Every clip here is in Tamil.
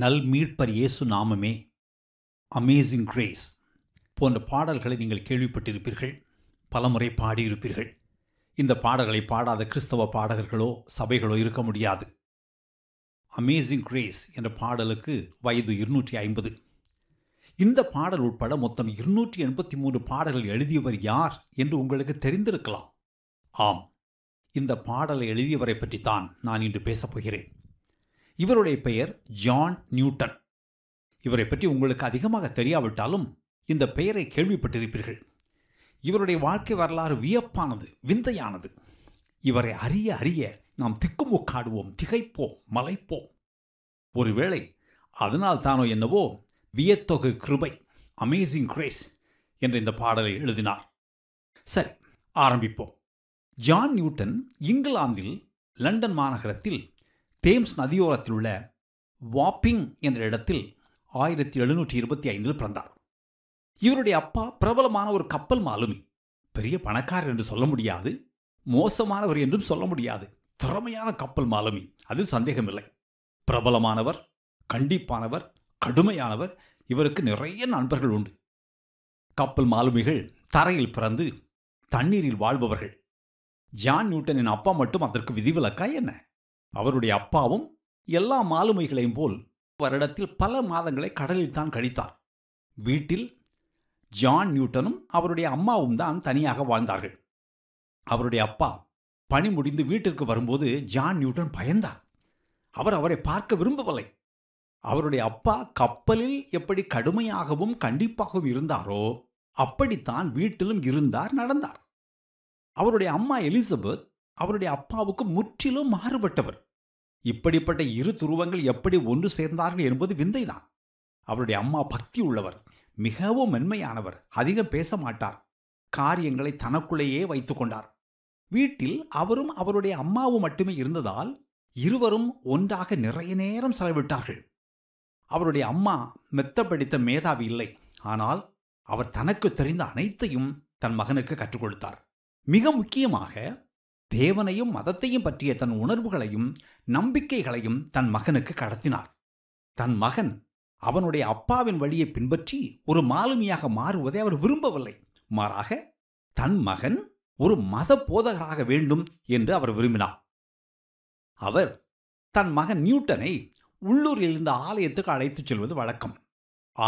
நல் மீட்பர் இயேசு நாமமே அமேசிங் கிரேஸ் போன்ற பாடல்களை நீங்கள் கேள்விப்பட்டிருப்பீர்கள் பலமுறை பாடியிருப்பீர்கள் இந்த பாடல்களை பாடாத கிறிஸ்தவ பாடகர்களோ சபைகளோ இருக்க முடியாது அமேசிங் கிரேஸ் என்ற பாடலுக்கு வயது இருநூற்றி ஐம்பது இந்த பாடல் உட்பட மொத்தம் இருநூற்றி எண்பத்தி மூன்று பாடல்கள் எழுதியவர் யார் என்று உங்களுக்கு தெரிந்திருக்கலாம் ஆம் இந்த பாடலை எழுதியவரை பற்றித்தான் நான் இன்று பேசப்போகிறேன் இவருடைய பெயர் ஜான் நியூட்டன் இவரை பற்றி உங்களுக்கு அதிகமாக தெரியாவிட்டாலும் இந்த பெயரை கேள்விப்பட்டிருப்பீர்கள் இவருடைய வாழ்க்கை வரலாறு வியப்பானது விந்தையானது இவரை அறிய அறிய நாம் திக்குமுக்காடுவோம் திகைப்போம் மலைப்போம் ஒருவேளை அதனால் தானோ என்னவோ வியத்தொகு கிருபை அமேசிங் கிரேஸ் என்று இந்த பாடலை எழுதினார் சரி ஆரம்பிப்போம் ஜான் நியூட்டன் இங்கிலாந்தில் லண்டன் மாநகரத்தில் தேம்ஸ் நதியோரத்தில் உள்ள வாப்பிங் என்ற இடத்தில் ஆயிரத்தி எழுநூற்றி இருபத்தி ஐந்தில் பிறந்தார் இவருடைய அப்பா பிரபலமான ஒரு கப்பல் மாலுமி பெரிய பணக்காரர் என்று சொல்ல முடியாது மோசமானவர் என்றும் சொல்ல முடியாது திறமையான கப்பல் மாலுமி அதில் சந்தேகமில்லை பிரபலமானவர் கண்டிப்பானவர் கடுமையானவர் இவருக்கு நிறைய நண்பர்கள் உண்டு கப்பல் மாலுமிகள் தரையில் பிறந்து தண்ணீரில் வாழ்பவர்கள் ஜான் நியூட்டனின் அப்பா மட்டும் அதற்கு விதிவிலக்கா என்ன அவருடைய அப்பாவும் எல்லா மாலுமைகளையும் போல் வருடத்தில் பல மாதங்களை கடலில் தான் கழித்தார் வீட்டில் ஜான் நியூட்டனும் அவருடைய அம்மாவும் தான் தனியாக வாழ்ந்தார்கள் அவருடைய அப்பா பணி முடிந்து வீட்டிற்கு வரும்போது ஜான் நியூட்டன் பயந்தார் அவர் அவரை பார்க்க விரும்பவில்லை அவருடைய அப்பா கப்பலில் எப்படி கடுமையாகவும் கண்டிப்பாகவும் இருந்தாரோ அப்படித்தான் வீட்டிலும் இருந்தார் நடந்தார் அவருடைய அம்மா எலிசபெத் அவருடைய அப்பாவுக்கு முற்றிலும் மாறுபட்டவர் இப்படிப்பட்ட இரு துருவங்கள் எப்படி ஒன்று சேர்ந்தார்கள் என்பது விந்தைதான் அவருடைய அம்மா பக்தி உள்ளவர் மிகவும் மென்மையானவர் அதிகம் பேச மாட்டார் காரியங்களை தனக்குள்ளேயே வைத்து கொண்டார் வீட்டில் அவரும் அவருடைய அம்மாவும் மட்டுமே இருந்ததால் இருவரும் ஒன்றாக நிறைய நேரம் செலவிட்டார்கள் அவருடைய அம்மா மெத்த படித்த மேதாவி இல்லை ஆனால் அவர் தனக்கு தெரிந்த அனைத்தையும் தன் மகனுக்கு கற்றுக் கொடுத்தார் மிக முக்கியமாக தேவனையும் மதத்தையும் பற்றிய தன் உணர்வுகளையும் நம்பிக்கைகளையும் தன் மகனுக்கு கடத்தினார் தன் மகன் அவனுடைய அப்பாவின் வழியை பின்பற்றி ஒரு மாலுமியாக மாறுவதை அவர் விரும்பவில்லை மாறாக தன் மகன் ஒரு மத போதகராக வேண்டும் என்று அவர் விரும்பினார் அவர் தன் மகன் நியூட்டனை உள்ளூரில் இருந்த ஆலயத்துக்கு அழைத்துச் செல்வது வழக்கம்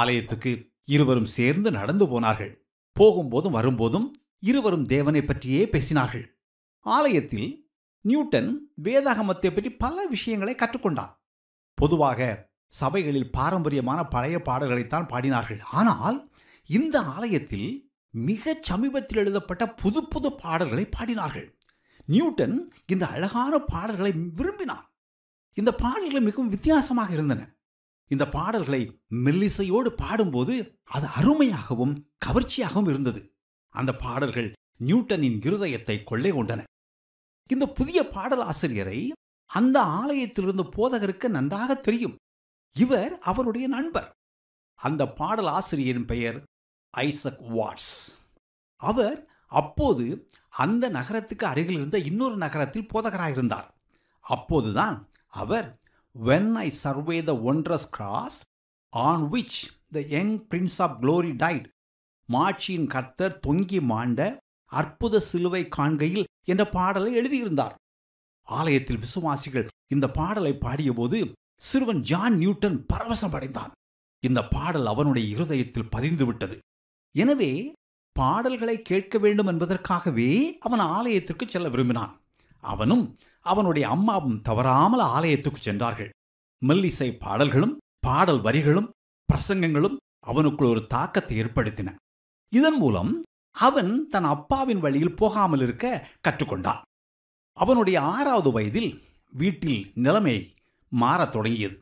ஆலயத்துக்கு இருவரும் சேர்ந்து நடந்து போனார்கள் போகும்போதும் வரும்போதும் இருவரும் தேவனை பற்றியே பேசினார்கள் ஆலயத்தில் நியூட்டன் வேதாகமத்தை பற்றி பல விஷயங்களை கற்றுக்கொண்டார் பொதுவாக சபைகளில் பாரம்பரியமான பழைய பாடல்களைத்தான் பாடினார்கள் ஆனால் இந்த ஆலயத்தில் மிக சமீபத்தில் எழுதப்பட்ட புது புது பாடல்களை பாடினார்கள் நியூட்டன் இந்த அழகான பாடல்களை விரும்பினார் இந்த பாடல்கள் மிகவும் வித்தியாசமாக இருந்தன இந்த பாடல்களை மெல்லிசையோடு பாடும்போது அது அருமையாகவும் கவர்ச்சியாகவும் இருந்தது அந்த பாடல்கள் நியூட்டனின் இருதயத்தை கொள்ளை கொண்டன இந்த புதிய பாடலாசிரியரை அந்த ஆலயத்தில் இருந்த போதகருக்கு நன்றாக தெரியும் இவர் அவருடைய நண்பர் அந்த பாடல் ஆசிரியரின் பெயர் ஐசக் வாட்ஸ் அவர் அப்போது அந்த நகரத்துக்கு அருகில் இருந்த இன்னொரு நகரத்தில் போதகராக இருந்தார் அப்போதுதான் அவர் when I survey the wondrous cross on which the young prince of glory died மாட்சியின் கர்த்தர் தொங்கி மாண்ட அற்புத சிலுவை காண்கையில் என்ற பாடலை எழுதியிருந்தார் ஆலயத்தில் விசுவாசிகள் இந்த பாடலை பாடியபோது சிறுவன் ஜான் நியூட்டன் பரவசம் அடைந்தான் இந்த பாடல் அவனுடைய இருதயத்தில் பதிந்துவிட்டது எனவே பாடல்களை கேட்க வேண்டும் என்பதற்காகவே அவன் ஆலயத்திற்கு செல்ல விரும்பினான் அவனும் அவனுடைய அம்மாவும் தவறாமல் ஆலயத்துக்கு சென்றார்கள் மெல்லிசை பாடல்களும் பாடல் வரிகளும் பிரசங்கங்களும் அவனுக்குள் ஒரு தாக்கத்தை ஏற்படுத்தின இதன் மூலம் அவன் தன் அப்பாவின் வழியில் போகாமல் இருக்க கற்றுக்கொண்டான் அவனுடைய ஆறாவது வயதில் வீட்டில் நிலைமை மாறத் தொடங்கியது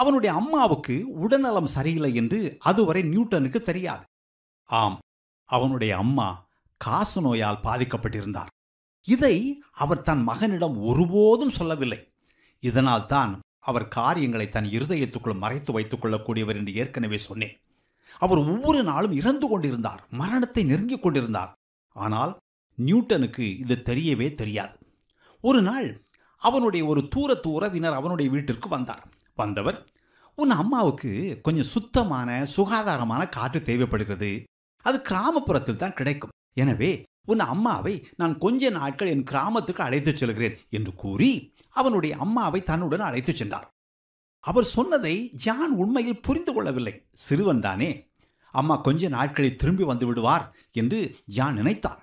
அவனுடைய அம்மாவுக்கு உடல்நலம் சரியில்லை என்று அதுவரை நியூட்டனுக்கு தெரியாது ஆம் அவனுடைய அம்மா காசு நோயால் பாதிக்கப்பட்டிருந்தார் இதை அவர் தன் மகனிடம் ஒருபோதும் சொல்லவில்லை இதனால் தான் அவர் காரியங்களை தன் இருதயத்துக்குள் மறைத்து வைத்துக் கொள்ளக்கூடியவர் என்று ஏற்கனவே சொன்னேன் அவர் ஒவ்வொரு நாளும் இறந்து கொண்டிருந்தார் மரணத்தை நெருங்கிக் கொண்டிருந்தார் ஆனால் நியூட்டனுக்கு இது தெரியவே தெரியாது ஒரு நாள் அவனுடைய ஒரு தூரத்து உறவினர் அவனுடைய வீட்டிற்கு வந்தார் வந்தவர் உன் அம்மாவுக்கு கொஞ்சம் சுத்தமான சுகாதாரமான காற்று தேவைப்படுகிறது அது கிராமப்புறத்தில் தான் கிடைக்கும் எனவே உன் அம்மாவை நான் கொஞ்ச நாட்கள் என் கிராமத்துக்கு அழைத்துச் செல்கிறேன் என்று கூறி அவனுடைய அம்மாவை தன்னுடன் அழைத்துச் சென்றார் அவர் சொன்னதை ஜான் உண்மையில் புரிந்து கொள்ளவில்லை சிறுவன் தானே அம்மா கொஞ்ச நாட்களில் திரும்பி வந்து விடுவார் என்று ஜான் நினைத்தான்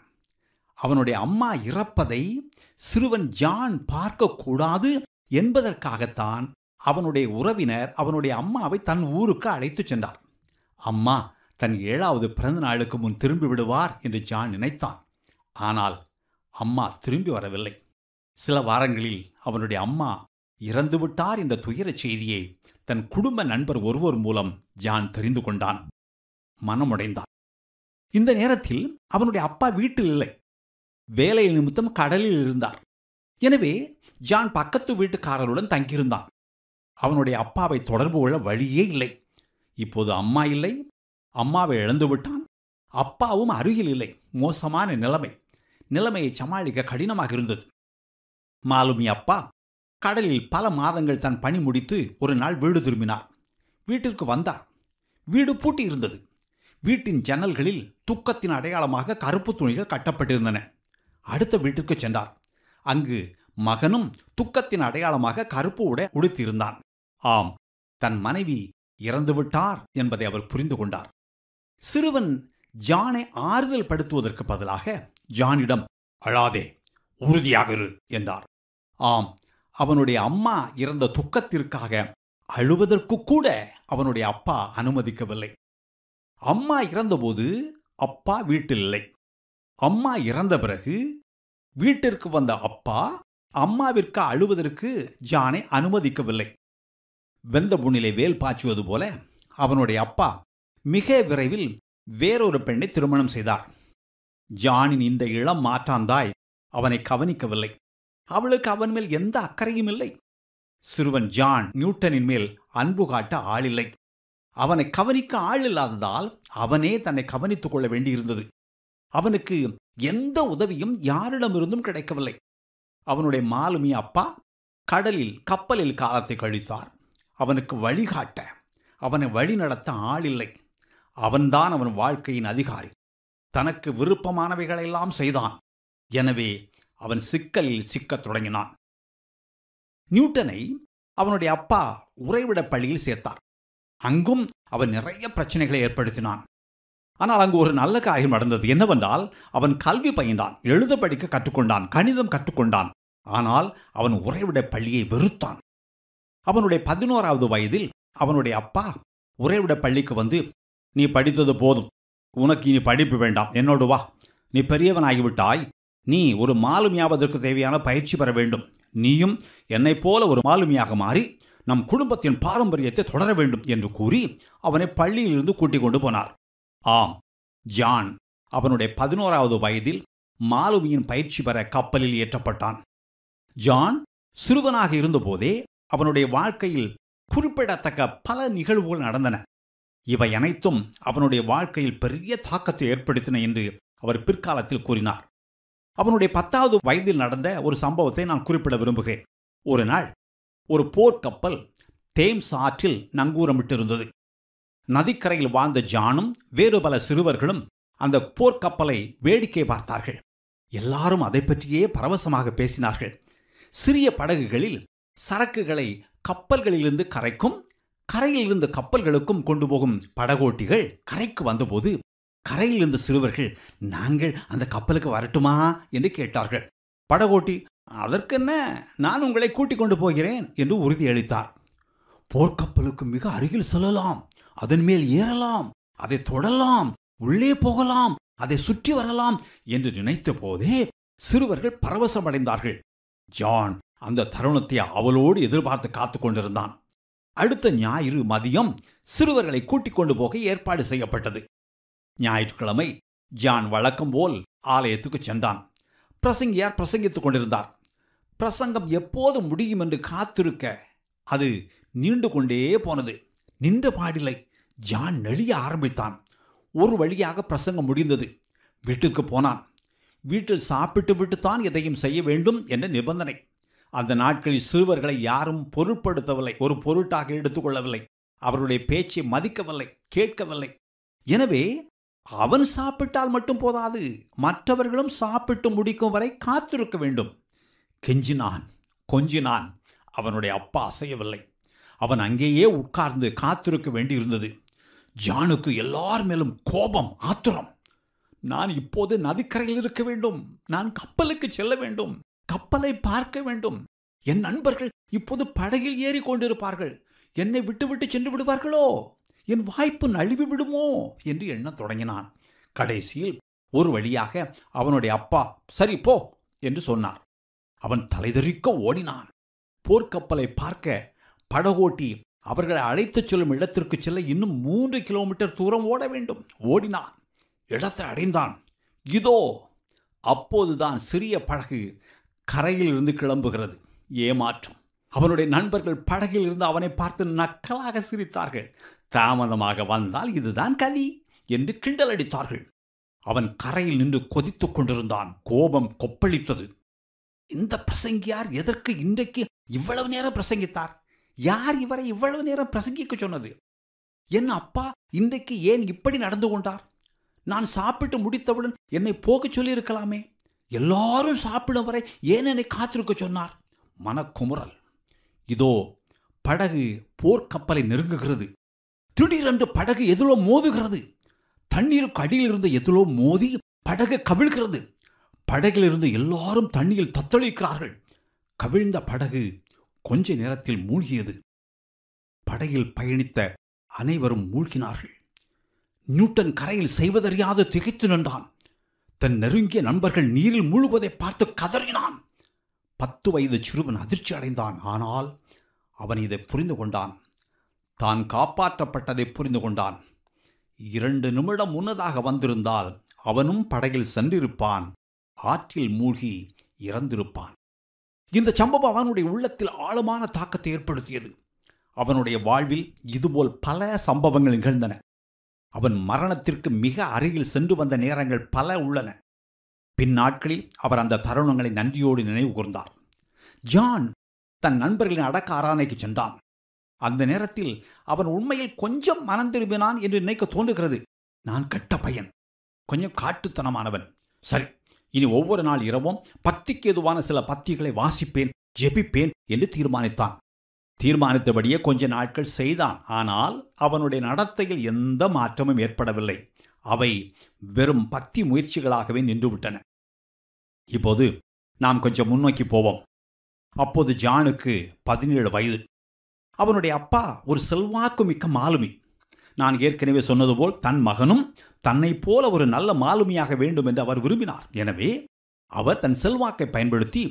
அவனுடைய அம்மா இறப்பதை சிறுவன் ஜான் பார்க்கக்கூடாது என்பதற்காகத்தான் அவனுடைய உறவினர் அவனுடைய அம்மாவை தன் ஊருக்கு அழைத்துச் சென்றார் அம்மா தன் ஏழாவது பிறந்த நாளுக்கு முன் திரும்பி விடுவார் என்று ஜான் நினைத்தான் ஆனால் அம்மா திரும்பி வரவில்லை சில வாரங்களில் அவனுடைய அம்மா இறந்துவிட்டார் என்ற துயரச் செய்தியை தன் குடும்ப நண்பர் ஒருவர் மூலம் ஜான் தெரிந்து கொண்டான் மனமுடைந்தான் இந்த நேரத்தில் அவனுடைய அப்பா வீட்டில் இல்லை வேலை நிமித்தம் கடலில் இருந்தார் எனவே ஜான் பக்கத்து வீட்டுக்காரருடன் தங்கியிருந்தான் அவனுடைய அப்பாவை தொடர்பு கொள்ள வழியே இல்லை இப்போது அம்மா இல்லை அம்மாவை இழந்து விட்டான் அப்பாவும் அருகில் இல்லை மோசமான நிலைமை நிலைமையை சமாளிக்க கடினமாக இருந்தது மாலுமி அப்பா கடலில் பல மாதங்கள் தன் பணி முடித்து ஒரு நாள் வீடு திரும்பினார் வீட்டிற்கு வந்தார் வீடு பூட்டி இருந்தது வீட்டின் ஜன்னல்களில் துக்கத்தின் அடையாளமாக கருப்பு துணிகள் கட்டப்பட்டிருந்தன அடுத்த வீட்டிற்கு சென்றார் அங்கு மகனும் துக்கத்தின் அடையாளமாக கருப்பு உடை உடுத்தியிருந்தான் ஆம் தன் மனைவி இறந்துவிட்டார் என்பதை அவர் புரிந்து கொண்டார் சிறுவன் ஜானை ஆறுதல் படுத்துவதற்கு பதிலாக ஜானிடம் அழாதே உறுதியாக இரு என்றார் ஆம் அவனுடைய அம்மா இறந்த துக்கத்திற்காக அழுவதற்கு கூட அவனுடைய அப்பா அனுமதிக்கவில்லை அம்மா இறந்தபோது அப்பா வீட்டில் இல்லை அம்மா இறந்த பிறகு வீட்டிற்கு வந்த அப்பா அம்மாவிற்கு அழுவதற்கு ஜானை அனுமதிக்கவில்லை வெந்த புண்ணிலை வேல் பாய்ச்சுவது போல அவனுடைய அப்பா மிக விரைவில் வேறொரு பெண்ணை திருமணம் செய்தார் ஜானின் இந்த இளம் மாற்றாந்தாய் அவனை கவனிக்கவில்லை அவளுக்கு அவன் மேல் எந்த அக்கறையும் இல்லை சிறுவன் ஜான் நியூட்டனின் மேல் அன்பு காட்ட ஆளில்லை அவனை கவனிக்க ஆள் இல்லாததால் அவனே தன்னை கவனித்துக் கொள்ள வேண்டியிருந்தது அவனுக்கு எந்த உதவியும் யாரிடமிருந்தும் கிடைக்கவில்லை அவனுடைய மாலுமி அப்பா கடலில் கப்பலில் காலத்தை கழித்தார் அவனுக்கு வழிகாட்ட அவனை வழிநடத்த ஆள் இல்லை அவன்தான் அவன் வாழ்க்கையின் அதிகாரி தனக்கு விருப்பமானவைகளெல்லாம் செய்தான் எனவே அவன் சிக்கலில் சிக்கத் தொடங்கினான் நியூட்டனை அவனுடைய அப்பா உறைவிட பள்ளியில் சேர்த்தார் அங்கும் அவன் நிறைய பிரச்சனைகளை ஏற்படுத்தினான் ஆனால் அங்கு ஒரு நல்ல காரியம் நடந்தது என்னவென்றால் அவன் கல்வி பயின்றான் எழுத படிக்க கற்றுக்கொண்டான் கணிதம் கற்றுக்கொண்டான் ஆனால் அவன் உறைவிட பள்ளியை வெறுத்தான் அவனுடைய பதினோராவது வயதில் அவனுடைய அப்பா உறைவிட பள்ளிக்கு வந்து நீ படித்தது போதும் உனக்கு இனி படிப்பு வேண்டாம் என்னோடு வா நீ பெரியவனாகிவிட்டாய் நீ ஒரு மாலுமியாவதற்கு தேவையான பயிற்சி பெற வேண்டும் நீயும் என்னைப் போல ஒரு மாலுமியாக மாறி நம் குடும்பத்தின் பாரம்பரியத்தை தொடர வேண்டும் என்று கூறி அவனை பள்ளியிலிருந்து கூட்டிக் கொண்டு போனார் ஆம் ஜான் அவனுடைய பதினோராவது வயதில் மாலுமியின் பயிற்சி பெற கப்பலில் ஏற்றப்பட்டான் ஜான் சிறுவனாக இருந்தபோதே அவனுடைய வாழ்க்கையில் குறிப்பிடத்தக்க பல நிகழ்வுகள் நடந்தன இவை அனைத்தும் அவனுடைய வாழ்க்கையில் பெரிய தாக்கத்தை ஏற்படுத்தின என்று அவர் பிற்காலத்தில் கூறினார் அவனுடைய பத்தாவது வயதில் நடந்த ஒரு சம்பவத்தை நான் குறிப்பிட விரும்புகிறேன் ஒரு நாள் ஒரு போர்க்கப்பல் தேம்ஸ் ஆற்றில் நங்கூரமிட்டிருந்தது நதிக்கரையில் வாழ்ந்த ஜானும் வேறு பல சிறுவர்களும் அந்த போர்க்கப்பலை வேடிக்கை பார்த்தார்கள் எல்லாரும் அதை பற்றியே பரவசமாக பேசினார்கள் சிறிய படகுகளில் சரக்குகளை கப்பல்களிலிருந்து கரைக்கும் கரையிலிருந்து கப்பல்களுக்கும் கொண்டு போகும் படகோட்டிகள் கரைக்கு வந்தபோது கரையிலிருந்து சிறுவர்கள் நாங்கள் அந்த கப்பலுக்கு வரட்டுமா என்று கேட்டார்கள் படகோட்டி அதற்கென்ன நான் உங்களை கூட்டிக் கொண்டு போகிறேன் என்று உறுதியளித்தார் போர்க்கப்பலுக்கு மிக அருகில் செல்லலாம் அதன் மேல் ஏறலாம் அதை தொடலாம் உள்ளே போகலாம் அதை சுற்றி வரலாம் என்று நினைத்த போதே சிறுவர்கள் பரவசமடைந்தார்கள் ஜான் அந்த தருணத்தை அவளோடு எதிர்பார்த்து காத்து கொண்டிருந்தான் அடுத்த ஞாயிறு மதியம் சிறுவர்களை கூட்டிக் கொண்டு போக ஏற்பாடு செய்யப்பட்டது ஞாயிற்றுக்கிழமை ஜான் வழக்கம் போல் ஆலயத்துக்கு சென்றான் பிரசங்கியார் பிரசங்கித்துக் கொண்டிருந்தார் பிரசங்கம் எப்போது முடியும் என்று காத்திருக்க அது நீண்டு கொண்டே போனது நின்ற பாடில்லை ஜான் நெளிய ஆரம்பித்தான் ஒரு வழியாக பிரசங்கம் முடிந்தது வீட்டுக்கு போனான் வீட்டில் சாப்பிட்டு விட்டுத்தான் எதையும் செய்ய வேண்டும் என்ற நிபந்தனை அந்த நாட்களில் சிறுவர்களை யாரும் பொருட்படுத்தவில்லை ஒரு பொருட்டாக எடுத்துக்கொள்ளவில்லை அவருடைய பேச்சை மதிக்கவில்லை கேட்கவில்லை எனவே அவன் சாப்பிட்டால் மட்டும் போதாது மற்றவர்களும் சாப்பிட்டு முடிக்கும் வரை காத்திருக்க வேண்டும் கெஞ்சினான் கொஞ்சினான் அவனுடைய அப்பா அசையவில்லை அவன் அங்கேயே உட்கார்ந்து காத்திருக்க வேண்டியிருந்தது ஜானுக்கு எல்லார் மேலும் கோபம் ஆத்திரம் நான் இப்போது நதிக்கரையில் இருக்க வேண்டும் நான் கப்பலுக்கு செல்ல வேண்டும் கப்பலை பார்க்க வேண்டும் என் நண்பர்கள் இப்போது படகில் ஏறி கொண்டிருப்பார்கள் என்னை விட்டுவிட்டு சென்று விடுவார்களோ என் வாய்ப்பு நழுவி விடுமோ என்று எண்ணத் தொடங்கினான் கடைசியில் ஒரு வழியாக அவனுடைய அப்பா சரி போ என்று சொன்னார் அவன் தலைதறிக்க ஓடினான் போர்க்கப்பலை பார்க்க படகோட்டி அவர்களை அழைத்துச் செல்லும் இடத்திற்கு செல்ல இன்னும் மூன்று கிலோமீட்டர் தூரம் ஓட வேண்டும் ஓடினான் இடத்தை அடைந்தான் இதோ அப்போதுதான் சிறிய படகு கரையில் இருந்து கிளம்புகிறது ஏமாற்றும் அவனுடைய நண்பர்கள் படகில் இருந்து அவனை பார்த்து நக்கலாக சிரித்தார்கள் தாமதமாக வந்தால் இதுதான் கதி என்று கிண்டல் அடித்தார்கள் அவன் கரையில் நின்று கொதித்துக் கொண்டிருந்தான் கோபம் கொப்பளித்தது இந்த பிரசங்கியார் எதற்கு இன்றைக்கு இவ்வளவு நேரம் பிரசங்கித்தார் யார் இவரை இவ்வளவு நேரம் பிரசங்கிக்க சொன்னது என் அப்பா இன்றைக்கு ஏன் இப்படி நடந்து கொண்டார் நான் சாப்பிட்டு முடித்தவுடன் என்னை போகச் சொல்லியிருக்கலாமே எல்லாரும் சாப்பிடும் வரை ஏன் என்னை காத்திருக்க சொன்னார் மனக்குமுறல் இதோ படகு போர்க்கப்பலை நெருங்குகிறது திடீரென்று படகு எதிலோ மோதுகிறது தண்ணீருக்கு அடியில் இருந்த எதிலோ மோதி படகு கவிழ்கிறது படகிலிருந்து எல்லாரும் தண்ணியில் தத்தளிக்கிறார்கள் கவிழ்ந்த படகு கொஞ்ச நேரத்தில் மூழ்கியது படகில் பயணித்த அனைவரும் மூழ்கினார்கள் நியூட்டன் கரையில் செய்வதறியாது திகைத்து நின்றான் தன் நெருங்கிய நண்பர்கள் நீரில் மூழ்குவதை பார்த்து கதறினான் பத்து வயது சிறுவன் அதிர்ச்சி அடைந்தான் ஆனால் அவன் இதை புரிந்து கொண்டான் தான் காப்பாற்றப்பட்டதை புரிந்து கொண்டான் இரண்டு நிமிடம் முன்னதாக வந்திருந்தால் அவனும் படகில் சென்றிருப்பான் ஆற்றில் மூழ்கி இறந்திருப்பான் இந்த சம்பவம் அவனுடைய உள்ளத்தில் ஆழமான தாக்கத்தை ஏற்படுத்தியது அவனுடைய வாழ்வில் இதுபோல் பல சம்பவங்கள் நிகழ்ந்தன அவன் மரணத்திற்கு மிக அருகில் சென்று வந்த நேரங்கள் பல உள்ளன பின் நாட்களில் அவர் அந்த தருணங்களை நன்றியோடு நினைவு கூர்ந்தார் ஜான் தன் நண்பர்களின் அடக்க ஆராதனைக்கு சென்றான் அந்த நேரத்தில் அவன் உண்மையில் கொஞ்சம் மனம் திரும்பினான் என்று நினைக்க தோன்றுகிறது நான் கெட்ட பையன் கொஞ்சம் காட்டுத்தனமானவன் சரி இனி ஒவ்வொரு நாள் இரவும் பக்திக்கு எதுவான சில பத்திகளை வாசிப்பேன் ஜெபிப்பேன் என்று தீர்மானித்தான் தீர்மானித்தபடியே கொஞ்ச நாட்கள் செய்தான் ஆனால் அவனுடைய நடத்தையில் எந்த மாற்றமும் ஏற்படவில்லை அவை வெறும் பக்தி முயற்சிகளாகவே நின்றுவிட்டன இப்போது நாம் கொஞ்சம் முன்னோக்கி போவோம் அப்போது ஜானுக்கு பதினேழு வயது அவனுடைய அப்பா ஒரு செல்வாக்கு மிக்க மாலுமி நான் ஏற்கனவே சொன்னது போல் தன் மகனும் தன்னை போல ஒரு நல்ல மாலுமியாக வேண்டும் என்று அவர் விரும்பினார் எனவே அவர் தன் செல்வாக்கை பயன்படுத்தி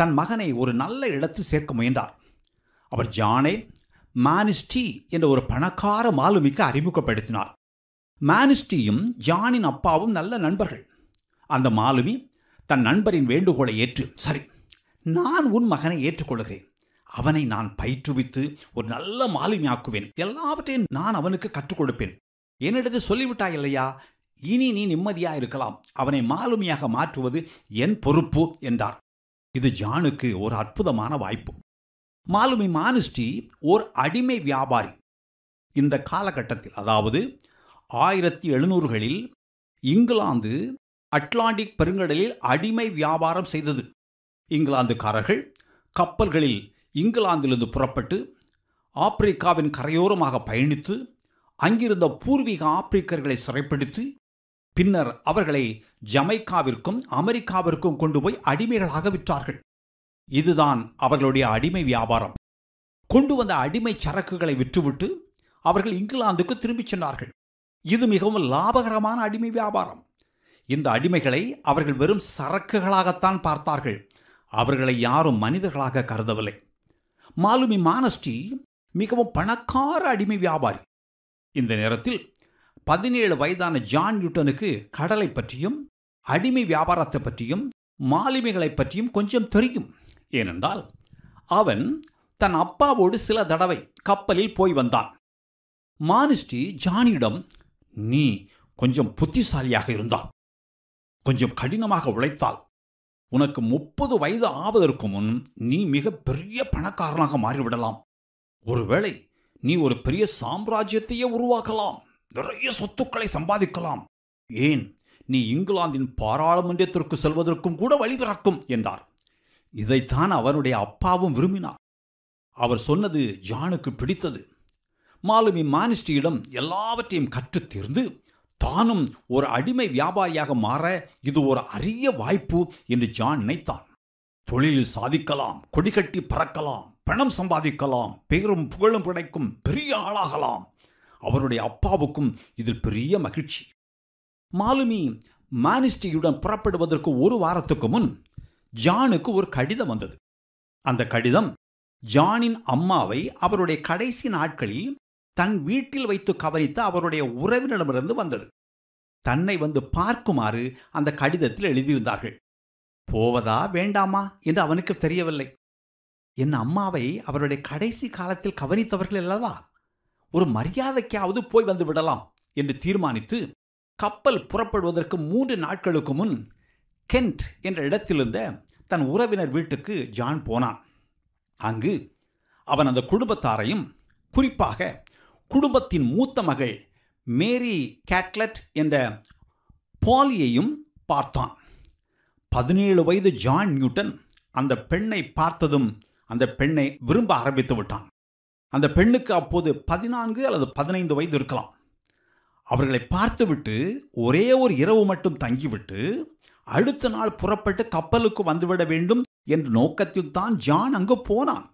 தன் மகனை ஒரு நல்ல இடத்தில் சேர்க்க முயன்றார் அவர் ஜானை மானிஸ்டி என்ற ஒரு பணக்கார மாலுமிக்கு அறிமுகப்படுத்தினார் மானிஸ்டியும் ஜானின் அப்பாவும் நல்ல நண்பர்கள் அந்த மாலுமி தன் நண்பரின் வேண்டுகோளை ஏற்று சரி நான் உன் மகனை ஏற்றுக்கொள்கிறேன் அவனை நான் பயிற்றுவித்து ஒரு நல்ல மாலுமியாக்குவேன் எல்லாவற்றையும் நான் அவனுக்கு கற்றுக் கொடுப்பேன் என்னிடத்து சொல்லிவிட்டாய் இல்லையா இனி நீ நிம்மதியா இருக்கலாம் அவனை மாலுமியாக மாற்றுவது என் பொறுப்பு என்றார் இது ஜானுக்கு ஒரு அற்புதமான வாய்ப்பு மாலுமி மானுஸ்டி ஓர் அடிமை வியாபாரி இந்த காலகட்டத்தில் அதாவது ஆயிரத்தி எழுநூறுகளில் இங்கிலாந்து அட்லாண்டிக் பெருங்கடலில் அடிமை வியாபாரம் செய்தது இங்கிலாந்துக்காரர்கள் கப்பல்களில் இங்கிலாந்திலிருந்து புறப்பட்டு ஆப்பிரிக்காவின் கரையோரமாக பயணித்து அங்கிருந்த பூர்வீக ஆப்பிரிக்கர்களை சிறைப்படுத்தி பின்னர் அவர்களை ஜமைக்காவிற்கும் அமெரிக்காவிற்கும் கொண்டு போய் அடிமைகளாக விற்றார்கள் இதுதான் அவர்களுடைய அடிமை வியாபாரம் கொண்டு வந்த அடிமை சரக்குகளை விற்றுவிட்டு அவர்கள் இங்கிலாந்துக்கு திரும்பிச் சென்றார்கள் இது மிகவும் லாபகரமான அடிமை வியாபாரம் இந்த அடிமைகளை அவர்கள் வெறும் சரக்குகளாகத்தான் பார்த்தார்கள் அவர்களை யாரும் மனிதர்களாக கருதவில்லை மாலுமி மானஸ்டி மிகவும் பணக்கார அடிமை வியாபாரி இந்த நேரத்தில் பதினேழு வயதான ஜான் நியூட்டனுக்கு கடலை பற்றியும் அடிமை வியாபாரத்தை பற்றியும் மாலுமிகளை பற்றியும் கொஞ்சம் தெரியும் ஏனென்றால் அவன் தன் அப்பாவோடு சில தடவை கப்பலில் போய் வந்தான் மானிஸ்டி ஜானியிடம் நீ கொஞ்சம் புத்திசாலியாக இருந்தால் கொஞ்சம் கடினமாக உழைத்தால் உனக்கு முப்பது வயது ஆவதற்கு முன் நீ மிக பெரிய பணக்காரனாக மாறிவிடலாம் ஒருவேளை நீ ஒரு பெரிய சாம்ராஜ்யத்தையே உருவாக்கலாம் நிறைய சொத்துக்களை சம்பாதிக்கலாம் ஏன் நீ இங்கிலாந்தின் பாராளுமன்றத்திற்கு செல்வதற்கும் கூட வழிபிறக்கும் என்றார் இதைத்தான் அவனுடைய அப்பாவும் விரும்பினார் அவர் சொன்னது ஜானுக்கு பிடித்தது மாலுமி மானிஸ்டியிடம் எல்லாவற்றையும் கற்றுத் தேர்ந்து தானும் ஒரு அடிமை வியாபாரியாக மாற இது ஒரு அரிய வாய்ப்பு என்று ஜான் நினைத்தான் தொழிலில் சாதிக்கலாம் கொடிகட்டி பறக்கலாம் பணம் சம்பாதிக்கலாம் பெயரும் புகழும் கிடைக்கும் பெரிய ஆளாகலாம் அவருடைய அப்பாவுக்கும் இதில் பெரிய மகிழ்ச்சி மாலுமி மானிஸ்டியுடன் புறப்படுவதற்கு ஒரு வாரத்துக்கு முன் ஜானுக்கு ஒரு கடிதம் வந்தது அந்த கடிதம் ஜானின் அம்மாவை அவருடைய கடைசி நாட்களில் தன் வீட்டில் வைத்து கவனித்து அவருடைய உறவினிடமிருந்து வந்தது தன்னை வந்து பார்க்குமாறு அந்த கடிதத்தில் எழுதியிருந்தார்கள் போவதா வேண்டாமா என்று அவனுக்கு தெரியவில்லை என் அம்மாவை அவருடைய கடைசி காலத்தில் கவனித்தவர்கள் அல்லவா ஒரு மரியாதைக்காவது போய் வந்து விடலாம் என்று தீர்மானித்து கப்பல் புறப்படுவதற்கு மூன்று நாட்களுக்கு முன் கென்ட் என்ற இடத்திலிருந்த தன் உறவினர் வீட்டுக்கு ஜான் போனான் அங்கு அவன் அந்த குடும்பத்தாரையும் குறிப்பாக குடும்பத்தின் மூத்த மகள் மேரி கேட்லட் என்ற பாலியையும் பார்த்தான் பதினேழு வயது ஜான் நியூட்டன் அந்த பெண்ணை பார்த்ததும் அந்த பெண்ணை விரும்ப ஆரம்பித்து விட்டான் அந்த பெண்ணுக்கு அப்போது பதினான்கு அல்லது பதினைந்து வயது இருக்கலாம் அவர்களை பார்த்துவிட்டு ஒரே ஒரு இரவு மட்டும் தங்கிவிட்டு அடுத்த நாள் புறப்பட்டு கப்பலுக்கு வந்துவிட வேண்டும் என்ற நோக்கத்தில் தான் ஜான் அங்கு போனான்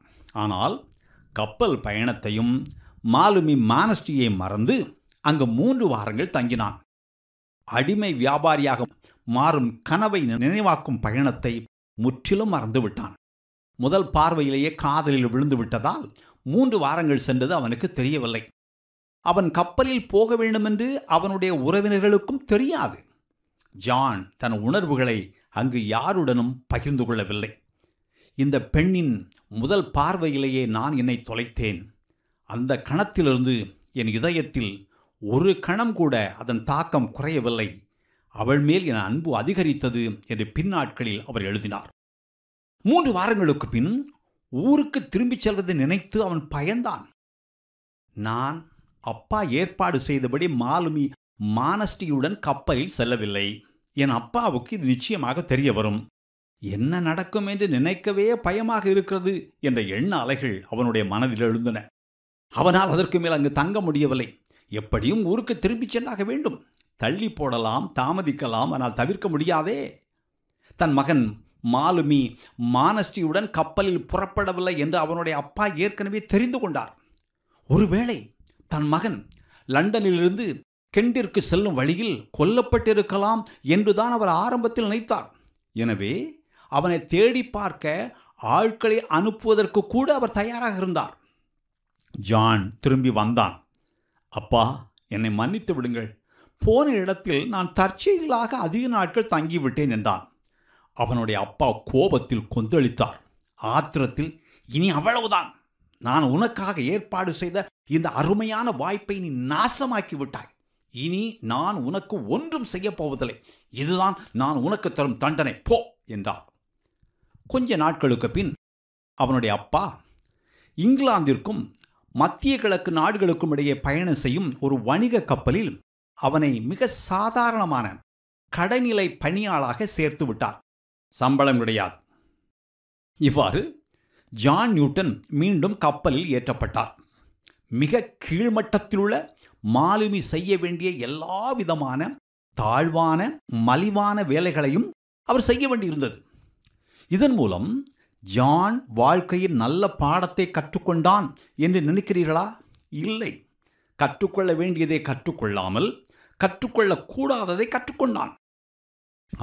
ஆனால் கப்பல் பயணத்தையும் மாலுமி மானஸ்டியை மறந்து அங்கு மூன்று வாரங்கள் தங்கினான் அடிமை வியாபாரியாக மாறும் கனவை நினைவாக்கும் பயணத்தை முற்றிலும் மறந்துவிட்டான் முதல் பார்வையிலேயே காதலில் விழுந்து விட்டதால் மூன்று வாரங்கள் சென்றது அவனுக்கு தெரியவில்லை அவன் கப்பலில் போக வேண்டுமென்று அவனுடைய உறவினர்களுக்கும் தெரியாது ஜான் தன் உணர்வுகளை அங்கு யாருடனும் பகிர்ந்து கொள்ளவில்லை இந்த பெண்ணின் முதல் பார்வையிலேயே நான் என்னை தொலைத்தேன் அந்த கணத்திலிருந்து என் இதயத்தில் ஒரு கணம் கூட அதன் தாக்கம் குறையவில்லை அவள் மேல் என் அன்பு அதிகரித்தது என்று பின்னாட்களில் அவர் எழுதினார் மூன்று வாரங்களுக்கு பின் ஊருக்கு திரும்பிச் செல்வதை நினைத்து அவன் பயந்தான் நான் அப்பா ஏற்பாடு செய்தபடி மாலுமி மானஸ்டியுடன் கப்பலில் செல்லவில்லை என் அப்பாவுக்கு இது நிச்சயமாக தெரிய வரும் என்ன நடக்கும் என்று நினைக்கவே பயமாக இருக்கிறது என்ற எண்ண அலைகள் அவனுடைய மனதில் எழுந்தன அவனால் அதற்கு மேல் அங்கு தங்க முடியவில்லை எப்படியும் ஊருக்கு திரும்பிச் சென்றாக வேண்டும் தள்ளி போடலாம் தாமதிக்கலாம் ஆனால் தவிர்க்க முடியாதே தன் மகன் மாலுமி மானஸ்டியுடன் கப்பலில் புறப்படவில்லை என்று அவனுடைய அப்பா ஏற்கனவே தெரிந்து கொண்டார் ஒருவேளை தன் மகன் லண்டனிலிருந்து கெண்டிற்கு செல்லும் வழியில் கொல்லப்பட்டிருக்கலாம் என்றுதான் அவர் ஆரம்பத்தில் நினைத்தார் எனவே அவனை தேடி பார்க்க ஆட்களை அனுப்புவதற்கு கூட அவர் தயாராக இருந்தார் ஜான் திரும்பி வந்தான் அப்பா என்னை மன்னித்து விடுங்கள் போன இடத்தில் நான் தற்செயலாக அதிக நாட்கள் தங்கிவிட்டேன் என்றான் அவனுடைய அப்பா கோபத்தில் கொந்தளித்தார் ஆத்திரத்தில் இனி அவ்வளவுதான் நான் உனக்காக ஏற்பாடு செய்த இந்த அருமையான வாய்ப்பை நீ நாசமாக்கி விட்டாய் இனி நான் உனக்கு ஒன்றும் செய்யப்போவதில்லை இதுதான் நான் உனக்கு தரும் தண்டனை போ என்றார் கொஞ்ச நாட்களுக்கு பின் அவனுடைய அப்பா இங்கிலாந்திற்கும் மத்திய கிழக்கு நாடுகளுக்கும் இடையே பயணம் செய்யும் ஒரு வணிக கப்பலில் அவனை மிக சாதாரணமான கடைநிலை பணியாளாக சேர்த்து விட்டார் சம்பளம் கிடையாது இவ்வாறு ஜான் நியூட்டன் மீண்டும் கப்பலில் ஏற்றப்பட்டார் மிக கீழ்மட்டத்திலுள்ள மாலுமி செய்ய வேண்டிய எல்லா விதமான தாழ்வான மலிவான வேலைகளையும் அவர் செய்ய வேண்டியிருந்தது இதன் மூலம் ஜான் வாழ்க்கையில் நல்ல பாடத்தை கற்றுக்கொண்டான் என்று நினைக்கிறீர்களா இல்லை கற்றுக்கொள்ள வேண்டியதை கற்றுக்கொள்ளாமல் கற்றுக்கொள்ளக்கூடாததை கற்றுக்கொண்டான்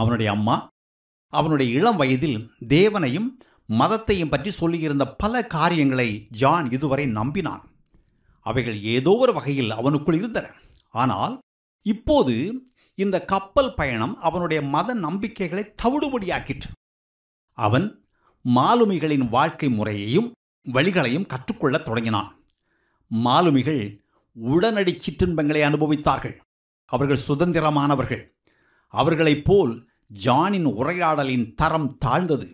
அவனுடைய அம்மா அவனுடைய இளம் வயதில் தேவனையும் மதத்தையும் பற்றி சொல்லியிருந்த பல காரியங்களை ஜான் இதுவரை நம்பினான் அவைகள் ஏதோ ஒரு வகையில் அவனுக்குள் இருந்தன ஆனால் இப்போது இந்த கப்பல் பயணம் அவனுடைய மத நம்பிக்கைகளை தவிடுபடியாக்கிற்று அவன் மாலுமிகளின் வாழ்க்கை முறையையும் வழிகளையும் கற்றுக்கொள்ளத் தொடங்கினான் மாலுமிகள் உடனடி சிற்றின்பங்களை அனுபவித்தார்கள் அவர்கள் சுதந்திரமானவர்கள் அவர்களைப் போல் ஜானின் உரையாடலின் தரம் தாழ்ந்தது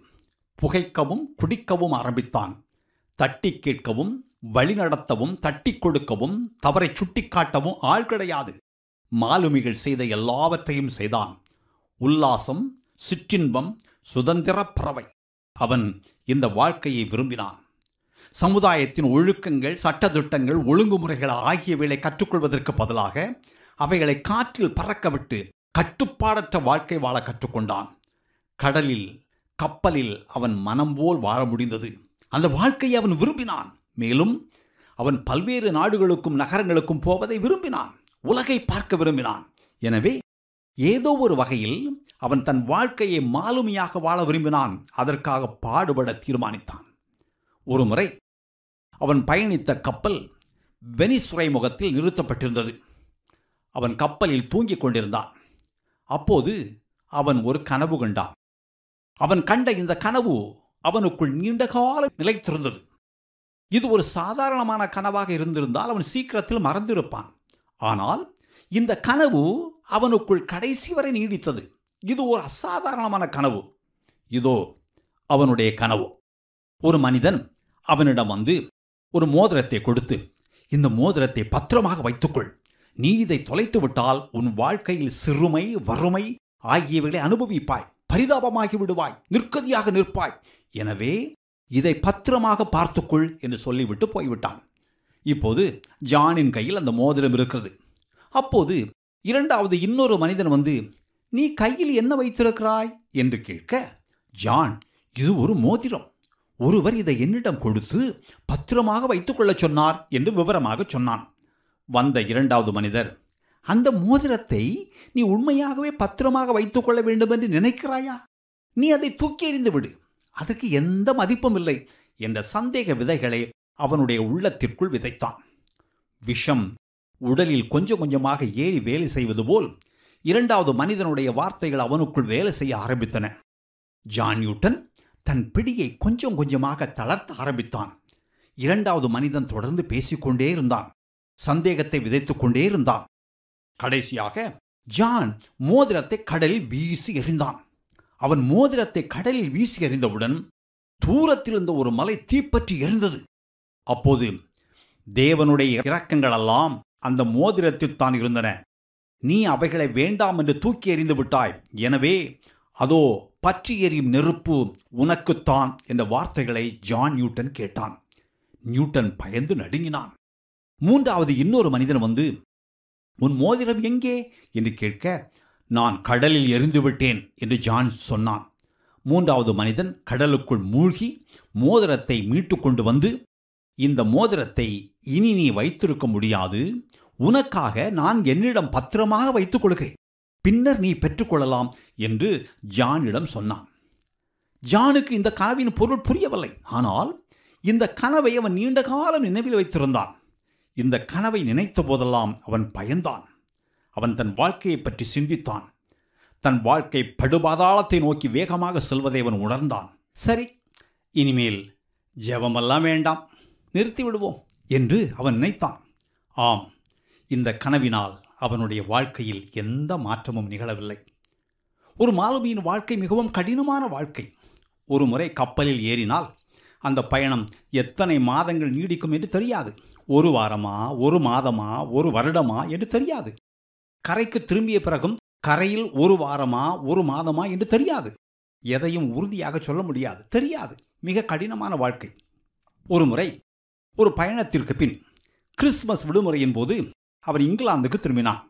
புகைக்கவும் குடிக்கவும் ஆரம்பித்தான் தட்டி கேட்கவும் வழிநடத்தவும் தட்டி கொடுக்கவும் தவறை சுட்டிக்காட்டவும் ஆள் கிடையாது மாலுமிகள் செய்த எல்லாவற்றையும் செய்தான் உல்லாசம் சிற்றின்பம் சுதந்திரப் பறவை அவன் இந்த வாழ்க்கையை விரும்பினான் சமுதாயத்தின் ஒழுக்கங்கள் சட்டத்திட்டங்கள் ஒழுங்குமுறைகள் ஆகியவைகளை கற்றுக்கொள்வதற்கு பதிலாக அவைகளை காற்றில் பறக்கவிட்டு கட்டுப்பாடற்ற வாழ்க்கை வாழ கற்றுக்கொண்டான் கடலில் கப்பலில் அவன் மனம் போல் வாழ முடிந்தது அந்த வாழ்க்கையை அவன் விரும்பினான் மேலும் அவன் பல்வேறு நாடுகளுக்கும் நகரங்களுக்கும் போவதை விரும்பினான் உலகை பார்க்க விரும்பினான் எனவே ஏதோ ஒரு வகையில் அவன் தன் வாழ்க்கையை மாலுமியாக வாழ விரும்பினான் அதற்காக பாடுபட தீர்மானித்தான் ஒருமுறை அவன் பயணித்த கப்பல் வெனிஸ் துறைமுகத்தில் நிறுத்தப்பட்டிருந்தது அவன் கப்பலில் தூங்கிக் கொண்டிருந்தான் அப்போது அவன் ஒரு கனவு கண்டான் அவன் கண்ட இந்த கனவு அவனுக்குள் நீண்ட காலம் நிலைத்திருந்தது இது ஒரு சாதாரணமான கனவாக இருந்திருந்தால் அவன் சீக்கிரத்தில் மறந்திருப்பான் ஆனால் இந்த கனவு அவனுக்குள் கடைசி வரை நீடித்தது இது ஒரு அசாதாரணமான கனவு இதோ அவனுடைய கனவு ஒரு மனிதன் அவனிடம் வந்து ஒரு மோதிரத்தை கொடுத்து இந்த மோதிரத்தை பத்திரமாக வைத்துக்கொள் நீ இதை தொலைத்து விட்டால் உன் வாழ்க்கையில் சிறுமை வறுமை ஆகியவைகளை அனுபவிப்பாய் பரிதாபமாகி விடுவாய் நிற்கதியாக நிற்பாய் எனவே இதை பத்திரமாக பார்த்துக்கொள் என்று சொல்லிவிட்டு போய்விட்டான் இப்போது ஜானின் கையில் அந்த மோதிரம் இருக்கிறது அப்போது இரண்டாவது இன்னொரு மனிதன் வந்து நீ கையில் என்ன வைத்திருக்கிறாய் என்று கேட்க ஜான் இது ஒரு மோதிரம் ஒருவர் இதை என்னிடம் கொடுத்து பத்திரமாக வைத்துக்கொள்ளச் சொன்னார் என்று விவரமாக சொன்னான் வந்த இரண்டாவது மனிதர் அந்த மோதிரத்தை நீ உண்மையாகவே பத்திரமாக வைத்துக்கொள்ள வேண்டும் என்று நினைக்கிறாயா நீ அதை தூக்கி எறிந்து விடு அதற்கு எந்த மதிப்பும் இல்லை என்ற சந்தேக விதைகளை அவனுடைய உள்ளத்திற்குள் விதைத்தான் விஷம் உடலில் கொஞ்சம் கொஞ்சமாக ஏறி வேலை செய்வது போல் இரண்டாவது மனிதனுடைய வார்த்தைகள் அவனுக்குள் வேலை செய்ய ஆரம்பித்தன ஜான் நியூட்டன் தன் பிடியை கொஞ்சம் கொஞ்சமாக தளர்த்த ஆரம்பித்தான் இரண்டாவது மனிதன் தொடர்ந்து பேசிக்கொண்டே இருந்தான் சந்தேகத்தை விதைத்துக் கொண்டே இருந்தான் கடைசியாக ஜான் மோதிரத்தை கடலில் வீசி எறிந்தான் அவன் மோதிரத்தை கடலில் வீசி எறிந்தவுடன் தூரத்தில் இருந்த ஒரு மலை தீப்பற்றி எரிந்தது அப்போது தேவனுடைய எல்லாம் அந்த மோதிரத்தில் தான் இருந்தன நீ அவைகளை வேண்டாம் என்று தூக்கி எறிந்து விட்டாய் எனவே அதோ பற்றி எறியும் நெருப்பு உனக்குத்தான் என்ற வார்த்தைகளை ஜான் நியூட்டன் கேட்டான் நியூட்டன் பயந்து நடுங்கினான் மூன்றாவது இன்னொரு மனிதன் வந்து உன் மோதிரம் எங்கே என்று கேட்க நான் கடலில் எரிந்து விட்டேன் என்று ஜான் சொன்னான் மூன்றாவது மனிதன் கடலுக்குள் மூழ்கி மோதிரத்தை மீட்டு கொண்டு வந்து இந்த மோதிரத்தை இனி நீ வைத்திருக்க முடியாது உனக்காக நான் என்னிடம் பத்திரமாக வைத்துக் கொள்கிறேன் பின்னர் நீ பெற்றுக்கொள்ளலாம் என்று ஜானிடம் சொன்னான் ஜானுக்கு இந்த கனவின் பொருள் புரியவில்லை ஆனால் இந்த கனவை அவன் நீண்ட காலம் நினைவில் வைத்திருந்தான் இந்த கனவை நினைத்த போதெல்லாம் அவன் பயந்தான் அவன் தன் வாழ்க்கையை பற்றி சிந்தித்தான் தன் வாழ்க்கை படுபாதாளத்தை நோக்கி வேகமாக செல்வதை அவன் உணர்ந்தான் சரி இனிமேல் ஜெபமெல்லாம் வேண்டாம் நிறுத்தி விடுவோம் என்று அவன் நினைத்தான் ஆம் இந்த கனவினால் அவனுடைய வாழ்க்கையில் எந்த மாற்றமும் நிகழவில்லை ஒரு மாலுமியின் வாழ்க்கை மிகவும் கடினமான வாழ்க்கை ஒரு முறை கப்பலில் ஏறினால் அந்த பயணம் எத்தனை மாதங்கள் நீடிக்கும் என்று தெரியாது ஒரு வாரமா ஒரு மாதமா ஒரு வருடமா என்று தெரியாது கரைக்கு திரும்பிய பிறகும் கரையில் ஒரு வாரமா ஒரு மாதமா என்று தெரியாது எதையும் உறுதியாக சொல்ல முடியாது தெரியாது மிக கடினமான வாழ்க்கை ஒரு முறை ஒரு பயணத்திற்கு பின் கிறிஸ்துமஸ் விடுமுறையின் போது அவர் இங்கிலாந்துக்கு திரும்பினான்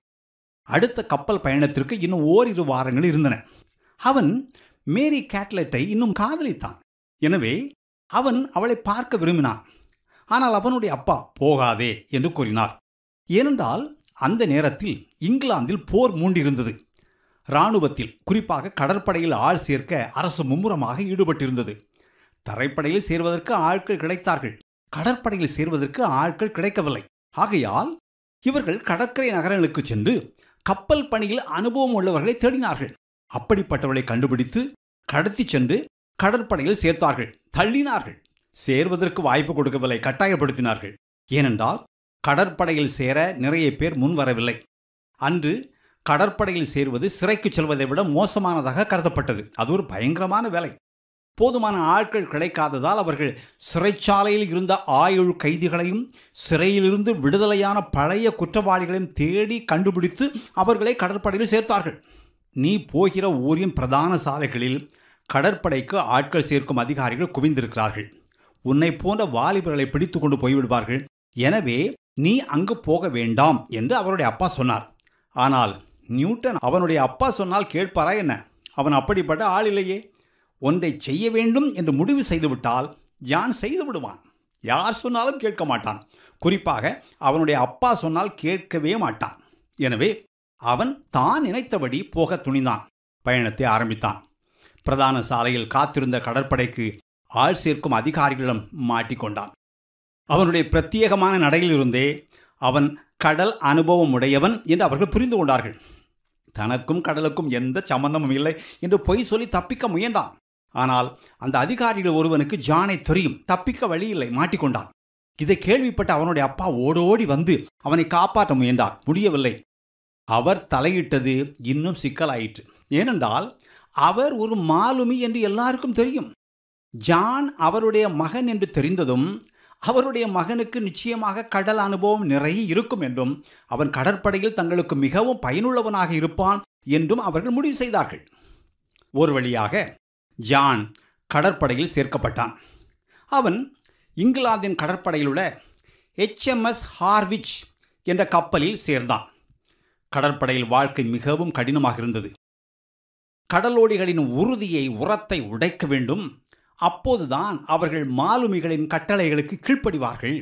அடுத்த கப்பல் பயணத்திற்கு இன்னும் ஓரிரு வாரங்கள் இருந்தன அவன் மேரி கேட்லெட்டை இன்னும் காதலித்தான் எனவே அவன் அவளை பார்க்க விரும்பினான் ஆனால் அவனுடைய அப்பா போகாதே என்று கூறினார் ஏனென்றால் அந்த நேரத்தில் இங்கிலாந்தில் போர் மூண்டிருந்தது இராணுவத்தில் குறிப்பாக கடற்படையில் ஆள் சேர்க்க அரசு மும்முரமாக ஈடுபட்டிருந்தது தரைப்படையில் சேர்வதற்கு ஆட்கள் கிடைத்தார்கள் கடற்படையில் சேர்வதற்கு ஆட்கள் கிடைக்கவில்லை ஆகையால் இவர்கள் கடற்கரை நகரங்களுக்கு சென்று கப்பல் பணியில் அனுபவம் உள்ளவர்களை தேடினார்கள் அப்படிப்பட்டவர்களை கண்டுபிடித்து கடத்தி சென்று கடற்படையில் சேர்த்தார்கள் தள்ளினார்கள் சேர்வதற்கு வாய்ப்பு கொடுக்கவில்லை கட்டாயப்படுத்தினார்கள் ஏனென்றால் கடற்படையில் சேர நிறைய பேர் முன் வரவில்லை அன்று கடற்படையில் சேர்வது சிறைக்கு செல்வதை விட மோசமானதாக கருதப்பட்டது அது ஒரு பயங்கரமான வேலை போதுமான ஆட்கள் கிடைக்காததால் அவர்கள் சிறைச்சாலையில் இருந்த ஆயுள் கைதிகளையும் சிறையிலிருந்து விடுதலையான பழைய குற்றவாளிகளையும் தேடி கண்டுபிடித்து அவர்களை கடற்படையில் சேர்த்தார்கள் நீ போகிற ஊரின் பிரதான சாலைகளில் கடற்படைக்கு ஆட்கள் சேர்க்கும் அதிகாரிகள் குவிந்திருக்கிறார்கள் உன்னை போன்ற வாலிபர்களை பிடித்து கொண்டு போய்விடுவார்கள் எனவே நீ அங்கு போக வேண்டாம் என்று அவருடைய அப்பா சொன்னார் ஆனால் நியூட்டன் அவனுடைய அப்பா சொன்னால் கேட்பாரா என்ன அவன் அப்படிப்பட்ட ஆள் இல்லையே ஒன்றை செய்ய வேண்டும் என்று முடிவு செய்துவிட்டால் யான் செய்து விடுவான் யார் சொன்னாலும் கேட்க மாட்டான் குறிப்பாக அவனுடைய அப்பா சொன்னால் கேட்கவே மாட்டான் எனவே அவன் தான் நினைத்தபடி போக துணிந்தான் பயணத்தை ஆரம்பித்தான் பிரதான சாலையில் காத்திருந்த கடற்படைக்கு ஆள் சேர்க்கும் அதிகாரிகளிடம் மாட்டிக்கொண்டான் அவனுடைய பிரத்யேகமான நடையிலிருந்தே அவன் கடல் அனுபவம் உடையவன் என்று அவர்கள் புரிந்து கொண்டார்கள் தனக்கும் கடலுக்கும் எந்த சம்பந்தமும் இல்லை என்று பொய் சொல்லி தப்பிக்க முயன்றான் ஆனால் அந்த அதிகாரிகள் ஒருவனுக்கு ஜானை தெரியும் தப்பிக்க வழி இல்லை மாட்டிக்கொண்டான் இதை கேள்விப்பட்ட அவனுடைய அப்பா ஓடோடி வந்து அவனை காப்பாற்ற முயன்றார் முடியவில்லை அவர் தலையிட்டது இன்னும் சிக்கலாயிற்று ஏனென்றால் அவர் ஒரு மாலுமி என்று எல்லாருக்கும் தெரியும் ஜான் அவருடைய மகன் என்று தெரிந்ததும் அவருடைய மகனுக்கு நிச்சயமாக கடல் அனுபவம் நிறைய இருக்கும் என்றும் அவன் கடற்படையில் தங்களுக்கு மிகவும் பயனுள்ளவனாக இருப்பான் என்றும் அவர்கள் முடிவு செய்தார்கள் ஒரு வழியாக ஜான் கடற்படையில் சேர்க்கப்பட்டான் அவன் இங்கிலாந்தின் கடற்படையில் உள்ள ஹெச்எம்எஸ் ஹார்விச் என்ற கப்பலில் சேர்ந்தான் கடற்படையில் வாழ்க்கை மிகவும் கடினமாக இருந்தது கடலோடிகளின் உறுதியை உரத்தை உடைக்க வேண்டும் அப்போதுதான் அவர்கள் மாலுமிகளின் கட்டளைகளுக்கு கீழ்ப்படிவார்கள்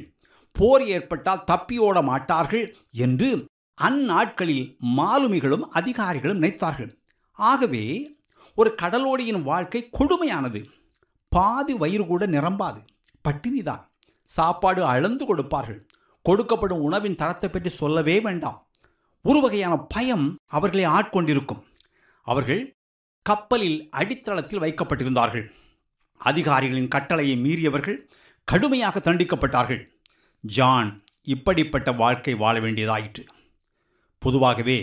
போர் ஏற்பட்டால் தப்பியோட மாட்டார்கள் என்று அந்நாட்களில் மாலுமிகளும் அதிகாரிகளும் நினைத்தார்கள் ஆகவே ஒரு கடலோடியின் வாழ்க்கை கொடுமையானது பாதி வயிறு கூட நிரம்பாது பட்டினிதான் சாப்பாடு அளந்து கொடுப்பார்கள் கொடுக்கப்படும் உணவின் தரத்தை பற்றி சொல்லவே வேண்டாம் ஒரு வகையான பயம் அவர்களை ஆட்கொண்டிருக்கும் அவர்கள் கப்பலில் அடித்தளத்தில் வைக்கப்பட்டிருந்தார்கள் அதிகாரிகளின் கட்டளையை மீறியவர்கள் கடுமையாக தண்டிக்கப்பட்டார்கள் ஜான் இப்படிப்பட்ட வாழ்க்கை வாழ வேண்டியதாயிற்று பொதுவாகவே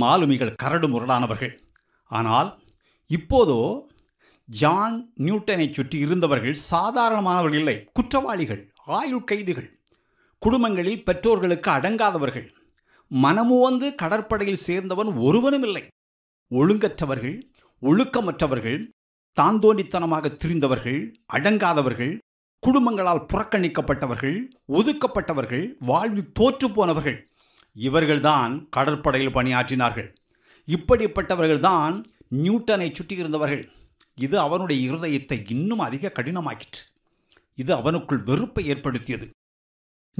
மாலுமிகள் கரடு முரடானவர்கள் ஆனால் இப்போதோ ஜான் நியூட்டனை சுற்றி இருந்தவர்கள் சாதாரணமானவர்கள் இல்லை குற்றவாளிகள் ஆயுள் கைதிகள் குடும்பங்களில் பெற்றோர்களுக்கு அடங்காதவர்கள் மனமுவந்து கடற்படையில் சேர்ந்தவன் ஒருவனும் இல்லை ஒழுங்கற்றவர்கள் ஒழுக்கமற்றவர்கள் தாந்தோண்டித்தனமாக திரிந்தவர்கள் அடங்காதவர்கள் குடும்பங்களால் புறக்கணிக்கப்பட்டவர்கள் ஒதுக்கப்பட்டவர்கள் வாழ்வில் தோற்று போனவர்கள் இவர்கள்தான் கடற்படையில் பணியாற்றினார்கள் இப்படிப்பட்டவர்கள்தான் நியூட்டனை சுற்றி இருந்தவர்கள் இது அவனுடைய இருதயத்தை இன்னும் அதிக கடினமாக்கிற்று இது அவனுக்குள் வெறுப்பை ஏற்படுத்தியது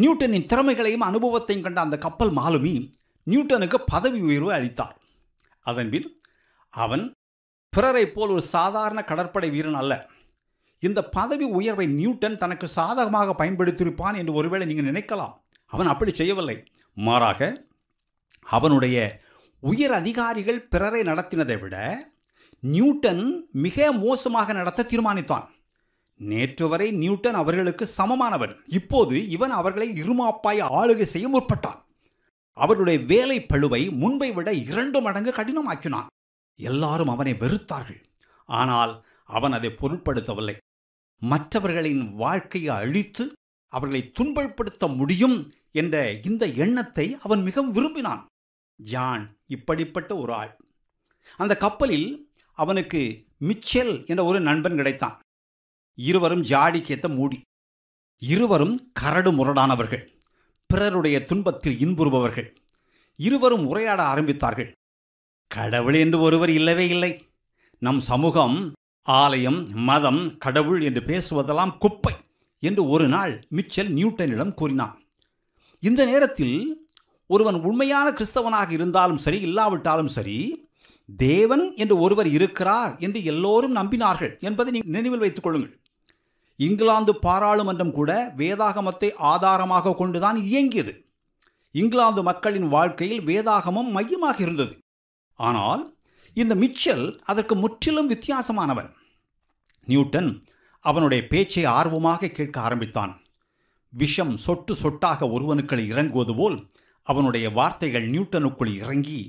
நியூட்டனின் திறமைகளையும் அனுபவத்தையும் கண்ட அந்த கப்பல் மாலுமி நியூட்டனுக்கு பதவி உயர்வு அளித்தார் அதன்பின் அவன் பிறரைப் போல் ஒரு சாதாரண கடற்படை வீரன் அல்ல இந்த பதவி உயர்வை நியூட்டன் தனக்கு சாதகமாக பயன்படுத்தியிருப்பான் என்று ஒருவேளை நீங்கள் நினைக்கலாம் அவன் அப்படி செய்யவில்லை மாறாக அவனுடைய உயர் அதிகாரிகள் பிறரை நடத்தினதை விட நியூட்டன் மிக மோசமாக நடத்த தீர்மானித்தான் நேற்று வரை நியூட்டன் அவர்களுக்கு சமமானவன் இப்போது இவன் அவர்களை இருமாப்பாய் ஆளுகை செய்ய முற்பட்டான் அவருடைய வேலை பழுவை முன்பை விட இரண்டு மடங்கு கடினமாக்கினான் எல்லாரும் அவனை வெறுத்தார்கள் ஆனால் அவன் அதை பொருட்படுத்தவில்லை மற்றவர்களின் வாழ்க்கையை அழித்து அவர்களை துன்பப்படுத்த முடியும் என்ற இந்த எண்ணத்தை அவன் மிகவும் விரும்பினான் ஜான் இப்படிப்பட்ட ஒரு ஆள் அந்த கப்பலில் அவனுக்கு மிச்சல் என்ற ஒரு நண்பன் கிடைத்தான் இருவரும் ஜாடிக்கேத்த மூடி இருவரும் கரடு முரடானவர்கள் பிறருடைய துன்பத்தில் இன்புறுபவர்கள் இருவரும் உரையாட ஆரம்பித்தார்கள் கடவுள் என்று ஒருவர் இல்லவே இல்லை நம் சமூகம் ஆலயம் மதம் கடவுள் என்று பேசுவதெல்லாம் குப்பை என்று ஒரு நாள் மிச்சல் நியூட்டனிடம் கூறினான் இந்த நேரத்தில் ஒருவன் உண்மையான கிறிஸ்தவனாக இருந்தாலும் சரி இல்லாவிட்டாலும் சரி தேவன் என்று ஒருவர் இருக்கிறார் என்று எல்லோரும் நம்பினார்கள் என்பதை நீங்கள் நினைவில் வைத்துக் கொள்ளுங்கள் இங்கிலாந்து பாராளுமன்றம் கூட வேதாகமத்தை ஆதாரமாக கொண்டுதான் இயங்கியது இங்கிலாந்து மக்களின் வாழ்க்கையில் வேதாகமம் மையமாக இருந்தது ஆனால் இந்த மிச்சல் அதற்கு முற்றிலும் வித்தியாசமானவன் நியூட்டன் அவனுடைய பேச்சை ஆர்வமாக கேட்க ஆரம்பித்தான் விஷம் சொட்டு சொட்டாக ஒருவனுக்களை இறங்குவது போல் அவனுடைய வார்த்தைகள் நியூட்டனுக்குள் இறங்கி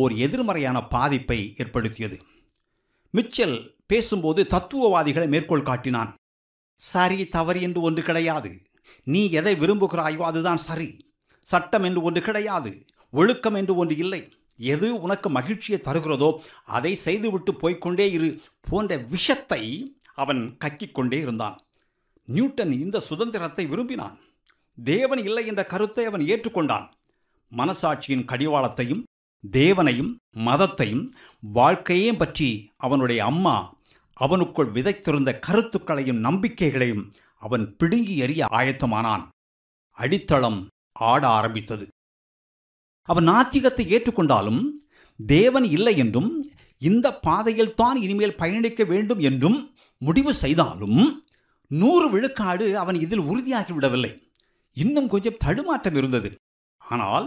ஓர் எதிர்மறையான பாதிப்பை ஏற்படுத்தியது மிச்சல் பேசும்போது தத்துவவாதிகளை மேற்கோள் காட்டினான் சரி தவறு என்று ஒன்று கிடையாது நீ எதை விரும்புகிறாயோ அதுதான் சரி சட்டம் என்று ஒன்று கிடையாது ஒழுக்கம் என்று ஒன்று இல்லை எது உனக்கு மகிழ்ச்சியை தருகிறதோ அதை செய்துவிட்டு போய்கொண்டே இரு போன்ற விஷத்தை அவன் கக்கிக்கொண்டே இருந்தான் நியூட்டன் இந்த சுதந்திரத்தை விரும்பினான் தேவன் இல்லை என்ற கருத்தை அவன் ஏற்றுக்கொண்டான் மனசாட்சியின் கடிவாளத்தையும் தேவனையும் மதத்தையும் வாழ்க்கையையும் பற்றி அவனுடைய அம்மா அவனுக்குள் விதைத்திருந்த கருத்துக்களையும் நம்பிக்கைகளையும் அவன் பிடுங்கி எறிய ஆயத்தமானான் அடித்தளம் ஆட ஆரம்பித்தது அவன் நாத்திகத்தை ஏற்றுக்கொண்டாலும் தேவன் இல்லை என்றும் இந்த பாதையில் தான் இனிமேல் பயணிக்க வேண்டும் என்றும் முடிவு செய்தாலும் நூறு விழுக்காடு அவன் இதில் உறுதியாகிவிடவில்லை இன்னும் கொஞ்சம் தடுமாற்றம் இருந்தது ஆனால்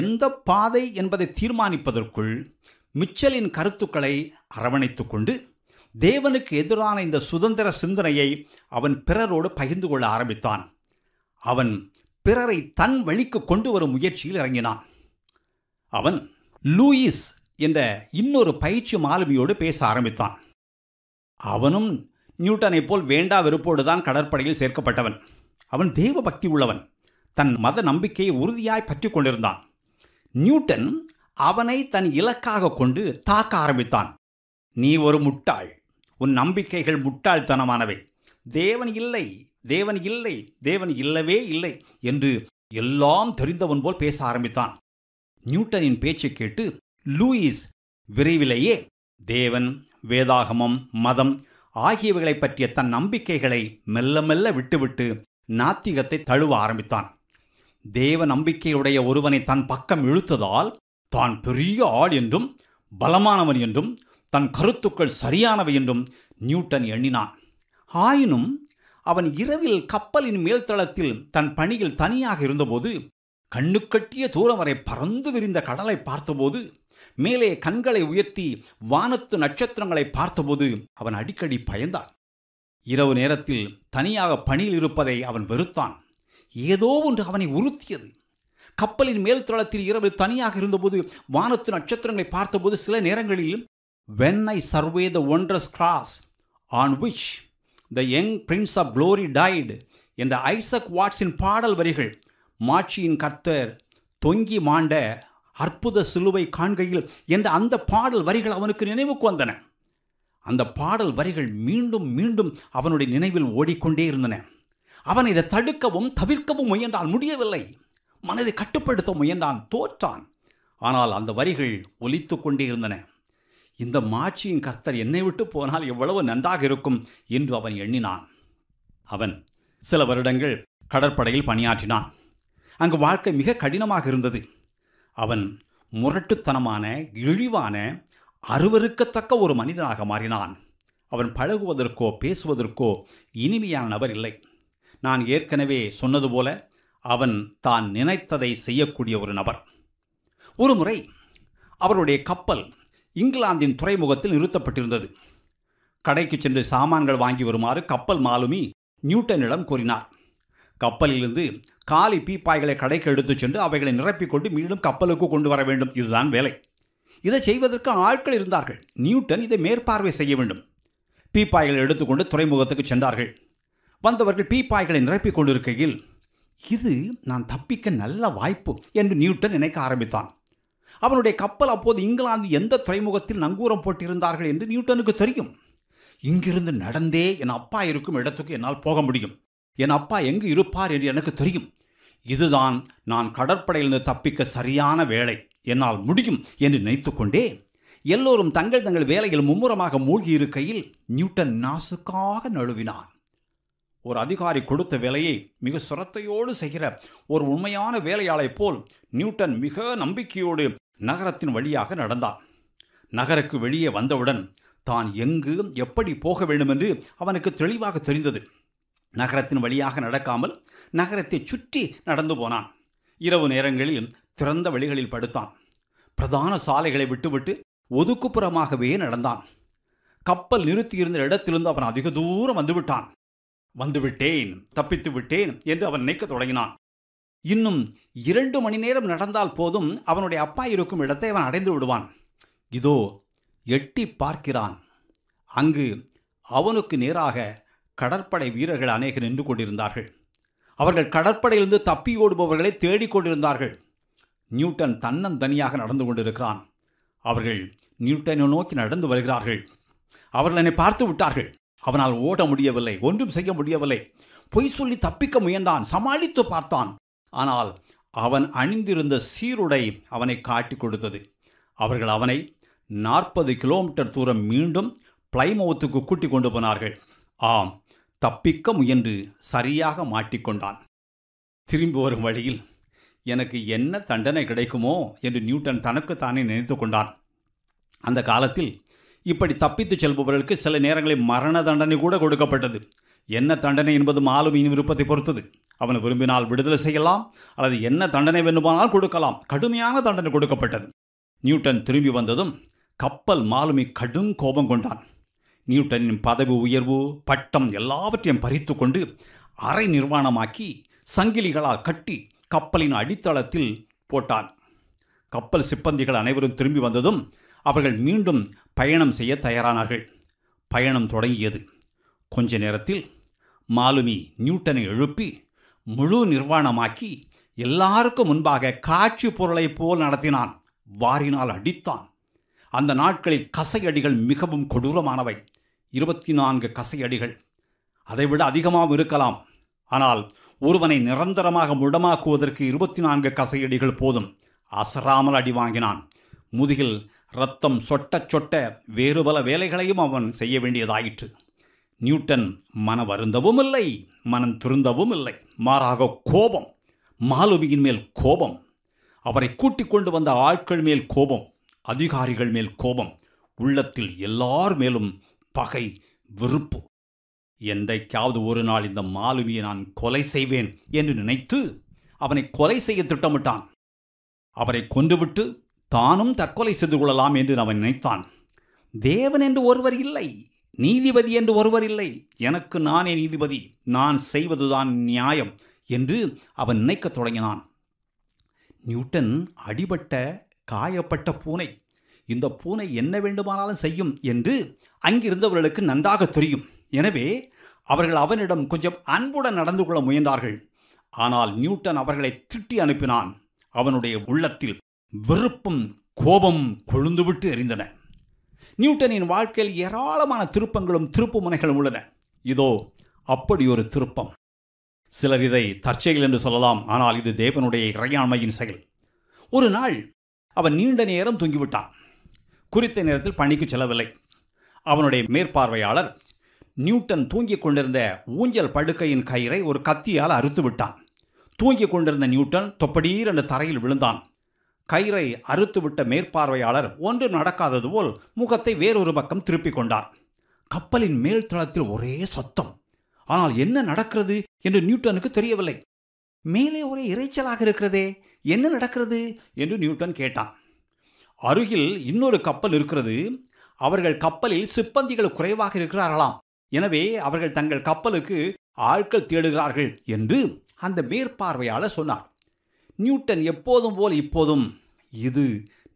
எந்த பாதை என்பதை தீர்மானிப்பதற்குள் மிச்சலின் கருத்துக்களை அரவணைத்து கொண்டு தேவனுக்கு எதிரான இந்த சுதந்திர சிந்தனையை அவன் பிறரோடு பகிர்ந்து கொள்ள ஆரம்பித்தான் அவன் பிறரை தன் வழிக்கு கொண்டு வரும் முயற்சியில் இறங்கினான் அவன் லூயிஸ் என்ற இன்னொரு பயிற்சி மாலுமியோடு பேச ஆரம்பித்தான் அவனும் நியூட்டனைப் போல் வேண்டா வெறுப்போடுதான் கடற்படையில் சேர்க்கப்பட்டவன் அவன் தெய்வ பக்தி உள்ளவன் தன் மத நம்பிக்கையை உறுதியாய் பற்றி கொண்டிருந்தான் நியூட்டன் அவனை தன் இலக்காக கொண்டு தாக்க ஆரம்பித்தான் நீ ஒரு முட்டாள் உன் நம்பிக்கைகள் முட்டாள்தனமானவை தேவன் இல்லை தேவன் இல்லை தேவன் இல்லவே இல்லை என்று எல்லாம் தெரிந்தவன் போல் பேச ஆரம்பித்தான் நியூட்டனின் பேச்சை கேட்டு லூயிஸ் விரைவிலேயே தேவன் வேதாகமம் மதம் ஆகியவைகளை பற்றிய தன் நம்பிக்கைகளை மெல்ல மெல்ல விட்டுவிட்டு நாத்திகத்தை தழுவ ஆரம்பித்தான் தேவ நம்பிக்கையுடைய ஒருவனை தன் பக்கம் இழுத்ததால் தான் பெரிய ஆள் என்றும் பலமானவன் என்றும் தன் கருத்துக்கள் சரியானவை என்றும் நியூட்டன் எண்ணினான் ஆயினும் அவன் இரவில் கப்பலின் மேல்தளத்தில் தன் பணியில் தனியாக இருந்தபோது கண்ணுக்கட்டிய தூரம் வரை பறந்து விரிந்த கடலை பார்த்தபோது மேலே கண்களை உயர்த்தி வானத்து நட்சத்திரங்களை பார்த்தபோது அவன் அடிக்கடி பயந்தான் இரவு நேரத்தில் தனியாக பணியில் இருப்பதை அவன் வெறுத்தான் ஏதோ ஒன்று அவனை உறுத்தியது கப்பலின் மேல் தளத்தில் இரவு தனியாக இருந்தபோது வானத்து நட்சத்திரங்களை பார்த்தபோது சில நேரங்களில் when I survey the wondrous cross on which the young prince of glory died என்ற ஐசக் வாட்ஸின் பாடல் வரிகள் மாட்சியின் கர்த்தர் தொங்கி மாண்ட அற்புத சிலுவை காண்கையில் என்ற அந்த பாடல் வரிகள் அவனுக்கு நினைவுக்கு வந்தன அந்த பாடல் வரிகள் மீண்டும் மீண்டும் அவனுடைய நினைவில் ஓடிக்கொண்டே இருந்தன அவன் இதை தடுக்கவும் தவிர்க்கவும் முயன்றான் முடியவில்லை மனதை கட்டுப்படுத்த முயன்றான் தோற்றான் ஆனால் அந்த வரிகள் ஒலித்து கொண்டே இருந்தன இந்த மாட்சியின் கர்த்தர் என்னை விட்டு போனால் எவ்வளவு நன்றாக இருக்கும் என்று அவன் எண்ணினான் அவன் சில வருடங்கள் கடற்படையில் பணியாற்றினான் அங்கு வாழ்க்கை மிக கடினமாக இருந்தது அவன் முரட்டுத்தனமான இழிவான அருவருக்கத்தக்க ஒரு மனிதனாக மாறினான் அவன் பழகுவதற்கோ பேசுவதற்கோ இனிமையான நபர் இல்லை நான் ஏற்கனவே சொன்னது போல அவன் தான் நினைத்ததை செய்யக்கூடிய ஒரு நபர் ஒருமுறை அவருடைய கப்பல் இங்கிலாந்தின் துறைமுகத்தில் நிறுத்தப்பட்டிருந்தது கடைக்கு சென்று சாமான்கள் வாங்கி வருமாறு கப்பல் மாலுமி நியூட்டனிடம் கூறினார் கப்பலிலிருந்து காலி பீப்பாய்களை கடைக்கு எடுத்துச் சென்று அவைகளை நிரப்பிக்கொண்டு மீண்டும் கப்பலுக்கு கொண்டு வர வேண்டும் இதுதான் வேலை இதை செய்வதற்கு ஆட்கள் இருந்தார்கள் நியூட்டன் இதை மேற்பார்வை செய்ய வேண்டும் பீப்பாய்களை எடுத்துக்கொண்டு துறைமுகத்துக்கு சென்றார்கள் வந்தவர்கள் பீப்பாய்களை நிரப்பிக் கொண்டிருக்கையில் இது நான் தப்பிக்க நல்ல வாய்ப்பு என்று நியூட்டன் நினைக்க ஆரம்பித்தான் அவனுடைய கப்பல் அப்போது இங்கிலாந்து எந்த துறைமுகத்தில் நங்கூரம் போட்டிருந்தார்கள் என்று நியூட்டனுக்கு தெரியும் இங்கிருந்து நடந்தே என் அப்பா இருக்கும் இடத்துக்கு என்னால் போக முடியும் என் அப்பா எங்கு இருப்பார் என்று எனக்கு தெரியும் இதுதான் நான் கடற்படையிலிருந்து தப்பிக்க சரியான வேலை என்னால் முடியும் என்று நினைத்துக்கொண்டே எல்லோரும் தங்கள் தங்கள் வேலையில் மும்முரமாக மூழ்கி இருக்கையில் நியூட்டன் நாசுக்காக நழுவினான் ஒரு அதிகாரி கொடுத்த வேலையை மிக சுரத்தையோடு செய்கிற ஒரு உண்மையான வேலையாளைப் போல் நியூட்டன் மிக நம்பிக்கையோடு நகரத்தின் வழியாக நடந்தான் நகருக்கு வெளியே வந்தவுடன் தான் எங்கு எப்படி போக வேண்டும் என்று அவனுக்கு தெளிவாக தெரிந்தது நகரத்தின் வழியாக நடக்காமல் நகரத்தை சுற்றி நடந்து போனான் இரவு நேரங்களில் திறந்த வழிகளில் படுத்தான் பிரதான சாலைகளை விட்டுவிட்டு ஒதுக்குப்புறமாகவே நடந்தான் கப்பல் நிறுத்தியிருந்த இடத்திலிருந்து அவன் அதிக தூரம் வந்துவிட்டான் வந்துவிட்டேன் தப்பித்து விட்டேன் என்று அவன் நினைக்கத் தொடங்கினான் இன்னும் இரண்டு மணி நேரம் நடந்தால் போதும் அவனுடைய அப்பா இருக்கும் இடத்தை அவன் அடைந்து விடுவான் இதோ எட்டி பார்க்கிறான் அங்கு அவனுக்கு நேராக கடற்படை வீரர்கள் அநேகர் நின்று கொண்டிருந்தார்கள் அவர்கள் கடற்படையிலிருந்து தப்பி ஓடுபவர்களை தேடிக் கொண்டிருந்தார்கள் நியூட்டன் தன்னந்தனியாக நடந்து கொண்டிருக்கிறான் அவர்கள் நியூட்டனை நோக்கி நடந்து வருகிறார்கள் அவர்கள் என்னை பார்த்து விட்டார்கள் அவனால் ஓட முடியவில்லை ஒன்றும் செய்ய முடியவில்லை பொய் சொல்லி தப்பிக்க முயன்றான் சமாளித்து பார்த்தான் ஆனால் அவன் அணிந்திருந்த சீருடை அவனை காட்டி கொடுத்தது அவர்கள் அவனை நாற்பது கிலோமீட்டர் தூரம் மீண்டும் பிளைமவுத்துக்கு கூட்டி கொண்டு போனார்கள் ஆம் தப்பிக்க முயன்று சரியாக மாட்டிக்கொண்டான் திரும்பி வரும் வழியில் எனக்கு என்ன தண்டனை கிடைக்குமோ என்று நியூட்டன் தனக்குத்தானே நினைத்து கொண்டான் அந்த காலத்தில் இப்படி தப்பித்து செல்பவர்களுக்கு சில நேரங்களில் மரண தண்டனை கூட கொடுக்கப்பட்டது என்ன தண்டனை என்பதும் ஆளுமையின் விருப்பத்தை பொறுத்தது அவன் விரும்பினால் விடுதலை செய்யலாம் அல்லது என்ன தண்டனை வேண்டுமானால் கொடுக்கலாம் கடுமையான தண்டனை கொடுக்கப்பட்டது நியூட்டன் திரும்பி வந்ததும் கப்பல் மாலுமி கடும் கோபம் கொண்டான் நியூட்டனின் பதவி உயர்வு பட்டம் எல்லாவற்றையும் பறித்து கொண்டு அறை நிர்வாணமாக்கி சங்கிலிகளால் கட்டி கப்பலின் அடித்தளத்தில் போட்டான் கப்பல் சிப்பந்திகள் அனைவரும் திரும்பி வந்ததும் அவர்கள் மீண்டும் பயணம் செய்ய தயாரானார்கள் பயணம் தொடங்கியது கொஞ்ச நேரத்தில் மாலுமி நியூட்டனை எழுப்பி முழு நிர்வாணமாக்கி எல்லாருக்கும் முன்பாக காட்சி பொருளைப் போல் நடத்தினான் வாரினால் அடித்தான் அந்த நாட்களில் கசையடிகள் மிகவும் கொடூரமானவை இருபத்தி நான்கு கசையடிகள் அதைவிட அதிகமாகவும் இருக்கலாம் ஆனால் ஒருவனை நிரந்தரமாக முடமாக்குவதற்கு இருபத்தி நான்கு கசையடிகள் போதும் அசராமல் அடி வாங்கினான் முதுகில் ரத்தம் சொட்ட சொட்ட வேறு பல வேலைகளையும் அவன் செய்ய வேண்டியதாயிற்று நியூட்டன் மன வருந்தவும் இல்லை மனம் திருந்தவும் இல்லை மாறாக கோபம் மாலுமியின் மேல் கோபம் அவரை கூட்டிக் கொண்டு வந்த ஆட்கள் மேல் கோபம் அதிகாரிகள் மேல் கோபம் உள்ளத்தில் எல்லார் மேலும் பகை வெறுப்பு என்றைக்காவது ஒரு நாள் இந்த மாலுமியை நான் கொலை செய்வேன் என்று நினைத்து அவனை கொலை செய்ய திட்டமிட்டான் அவரை கொன்றுவிட்டு தானும் தற்கொலை செய்து கொள்ளலாம் என்று அவன் நினைத்தான் தேவன் என்று ஒருவர் இல்லை நீதிபதி என்று ஒருவர் இல்லை எனக்கு நானே நீதிபதி நான் செய்வதுதான் நியாயம் என்று அவன் நினைக்கத் தொடங்கினான் நியூட்டன் அடிபட்ட காயப்பட்ட பூனை இந்த பூனை என்ன வேண்டுமானாலும் செய்யும் என்று அங்கிருந்தவர்களுக்கு நன்றாக தெரியும் எனவே அவர்கள் அவனிடம் கொஞ்சம் அன்புடன் நடந்து கொள்ள முயன்றார்கள் ஆனால் நியூட்டன் அவர்களை திட்டி அனுப்பினான் அவனுடைய உள்ளத்தில் வெறுப்பும் கோபம் கொழுந்துவிட்டு எரிந்தன நியூட்டனின் வாழ்க்கையில் ஏராளமான திருப்பங்களும் திருப்பு முனைகளும் உள்ளன இதோ அப்படி ஒரு திருப்பம் சிலர் இதை தற்செயல் என்று சொல்லலாம் ஆனால் இது தேவனுடைய இறையாண்மையின் செயல் ஒரு நாள் அவன் நீண்ட நேரம் தூங்கிவிட்டான் குறித்த நேரத்தில் பணிக்கு செல்லவில்லை அவனுடைய மேற்பார்வையாளர் நியூட்டன் தூங்கிக் கொண்டிருந்த ஊஞ்சல் படுக்கையின் கயிறை ஒரு கத்தியால் அறுத்து விட்டான் தூங்கிக் கொண்டிருந்த நியூட்டன் தொப்படீர் என்று தரையில் விழுந்தான் கயிறை அறுத்துவிட்ட மேற்பார்வையாளர் ஒன்று நடக்காதது போல் முகத்தை வேறொரு பக்கம் திருப்பிக் கொண்டார் கப்பலின் மேல் தளத்தில் ஒரே சத்தம் ஆனால் என்ன நடக்கிறது என்று நியூட்டனுக்கு தெரியவில்லை மேலே ஒரே இறைச்சலாக இருக்கிறதே என்ன நடக்கிறது என்று நியூட்டன் கேட்டான் அருகில் இன்னொரு கப்பல் இருக்கிறது அவர்கள் கப்பலில் சிப்பந்திகள் குறைவாக இருக்கிறார்களாம் எனவே அவர்கள் தங்கள் கப்பலுக்கு ஆட்கள் தேடுகிறார்கள் என்று அந்த மேற்பார்வையாளர் சொன்னார் நியூட்டன் எப்போதும் போல் இப்போதும் இது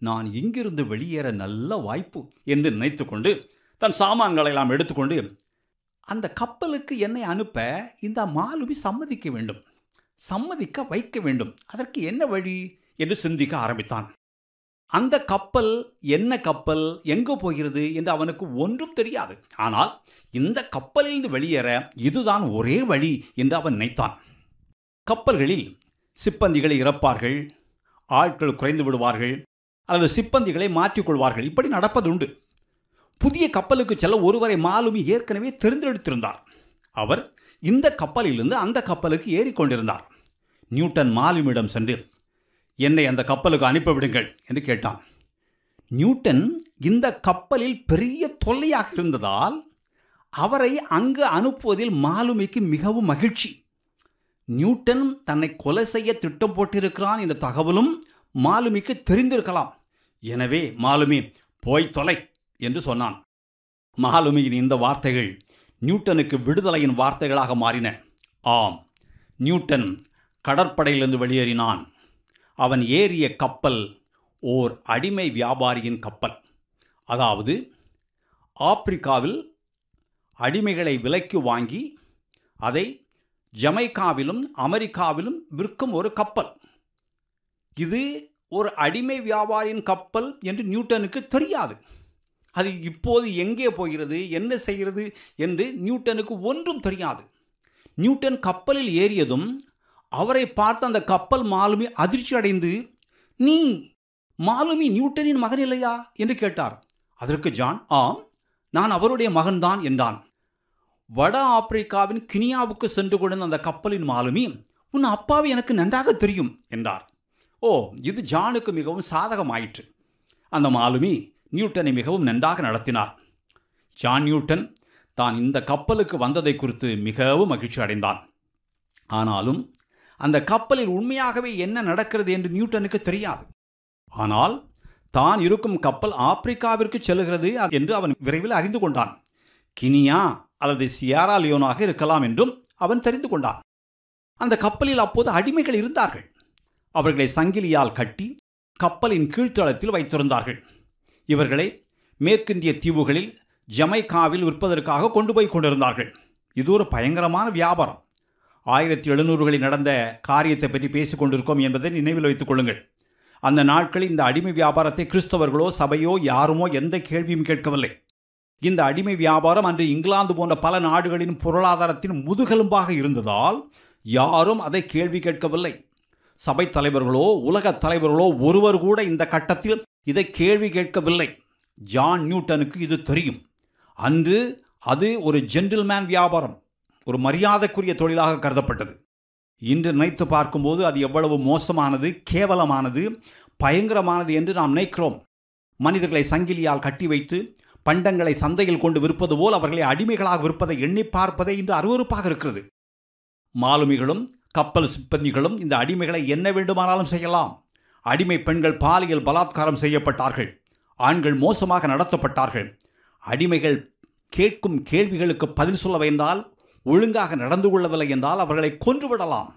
நான் இங்கிருந்து வெளியேற நல்ல வாய்ப்பு என்று நினைத்து கொண்டு தன் சாமான்களை எல்லாம் எடுத்துக்கொண்டு அந்த கப்பலுக்கு என்னை அனுப்ப இந்த மாலுமி சம்மதிக்க வேண்டும் சம்மதிக்க வைக்க வேண்டும் அதற்கு என்ன வழி என்று சிந்திக்க ஆரம்பித்தான் அந்த கப்பல் என்ன கப்பல் எங்கே போகிறது என்று அவனுக்கு ஒன்றும் தெரியாது ஆனால் இந்த கப்பலிலிருந்து வெளியேற இதுதான் ஒரே வழி என்று அவன் நினைத்தான் கப்பல்களில் சிப்பந்திகள் இறப்பார்கள் ஆட்கள் குறைந்து விடுவார்கள் அல்லது சிப்பந்திகளை மாற்றிக்கொள்வார்கள் இப்படி நடப்பதுண்டு புதிய கப்பலுக்கு செல்ல ஒருவரை மாலுமி ஏற்கனவே தெரிந்தெடுத்திருந்தார் அவர் இந்த கப்பலிலிருந்து அந்த கப்பலுக்கு ஏறிக்கொண்டிருந்தார் நியூட்டன் மாலுமியிடம் சென்று என்னை அந்த கப்பலுக்கு அனுப்பிவிடுங்கள் என்று கேட்டான் நியூட்டன் இந்த கப்பலில் பெரிய தொல்லையாக இருந்ததால் அவரை அங்கு அனுப்புவதில் மாலுமிக்கு மிகவும் மகிழ்ச்சி நியூட்டன் தன்னை கொலை செய்ய திட்டம் போட்டிருக்கிறான் என்ற தகவலும் மாலுமிக்கு தெரிந்திருக்கலாம் எனவே மாலுமி போய் தொலை என்று சொன்னான் மாலுமியின் இந்த வார்த்தைகள் நியூட்டனுக்கு விடுதலையின் வார்த்தைகளாக மாறின ஆம் நியூட்டன் கடற்படையிலிருந்து வெளியேறினான் அவன் ஏறிய கப்பல் ஓர் அடிமை வியாபாரியின் கப்பல் அதாவது ஆப்பிரிக்காவில் அடிமைகளை விலைக்கு வாங்கி அதை ஜமைக்காவிலும் அமெரிக்காவிலும் விற்கும் ஒரு கப்பல் இது ஒரு அடிமை வியாபாரியின் கப்பல் என்று நியூட்டனுக்கு தெரியாது அது இப்போது எங்கே போகிறது என்ன செய்கிறது என்று நியூட்டனுக்கு ஒன்றும் தெரியாது நியூட்டன் கப்பலில் ஏறியதும் அவரை பார்த்து அந்த கப்பல் மாலுமி அதிர்ச்சி அடைந்து நீ மாலுமி நியூட்டனின் மகன் இல்லையா என்று கேட்டார் அதற்கு ஜான் ஆம் நான் அவருடைய மகன்தான் என்றான் வட ஆப்பிரிக்காவின் கினியாவுக்கு சென்று கொண்டிருந்த அந்த கப்பலின் மாலுமி உன் அப்பாவை எனக்கு நன்றாக தெரியும் என்றார் ஓ இது ஜானுக்கு மிகவும் சாதகமாயிற்று அந்த மாலுமி நியூட்டனை மிகவும் நன்றாக நடத்தினார் ஜான் நியூட்டன் தான் இந்த கப்பலுக்கு வந்ததை குறித்து மிகவும் மகிழ்ச்சி அடைந்தான் ஆனாலும் அந்த கப்பலில் உண்மையாகவே என்ன நடக்கிறது என்று நியூட்டனுக்கு தெரியாது ஆனால் தான் இருக்கும் கப்பல் ஆப்பிரிக்காவிற்கு செல்கிறது என்று அவன் விரைவில் அறிந்து கொண்டான் கினியா அல்லது சியாரா லியோனாக இருக்கலாம் என்றும் அவன் தெரிந்து கொண்டான் அந்த கப்பலில் அப்போது அடிமைகள் இருந்தார்கள் அவர்களை சங்கிலியால் கட்டி கப்பலின் கீழ்த்தளத்தில் வைத்திருந்தார்கள் இவர்களை மேற்கிந்திய தீவுகளில் ஜமைக்காவில் விற்பதற்காக கொண்டு போய் கொண்டிருந்தார்கள் இது ஒரு பயங்கரமான வியாபாரம் ஆயிரத்தி எழுநூறுகளில் நடந்த காரியத்தை பற்றி பேசிக் கொண்டிருக்கோம் என்பதை நினைவில் வைத்துக் கொள்ளுங்கள் அந்த நாட்களில் இந்த அடிமை வியாபாரத்தை கிறிஸ்தவர்களோ சபையோ யாருமோ எந்த கேள்வியும் கேட்கவில்லை இந்த அடிமை வியாபாரம் அன்று இங்கிலாந்து போன்ற பல நாடுகளின் பொருளாதாரத்தின் முதுகெலும்பாக இருந்ததால் யாரும் அதை கேள்வி கேட்கவில்லை சபை தலைவர்களோ உலக தலைவர்களோ ஒருவர் கூட இந்த கட்டத்தில் இதை கேள்வி கேட்கவில்லை ஜான் நியூட்டனுக்கு இது தெரியும் அன்று அது ஒரு ஜென்டில்மேன் வியாபாரம் ஒரு மரியாதைக்குரிய தொழிலாக கருதப்பட்டது இன்று நினைத்து பார்க்கும்போது அது எவ்வளவு மோசமானது கேவலமானது பயங்கரமானது என்று நாம் நினைக்கிறோம் மனிதர்களை சங்கிலியால் கட்டி வைத்து பண்டங்களை சந்தையில் கொண்டு விற்பது போல் அவர்களை அடிமைகளாக விற்பதை எண்ணி பார்ப்பதே இந்த அருவறுப்பாக இருக்கிறது மாலுமிகளும் கப்பல் சிப்பந்திகளும் இந்த அடிமைகளை என்ன வேண்டுமானாலும் செய்யலாம் அடிமை பெண்கள் பாலியல் பலாத்காரம் செய்யப்பட்டார்கள் ஆண்கள் மோசமாக நடத்தப்பட்டார்கள் அடிமைகள் கேட்கும் கேள்விகளுக்கு பதில் சொல்ல வேண்டால் ஒழுங்காக நடந்து கொள்ளவில்லை என்றால் அவர்களை கொன்றுவிடலாம்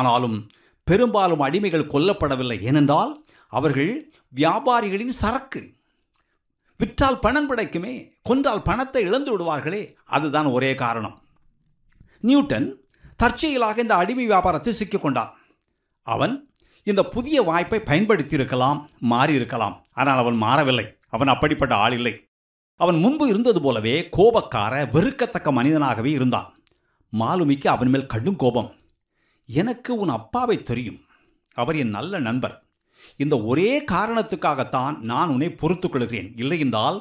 ஆனாலும் பெரும்பாலும் அடிமைகள் கொல்லப்படவில்லை ஏனென்றால் அவர்கள் வியாபாரிகளின் சரக்கு விற்றால் பணம் கிடைக்குமே கொன்றால் பணத்தை இழந்து விடுவார்களே அதுதான் ஒரே காரணம் நியூட்டன் தற்செயலாக இந்த அடிமை வியாபாரத்தை சிக்கிக்கொண்டான் அவன் இந்த புதிய வாய்ப்பை பயன்படுத்தி இருக்கலாம் மாறி இருக்கலாம் ஆனால் அவன் மாறவில்லை அவன் அப்படிப்பட்ட ஆள் இல்லை அவன் முன்பு இருந்தது போலவே கோபக்கார வெறுக்கத்தக்க மனிதனாகவே இருந்தான் மாலுமிக்கு அவன் மேல் கடும் கோபம் எனக்கு உன் அப்பாவை தெரியும் அவர் என் நல்ல நண்பர் இந்த ஒரே காரணத்துக்காகத்தான் நான் உன்னை பொறுத்து கொள்கிறேன் இல்லையென்றால்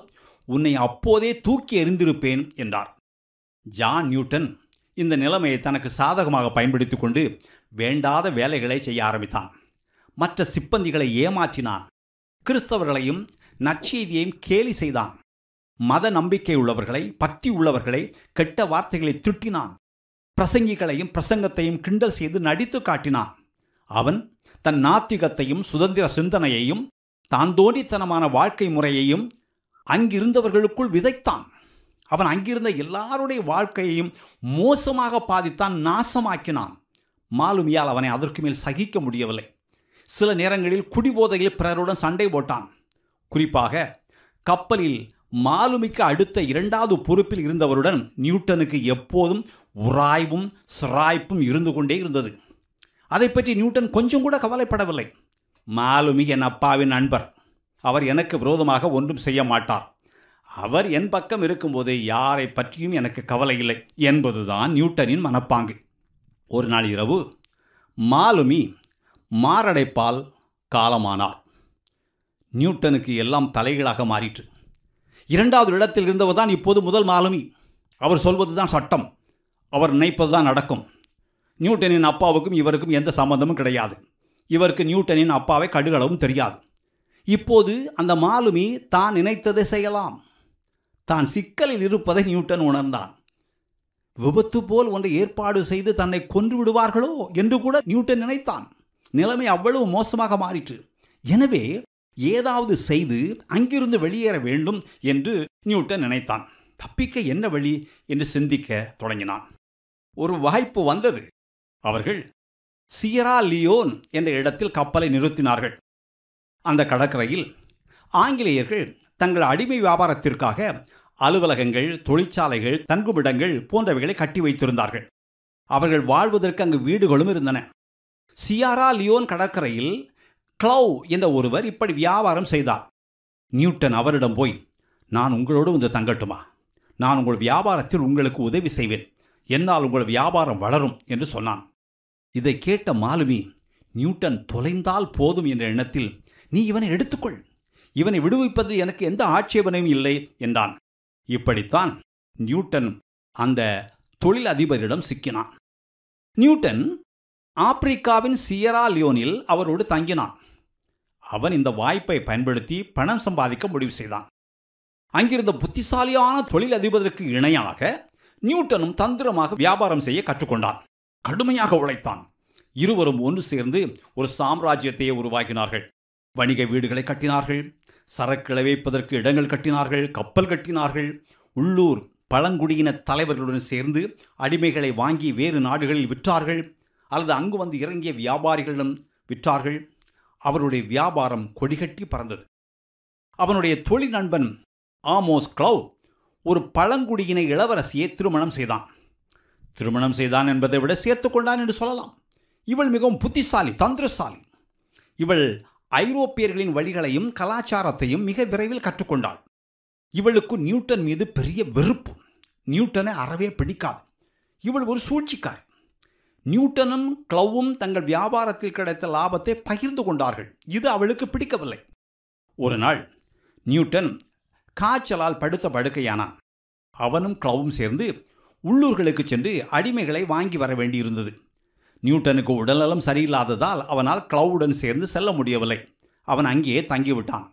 உன்னை அப்போதே தூக்கி எறிந்திருப்பேன் என்றார் ஜான் நியூட்டன் இந்த நிலைமையை தனக்கு சாதகமாக பயன்படுத்தி கொண்டு வேண்டாத வேலைகளை செய்ய ஆரம்பித்தான் மற்ற சிப்பந்திகளை ஏமாற்றினான் கிறிஸ்தவர்களையும் நற்செய்தியையும் கேலி செய்தான் மத நம்பிக்கை உள்ளவர்களை பக்தி உள்ளவர்களை கெட்ட வார்த்தைகளை திட்டினான் பிரசங்கிகளையும் பிரசங்கத்தையும் கிண்டல் செய்து நடித்து காட்டினான் அவன் தன் நாத்திகத்தையும் சுதந்திர சிந்தனையையும் தான் தோண்டித்தனமான வாழ்க்கை முறையையும் அங்கிருந்தவர்களுக்குள் விதைத்தான் அவன் அங்கிருந்த எல்லாருடைய வாழ்க்கையையும் மோசமாக பாதித்தான் நாசமாக்கினான் மாலுமியால் அவனை அதற்கு மேல் சகிக்க முடியவில்லை சில நேரங்களில் குடிபோதையில் பிறருடன் சண்டை போட்டான் குறிப்பாக கப்பலில் மாலுமிக்கு அடுத்த இரண்டாவது பொறுப்பில் இருந்தவருடன் நியூட்டனுக்கு எப்போதும் உராய்வும் சிராய்ப்பும் இருந்து கொண்டே இருந்தது அதை பற்றி நியூட்டன் கொஞ்சம் கூட கவலைப்படவில்லை மாலுமி என் அப்பாவின் நண்பர் அவர் எனக்கு விரோதமாக ஒன்றும் செய்ய மாட்டார் அவர் என் பக்கம் இருக்கும்போது யாரை பற்றியும் எனக்கு கவலை இல்லை என்பதுதான் நியூட்டனின் மனப்பாங்கு ஒரு நாள் இரவு மாலுமி மாரடைப்பால் காலமானார் நியூட்டனுக்கு எல்லாம் தலைகளாக மாறிற்று இரண்டாவது இடத்தில் இருந்தவர் தான் இப்போது முதல் மாலுமி அவர் சொல்வது தான் சட்டம் அவர் நினைப்பது தான் நடக்கும் நியூட்டனின் அப்பாவுக்கும் இவருக்கும் எந்த சம்மந்தமும் கிடையாது இவருக்கு நியூட்டனின் அப்பாவை கடுகளவும் தெரியாது இப்போது அந்த மாலுமி தான் நினைத்ததை செய்யலாம் தான் சிக்கலில் இருப்பதை நியூட்டன் உணர்ந்தான் விபத்து போல் ஒன்றை ஏற்பாடு செய்து தன்னை கொன்று விடுவார்களோ என்று கூட நியூட்டன் நினைத்தான் நிலைமை அவ்வளவு மோசமாக மாறிற்று எனவே ஏதாவது செய்து அங்கிருந்து வெளியேற வேண்டும் என்று நியூட்டன் நினைத்தான் தப்பிக்க என்ன வழி என்று சிந்திக்க தொடங்கினான் ஒரு வாய்ப்பு வந்தது அவர்கள் சியரா லியோன் என்ற இடத்தில் கப்பலை நிறுத்தினார்கள் அந்த கடற்கரையில் ஆங்கிலேயர்கள் தங்கள் அடிமை வியாபாரத்திற்காக அலுவலகங்கள் தொழிற்சாலைகள் தங்குமிடங்கள் போன்றவைகளை கட்டி வைத்திருந்தார்கள் அவர்கள் வாழ்வதற்கு அங்கு வீடுகளும் இருந்தன சியாரா லியோன் கடற்கரையில் க்ளவ் என்ற ஒருவர் இப்படி வியாபாரம் செய்தார் நியூட்டன் அவரிடம் போய் நான் உங்களோடு வந்து தங்கட்டுமா நான் உங்கள் வியாபாரத்தில் உங்களுக்கு உதவி செய்வேன் என்னால் உங்கள் வியாபாரம் வளரும் என்று சொன்னான் இதை கேட்ட மாலுமி நியூட்டன் தொலைந்தால் போதும் என்ற எண்ணத்தில் நீ இவனை எடுத்துக்கொள் இவனை விடுவிப்பதில் எனக்கு எந்த ஆட்சேபனையும் இல்லை என்றான் இப்படித்தான் நியூட்டன் அந்த தொழில் அதிபரிடம் சிக்கினான் நியூட்டன் ஆப்பிரிக்காவின் சியரா லியோனில் அவரோடு தங்கினான் அவன் இந்த வாய்ப்பை பயன்படுத்தி பணம் சம்பாதிக்க முடிவு செய்தான் அங்கிருந்த புத்திசாலியான தொழில் அதிபருக்கு இணையாக நியூட்டனும் தந்திரமாக வியாபாரம் செய்ய கற்றுக்கொண்டான் கடுமையாக உழைத்தான் இருவரும் ஒன்று சேர்ந்து ஒரு சாம்ராஜ்யத்தையே உருவாக்கினார்கள் வணிக வீடுகளை கட்டினார்கள் சரக்குகளை வைப்பதற்கு இடங்கள் கட்டினார்கள் கப்பல் கட்டினார்கள் உள்ளூர் பழங்குடியின தலைவர்களுடன் சேர்ந்து அடிமைகளை வாங்கி வேறு நாடுகளில் விற்றார்கள் அல்லது அங்கு வந்து இறங்கிய வியாபாரிகளிடம் விற்றார்கள் அவருடைய வியாபாரம் கொடிகட்டி பறந்தது அவனுடைய தொழில் நண்பன் ஆமோஸ் கிளவ் ஒரு பழங்குடியின இளவரசியை திருமணம் செய்தான் திருமணம் செய்தான் என்பதை விட சேர்த்து கொண்டான் என்று சொல்லலாம் இவள் மிகவும் புத்திசாலி தந்திரசாலி இவள் ஐரோப்பியர்களின் வழிகளையும் கலாச்சாரத்தையும் மிக விரைவில் கற்றுக்கொண்டாள் இவளுக்கு நியூட்டன் மீது பெரிய வெறுப்பு நியூட்டனை அறவே பிடிக்காது இவள் ஒரு சூழ்ச்சிக்கார் நியூட்டனும் க்ளவும் தங்கள் வியாபாரத்தில் கிடைத்த லாபத்தை பகிர்ந்து கொண்டார்கள் இது அவளுக்கு பிடிக்கவில்லை ஒரு நாள் நியூட்டன் காய்ச்சலால் படுத்த படுக்கையானான் அவனும் க்ளவும் சேர்ந்து உள்ளூர்களுக்கு சென்று அடிமைகளை வாங்கி வர வேண்டியிருந்தது நியூட்டனுக்கு உடல்நலம் சரியில்லாததால் அவனால் கிளவுடன் சேர்ந்து செல்ல முடியவில்லை அவன் அங்கேயே தங்கிவிட்டான்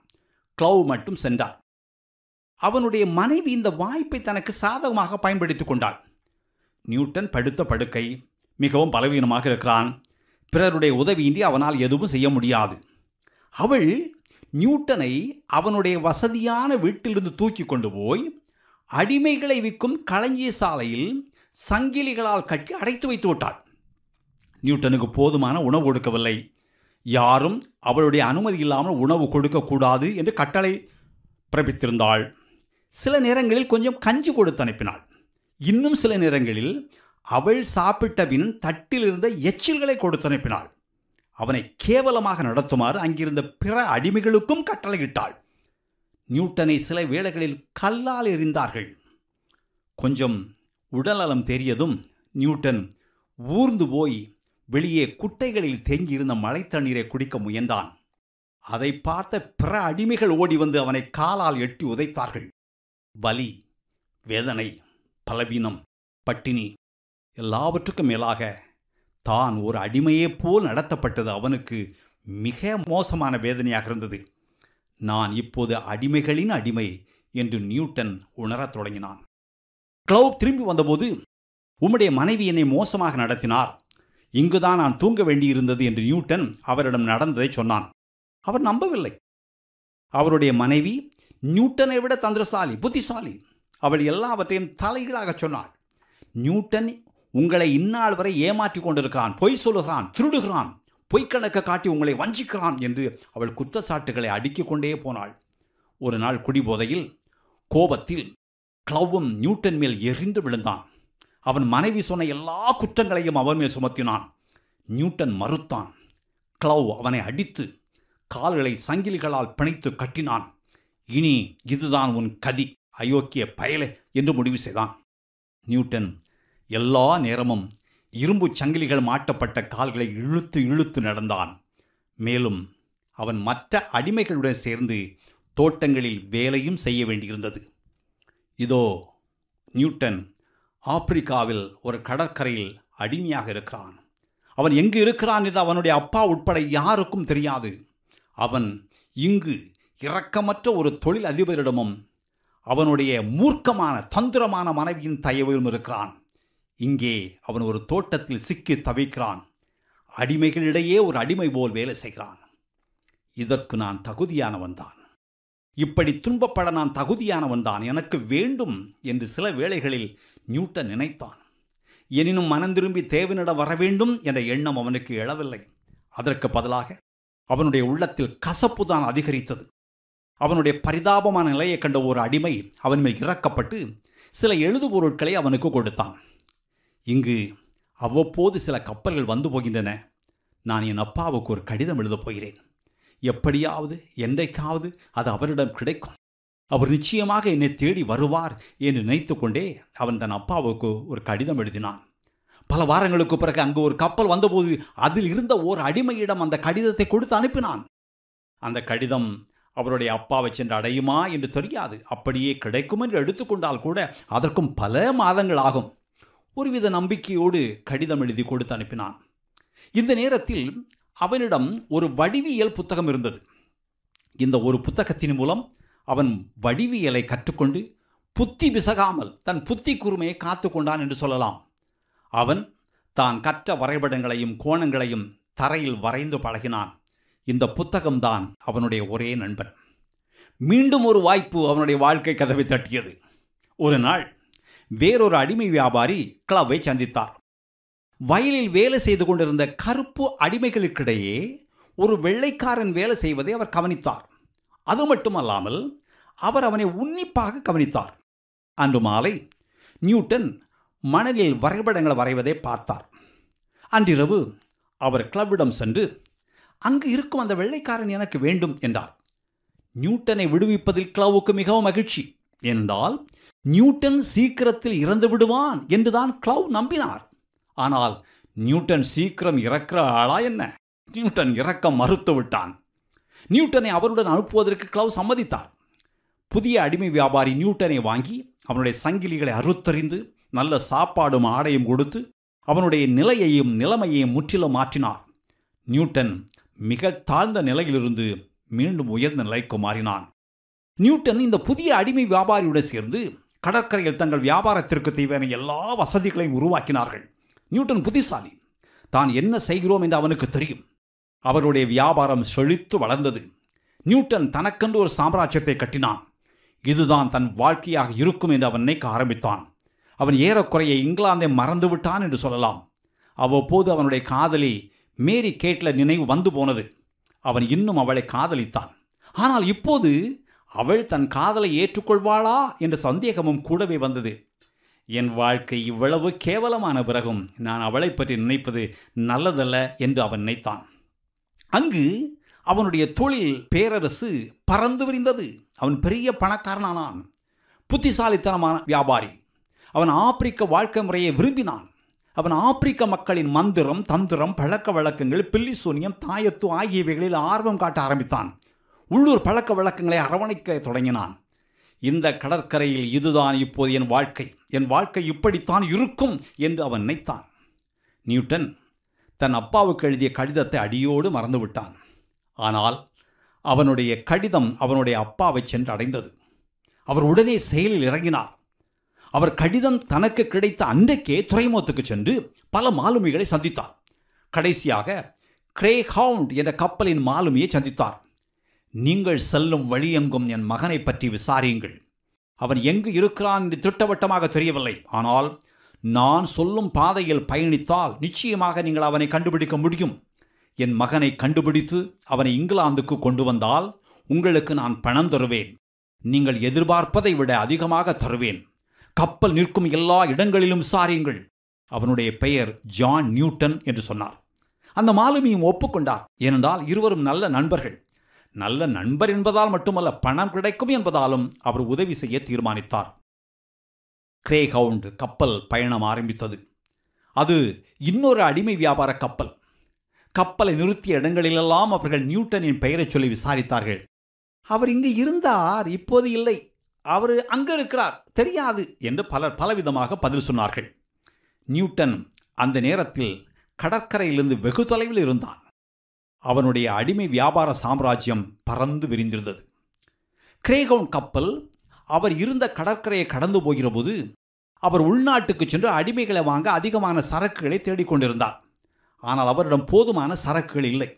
கிளவ் மட்டும் சென்றான் அவனுடைய மனைவி இந்த வாய்ப்பை தனக்கு சாதகமாக பயன்படுத்தி கொண்டாள் நியூட்டன் படுத்த படுக்கை மிகவும் பலவீனமாக இருக்கிறான் பிறருடைய உதவியின்றி அவனால் எதுவும் செய்ய முடியாது அவள் நியூட்டனை அவனுடைய வசதியான வீட்டிலிருந்து தூக்கி கொண்டு போய் அடிமைகளை விற்கும் களஞ்சிய சாலையில் சங்கிலிகளால் கட்டி அடைத்து வைத்து விட்டாள் நியூட்டனுக்கு போதுமான உணவு கொடுக்கவில்லை யாரும் அவளுடைய அனுமதி இல்லாமல் உணவு கொடுக்கக்கூடாது என்று கட்டளை பிறப்பித்திருந்தாள் சில நேரங்களில் கொஞ்சம் கஞ்சி கொடுத்து அனுப்பினாள் இன்னும் சில நேரங்களில் அவள் சாப்பிட்ட பின் தட்டில் இருந்த எச்சில்களை கொடுத்து அனுப்பினாள் அவனை கேவலமாக நடத்துமாறு அங்கிருந்த பிற அடிமைகளுக்கும் கட்டளையிட்டாள் நியூட்டனை சில வேளைகளில் கல்லால் எறிந்தார்கள் கொஞ்சம் உடல்நலம் தெரியதும் நியூட்டன் ஊர்ந்து போய் வெளியே குட்டைகளில் தேங்கியிருந்த மழை தண்ணீரை குடிக்க முயன்றான் அதை பார்த்த பிற அடிமைகள் ஓடி வந்து அவனை காலால் எட்டி உதைத்தார்கள் வலி வேதனை பலவீனம் பட்டினி எல்லாவற்றுக்கும் மேலாக தான் ஒரு அடிமையைப் போல் நடத்தப்பட்டது அவனுக்கு மிக மோசமான வேதனையாக இருந்தது நான் இப்போது அடிமைகளின் அடிமை என்று நியூட்டன் உணரத் தொடங்கினான் கிளவ் திரும்பி வந்தபோது உம்முடைய மனைவி என்னை மோசமாக நடத்தினார் இங்குதான் நான் தூங்க வேண்டியிருந்தது என்று நியூட்டன் அவரிடம் நடந்ததை சொன்னான் அவர் நம்பவில்லை அவருடைய மனைவி நியூட்டனை விட தந்திரசாலி புத்திசாலி அவள் எல்லாவற்றையும் தலைகளாக சொன்னாள் நியூட்டன் உங்களை இந்நாள் வரை ஏமாற்றி கொண்டிருக்கிறான் பொய் சொல்லுகிறான் திருடுகிறான் பொய்க்கணக்கை காட்டி உங்களை வஞ்சிக்கிறான் என்று அவள் குற்றச்சாட்டுகளை அடுக்கிக் கொண்டே போனாள் ஒரு நாள் குடிபோதையில் கோபத்தில் கிளவும் நியூட்டன் மேல் எரிந்து விழுந்தான் அவன் மனைவி சொன்ன எல்லா குற்றங்களையும் அவன் மேல் சுமத்தினான் நியூட்டன் மறுத்தான் கிளவ் அவனை அடித்து கால்களை சங்கிலிகளால் பிணைத்து கட்டினான் இனி இதுதான் உன் கதி அயோக்கிய பயலே என்று முடிவு செய்தான் நியூட்டன் எல்லா நேரமும் இரும்பு சங்கிலிகள் மாட்டப்பட்ட கால்களை இழுத்து இழுத்து நடந்தான் மேலும் அவன் மற்ற அடிமைகளுடன் சேர்ந்து தோட்டங்களில் வேலையும் செய்ய வேண்டியிருந்தது இதோ நியூட்டன் ஆப்பிரிக்காவில் ஒரு கடற்கரையில் அடிமையாக இருக்கிறான் அவன் எங்கு இருக்கிறான் என்று அவனுடைய அப்பா உட்பட யாருக்கும் தெரியாது அவன் இங்கு இரக்கமற்ற ஒரு தொழில் அதிபரிடமும் அவனுடைய மூர்க்கமான தந்திரமான மனைவியின் தயவிலும் இருக்கிறான் இங்கே அவன் ஒரு தோட்டத்தில் சிக்கி தவிக்கிறான் அடிமைகளிடையே ஒரு அடிமை போல் வேலை செய்கிறான் இதற்கு நான் தகுதியானவன் தான் இப்படி துன்பப்பட நான் தகுதியானவன் தான் எனக்கு வேண்டும் என்று சில வேளைகளில் நியூட்டன் நினைத்தான் எனினும் மனம் திரும்பி தேவனிடம் வர வேண்டும் என்ற எண்ணம் அவனுக்கு எழவில்லை அதற்கு பதிலாக அவனுடைய உள்ளத்தில் கசப்பு தான் அதிகரித்தது அவனுடைய பரிதாபமான நிலையை கண்ட ஒரு அடிமை அவன் மேல் இறக்கப்பட்டு சில எழுதுபொருட்களை அவனுக்கு கொடுத்தான் இங்கு அவ்வப்போது சில கப்பல்கள் வந்து போகின்றன நான் என் அப்பாவுக்கு ஒரு கடிதம் எழுதப் போகிறேன் எப்படியாவது என்றைக்காவது அது அவரிடம் கிடைக்கும் அவர் நிச்சயமாக என்னை தேடி வருவார் என்று நினைத்து கொண்டே அவன் தன் அப்பாவுக்கு ஒரு கடிதம் எழுதினான் பல வாரங்களுக்கு பிறகு அங்கு ஒரு கப்பல் வந்தபோது அதில் இருந்த ஓர் அடிமையிடம் அந்த கடிதத்தை கொடுத்து அனுப்பினான் அந்த கடிதம் அவருடைய அப்பாவை சென்று அடையுமா என்று தெரியாது அப்படியே கிடைக்கும் என்று எடுத்துக்கொண்டால் கூட அதற்கும் பல மாதங்கள் ஆகும் ஒருவித நம்பிக்கையோடு கடிதம் எழுதி கொடுத்து அனுப்பினான் இந்த நேரத்தில் அவனிடம் ஒரு வடிவியல் புத்தகம் இருந்தது இந்த ஒரு புத்தகத்தின் மூலம் அவன் வடிவியலை கற்றுக்கொண்டு புத்தி பிசகாமல் தன் புத்தி குருமையை காத்து கொண்டான் என்று சொல்லலாம் அவன் தான் கற்ற வரைபடங்களையும் கோணங்களையும் தரையில் வரைந்து பழகினான் இந்த புத்தகம்தான் அவனுடைய ஒரே நண்பன் மீண்டும் ஒரு வாய்ப்பு அவனுடைய வாழ்க்கை கதவை தட்டியது ஒரு நாள் வேறொரு அடிமை வியாபாரி கிளவை சந்தித்தார் வயலில் வேலை செய்து கொண்டிருந்த கருப்பு அடிமைகளுக்கிடையே ஒரு வெள்ளைக்காரன் வேலை செய்வதை அவர் கவனித்தார் அது மட்டுமல்லாமல் அவர் அவனை உன்னிப்பாக கவனித்தார் அன்று மாலை நியூட்டன் மணலில் வரைபடங்களை வரைவதை பார்த்தார் அன்றிரவு அவர் கிளப்பிடம் சென்று அங்கு இருக்கும் அந்த வெள்ளைக்காரன் எனக்கு வேண்டும் என்றார் நியூட்டனை விடுவிப்பதில் கிளவுக்கு மிகவும் மகிழ்ச்சி என்றால் நியூட்டன் சீக்கிரத்தில் இறந்து விடுவான் என்றுதான் கிளவ் நம்பினார் ஆனால் நியூட்டன் சீக்கிரம் இறக்கிற ஆளா என்ன நியூட்டன் இறக்க மறுத்து விட்டான் நியூட்டனை அவருடன் அனுப்புவதற்கு கிளவ் சம்மதித்தார் புதிய அடிமை வியாபாரி நியூட்டனை வாங்கி அவனுடைய சங்கிலிகளை அறுத்தறிந்து நல்ல சாப்பாடும் ஆடையும் கொடுத்து அவனுடைய நிலையையும் நிலைமையையும் முற்றிலும் மாற்றினார் நியூட்டன் மிக தாழ்ந்த நிலையிலிருந்து மீண்டும் உயர்ந்த நிலைக்கு மாறினான் நியூட்டன் இந்த புதிய அடிமை வியாபாரியுடன் சேர்ந்து கடற்கரையில் தங்கள் வியாபாரத்திற்கு தேவையான எல்லா வசதிகளையும் உருவாக்கினார்கள் நியூட்டன் புத்திசாலி தான் என்ன செய்கிறோம் என்று அவனுக்கு தெரியும் அவருடைய வியாபாரம் செழித்து வளர்ந்தது நியூட்டன் தனக்கென்று ஒரு சாம்ராஜ்யத்தை கட்டினான் இதுதான் தன் வாழ்க்கையாக இருக்கும் என்று அவன் நினைக்க ஆரம்பித்தான் அவன் ஏறக்குறைய இங்கிலாந்தை மறந்துவிட்டான் என்று சொல்லலாம் அவ்வப்போது அவனுடைய காதலி மேரி கேட்ல நினைவு வந்து போனது அவன் இன்னும் அவளை காதலித்தான் ஆனால் இப்போது அவள் தன் காதலை ஏற்றுக்கொள்வாளா என்ற சந்தேகமும் கூடவே வந்தது என் வாழ்க்கை இவ்வளவு கேவலமான பிறகும் நான் அவளை பற்றி நினைப்பது நல்லதல்ல என்று அவன் நினைத்தான் அங்கு அவனுடைய தொழில் பேரரசு பறந்து விரிந்தது அவன் பெரிய பணக்காரனானான் புத்திசாலித்தனமான வியாபாரி அவன் ஆப்பிரிக்க வாழ்க்கை முறையை விரும்பினான் அவன் ஆப்பிரிக்க மக்களின் மந்திரம் தந்திரம் பழக்க வழக்கங்கள் பில்லிசூனியம் தாயத்து ஆகியவைகளில் ஆர்வம் காட்ட ஆரம்பித்தான் உள்ளூர் பழக்க வழக்கங்களை அரவணைக்க தொடங்கினான் இந்த கடற்கரையில் இதுதான் இப்போது என் வாழ்க்கை என் வாழ்க்கை இப்படித்தான் இருக்கும் என்று அவன் நினைத்தான் நியூட்டன் தன் அப்பாவுக்கு எழுதிய கடிதத்தை அடியோடு மறந்துவிட்டான் ஆனால் அவனுடைய கடிதம் அவனுடைய அப்பாவை சென்று அடைந்தது அவர் உடனே செயலில் இறங்கினார் அவர் கடிதம் தனக்கு கிடைத்த அன்றைக்கே துறைமுகத்துக்கு சென்று பல மாலுமிகளை சந்தித்தார் கடைசியாக கிரேஹவுண்ட் என்ற கப்பலின் மாலுமியை சந்தித்தார் நீங்கள் செல்லும் எங்கும் என் மகனை பற்றி விசாரியுங்கள் அவன் எங்கு இருக்கிறான் என்று திட்டவட்டமாக தெரியவில்லை ஆனால் நான் சொல்லும் பாதையில் பயணித்தால் நிச்சயமாக நீங்கள் அவனை கண்டுபிடிக்க முடியும் என் மகனை கண்டுபிடித்து அவனை இங்கிலாந்துக்கு கொண்டு வந்தால் உங்களுக்கு நான் பணம் தருவேன் நீங்கள் எதிர்பார்ப்பதை விட அதிகமாக தருவேன் கப்பல் நிற்கும் எல்லா இடங்களிலும் சாரியுங்கள் அவனுடைய பெயர் ஜான் நியூட்டன் என்று சொன்னார் அந்த மாலுமியும் ஒப்புக்கொண்டார் ஏனென்றால் இருவரும் நல்ல நண்பர்கள் நல்ல நண்பர் என்பதால் மட்டுமல்ல பணம் கிடைக்கும் என்பதாலும் அவர் உதவி செய்ய தீர்மானித்தார் கிரேஹவுண்டு கப்பல் பயணம் ஆரம்பித்தது அது இன்னொரு அடிமை வியாபார கப்பல் கப்பலை நிறுத்திய இடங்களிலெல்லாம் அவர்கள் நியூட்டனின் பெயரை சொல்லி விசாரித்தார்கள் அவர் இங்கு இருந்தார் இப்போது இல்லை அவர் அங்கே இருக்கிறார் தெரியாது என்று பலர் பலவிதமாக பதில் சொன்னார்கள் நியூட்டன் அந்த நேரத்தில் கடற்கரையிலிருந்து வெகு தொலைவில் இருந்தான் அவனுடைய அடிமை வியாபார சாம்ராஜ்யம் பறந்து விரிந்திருந்தது கிரேகவுன் கப்பல் அவர் இருந்த கடற்கரையை கடந்து போகிறபோது அவர் உள்நாட்டுக்கு சென்று அடிமைகளை வாங்க அதிகமான சரக்குகளை தேடிக்கொண்டிருந்தார் ஆனால் அவரிடம் போதுமான சரக்குகள் இல்லை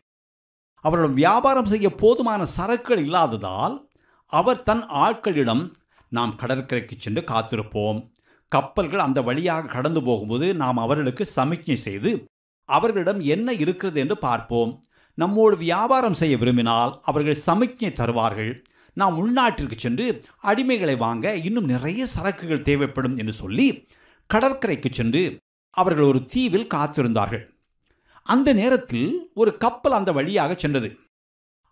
அவரிடம் வியாபாரம் செய்ய போதுமான சரக்குகள் இல்லாததால் அவர் தன் ஆட்களிடம் நாம் கடற்கரைக்கு சென்று காத்திருப்போம் கப்பல்கள் அந்த வழியாக கடந்து போகும்போது நாம் அவர்களுக்கு சமிக்ஞை செய்து அவர்களிடம் என்ன இருக்கிறது என்று பார்ப்போம் நம்மோடு வியாபாரம் செய்ய விரும்பினால் அவர்கள் சமிக்ஞை தருவார்கள் நாம் உள்நாட்டிற்கு சென்று அடிமைகளை வாங்க இன்னும் நிறைய சரக்குகள் தேவைப்படும் என்று சொல்லி கடற்கரைக்கு சென்று அவர்கள் ஒரு தீவில் காத்திருந்தார்கள் அந்த நேரத்தில் ஒரு கப்பல் அந்த வழியாக சென்றது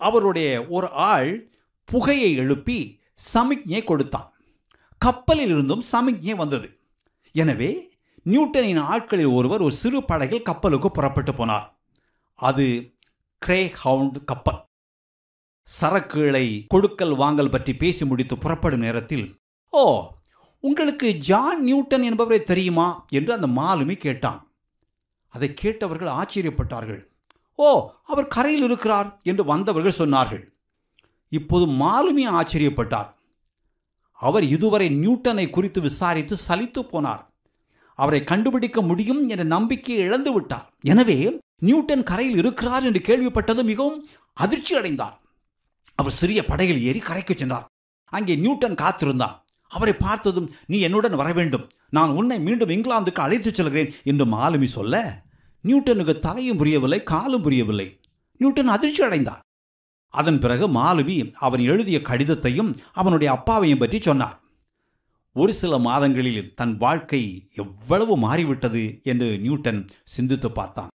அவருடைய ஒரு ஆள் புகையை எழுப்பி சமிக்ஞை கொடுத்தான் கப்பலில் இருந்தும் சமிக்ஞை வந்தது எனவே நியூட்டனின் ஆட்களில் ஒருவர் ஒரு சிறு படகில் கப்பலுக்கு புறப்பட்டு போனார் அது கிரே ஹவுண்ட் கப்பல் சரக்குகளை கொடுக்கல் வாங்கல் பற்றி பேசி முடித்து புறப்படும் நேரத்தில் ஓ உங்களுக்கு ஜான் நியூட்டன் என்பவரை தெரியுமா என்று அந்த மாலுமி கேட்டான் அதை கேட்டவர்கள் ஆச்சரியப்பட்டார்கள் ஓ அவர் கரையில் இருக்கிறார் என்று வந்தவர்கள் சொன்னார்கள் இப்போது மாலுமி ஆச்சரியப்பட்டார் அவர் இதுவரை நியூட்டனை குறித்து விசாரித்து சலித்து போனார் அவரை கண்டுபிடிக்க முடியும் என்ற நம்பிக்கையை இழந்து விட்டார் எனவே நியூட்டன் கரையில் இருக்கிறார் என்று கேள்விப்பட்டது மிகவும் அதிர்ச்சி அடைந்தார் அவர் சிறிய படையில் ஏறி கரைக்கு சென்றார் அங்கே நியூட்டன் காத்திருந்தார் அவரை பார்த்ததும் நீ என்னுடன் வர வேண்டும் நான் உன்னை மீண்டும் இங்கிலாந்துக்கு அழைத்துச் செல்கிறேன் என்று மாலுமி சொல்ல நியூட்டனுக்கு தலையும் புரியவில்லை காலும் புரியவில்லை நியூட்டன் அதிர்ச்சி அடைந்தார் அதன் பிறகு மாலுமி அவன் எழுதிய கடிதத்தையும் அவனுடைய அப்பாவையும் பற்றி சொன்னார் ஒரு சில மாதங்களில் தன் வாழ்க்கை எவ்வளவு மாறிவிட்டது என்று நியூட்டன் சிந்தித்து பார்த்தான்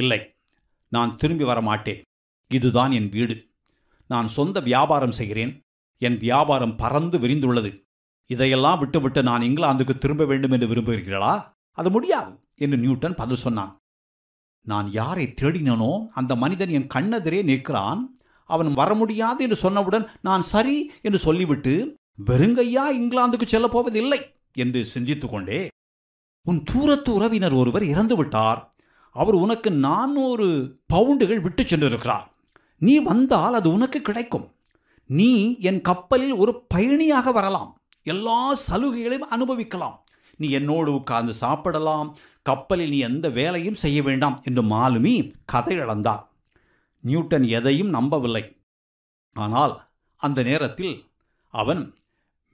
இல்லை நான் திரும்பி வரமாட்டேன் இதுதான் என் வீடு நான் சொந்த வியாபாரம் செய்கிறேன் என் வியாபாரம் பறந்து விரிந்துள்ளது இதையெல்லாம் விட்டுவிட்டு நான் இங்கிலாந்துக்கு திரும்ப வேண்டும் என்று விரும்புகிறீர்களா அது முடியாது என்று நியூட்டன் பதில் சொன்னான் நான் யாரை தேடினனோ அந்த மனிதன் என் கண்ணெதிரே நிற்கிறான் அவன் வர முடியாது என்று சொன்னவுடன் நான் சரி என்று சொல்லிவிட்டு வெறுங்கையா இங்கிலாந்துக்கு செல்லப் போவதில்லை என்று சிந்தித்துக்கொண்டே கொண்டே உன் தூரத்து உறவினர் ஒருவர் இறந்துவிட்டார் அவர் உனக்கு நானூறு பவுண்டுகள் விட்டு சென்றிருக்கிறார் நீ வந்தால் அது உனக்கு கிடைக்கும் நீ என் கப்பலில் ஒரு பயணியாக வரலாம் எல்லா சலுகைகளையும் அனுபவிக்கலாம் நீ என்னோடு உட்கார்ந்து சாப்பிடலாம் கப்பலில் நீ எந்த வேலையும் செய்ய வேண்டாம் என்று மாலுமி கதை இழந்தார் நியூட்டன் எதையும் நம்பவில்லை ஆனால் அந்த நேரத்தில் அவன்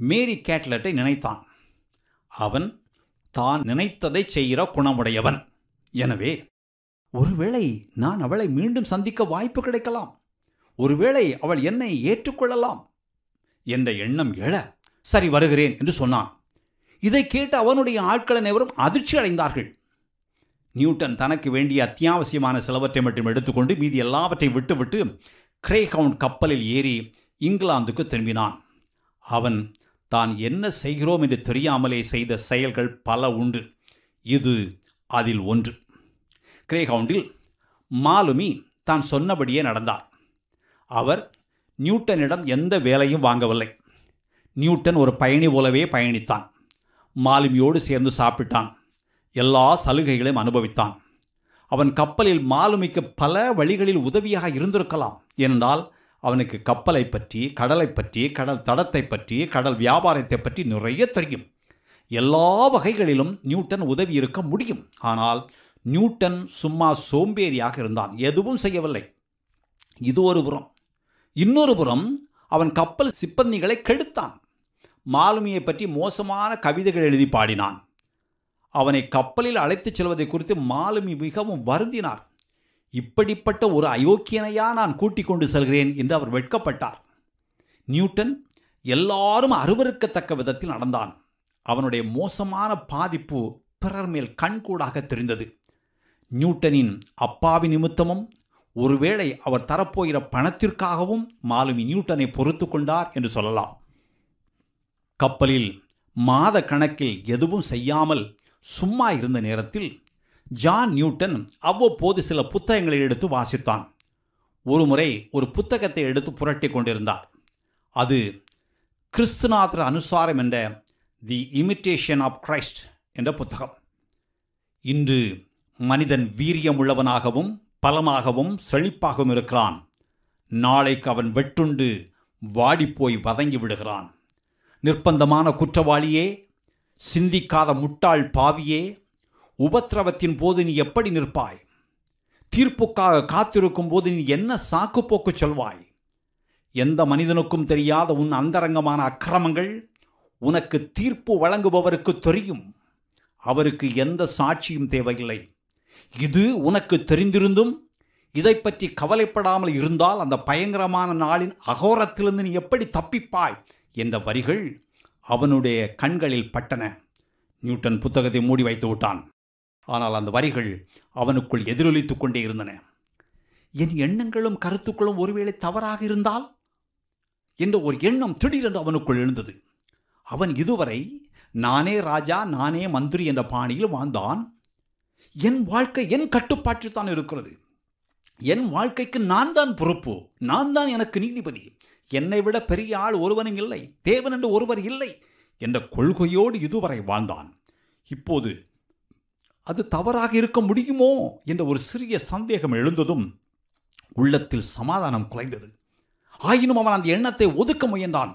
மேரி கேட்லட்டை நினைத்தான் அவன் தான் நினைத்ததை செய்கிற குணமுடையவன் எனவே ஒருவேளை நான் அவளை மீண்டும் சந்திக்க வாய்ப்பு கிடைக்கலாம் ஒருவேளை அவள் என்னை ஏற்றுக்கொள்ளலாம் என்ற எண்ணம் எழ சரி வருகிறேன் என்று சொன்னான் இதை கேட்டு அவனுடைய ஆட்கள் அனைவரும் அதிர்ச்சி அடைந்தார்கள் நியூட்டன் தனக்கு வேண்டிய அத்தியாவசியமான சிலவற்றை மட்டும் எடுத்துக்கொண்டு மீதி எல்லாவற்றையும் விட்டுவிட்டு கிரேகவுண்ட் கப்பலில் ஏறி இங்கிலாந்துக்கு திரும்பினான் அவன் தான் என்ன செய்கிறோம் என்று தெரியாமலே செய்த செயல்கள் பல உண்டு இது அதில் ஒன்று கிரேஹவுண்டில் மாலுமி தான் சொன்னபடியே நடந்தார் அவர் நியூட்டனிடம் எந்த வேலையும் வாங்கவில்லை நியூட்டன் ஒரு பயணி போலவே பயணித்தான் மாலுமியோடு சேர்ந்து சாப்பிட்டான் எல்லா சலுகைகளையும் அனுபவித்தான் அவன் கப்பலில் மாலுமிக்கு பல வழிகளில் உதவியாக இருந்திருக்கலாம் என்றால் அவனுக்கு கப்பலை பற்றி கடலை பற்றி கடல் தடத்தை பற்றி கடல் வியாபாரத்தை பற்றி நிறைய தெரியும் எல்லா வகைகளிலும் நியூட்டன் உதவி இருக்க முடியும் ஆனால் நியூட்டன் சும்மா சோம்பேறியாக இருந்தான் எதுவும் செய்யவில்லை இது ஒரு புறம் இன்னொரு புறம் அவன் கப்பல் சிப்பந்திகளை கெடுத்தான் மாலுமியை பற்றி மோசமான கவிதைகள் எழுதி பாடினான் அவனை கப்பலில் அழைத்துச் செல்வதை குறித்து மாலுமி மிகவும் வருந்தினார் இப்படிப்பட்ட ஒரு அயோக்கியனையா நான் கூட்டிக் கொண்டு செல்கிறேன் என்று அவர் வெட்கப்பட்டார் நியூட்டன் எல்லாரும் அருவருக்கத்தக்க விதத்தில் நடந்தான் அவனுடைய மோசமான பாதிப்பு பிறர் மேல் கண்கூடாக தெரிந்தது நியூட்டனின் அப்பாவி நிமித்தமும் ஒருவேளை அவர் தரப்போகிற பணத்திற்காகவும் மாலுமி நியூட்டனை பொறுத்து கொண்டார் என்று சொல்லலாம் கப்பலில் மாத கணக்கில் எதுவும் செய்யாமல் சும்மா இருந்த நேரத்தில் ஜான் நியூட்டன் அவ்வப்போது சில புத்தகங்களை எடுத்து வாசித்தான் ஒருமுறை ஒரு புத்தகத்தை எடுத்து புரட்டி கொண்டிருந்தார் அது கிறிஸ்துநாதர் அனுசாரம் என்ற தி இமிட்டேஷன் ஆஃப் கிரைஸ்ட் என்ற புத்தகம் இன்று மனிதன் வீரியம் உள்ளவனாகவும் பலமாகவும் செழிப்பாகவும் இருக்கிறான் நாளைக்கு அவன் வெட்டுண்டு வாடிப்போய் வதங்கி விடுகிறான் நிர்பந்தமான குற்றவாளியே சிந்திக்காத முட்டாள் பாவியே உபத்திரவத்தின் போது நீ எப்படி நிற்பாய் தீர்ப்புக்காக காத்திருக்கும் போது நீ என்ன சாக்கு போக்கு சொல்வாய் எந்த மனிதனுக்கும் தெரியாத உன் அந்தரங்கமான அக்கிரமங்கள் உனக்கு தீர்ப்பு வழங்குபவருக்கு தெரியும் அவருக்கு எந்த சாட்சியும் தேவையில்லை இது உனக்கு தெரிந்திருந்தும் இதை பற்றி கவலைப்படாமல் இருந்தால் அந்த பயங்கரமான நாளின் அகோரத்திலிருந்து நீ எப்படி தப்பிப்பாய் என்ற வரிகள் அவனுடைய கண்களில் பட்டன நியூட்டன் புத்தகத்தை மூடி வைத்து விட்டான் ஆனால் அந்த வரிகள் அவனுக்குள் எதிரொலித்து கொண்டே இருந்தன என் எண்ணங்களும் கருத்துக்களும் ஒருவேளை தவறாக இருந்தால் என்ற ஒரு எண்ணம் திடீரென்று அவனுக்குள் எழுந்தது அவன் இதுவரை நானே ராஜா நானே மந்திரி என்ற பாணியில் வாழ்ந்தான் என் வாழ்க்கை என் கட்டுப்பாட்டில் தான் இருக்கிறது என் வாழ்க்கைக்கு நான் தான் பொறுப்பு நான் தான் எனக்கு நீதிபதி என்னை விட பெரிய ஆள் ஒருவனும் இல்லை தேவன் என்று ஒருவர் இல்லை என்ற கொள்கையோடு இதுவரை வாழ்ந்தான் இப்போது அது தவறாக இருக்க முடியுமோ என்ற ஒரு சிறிய சந்தேகம் எழுந்ததும் உள்ளத்தில் சமாதானம் குலைந்தது ஆயினும் அவன் அந்த எண்ணத்தை ஒதுக்க முயன்றான்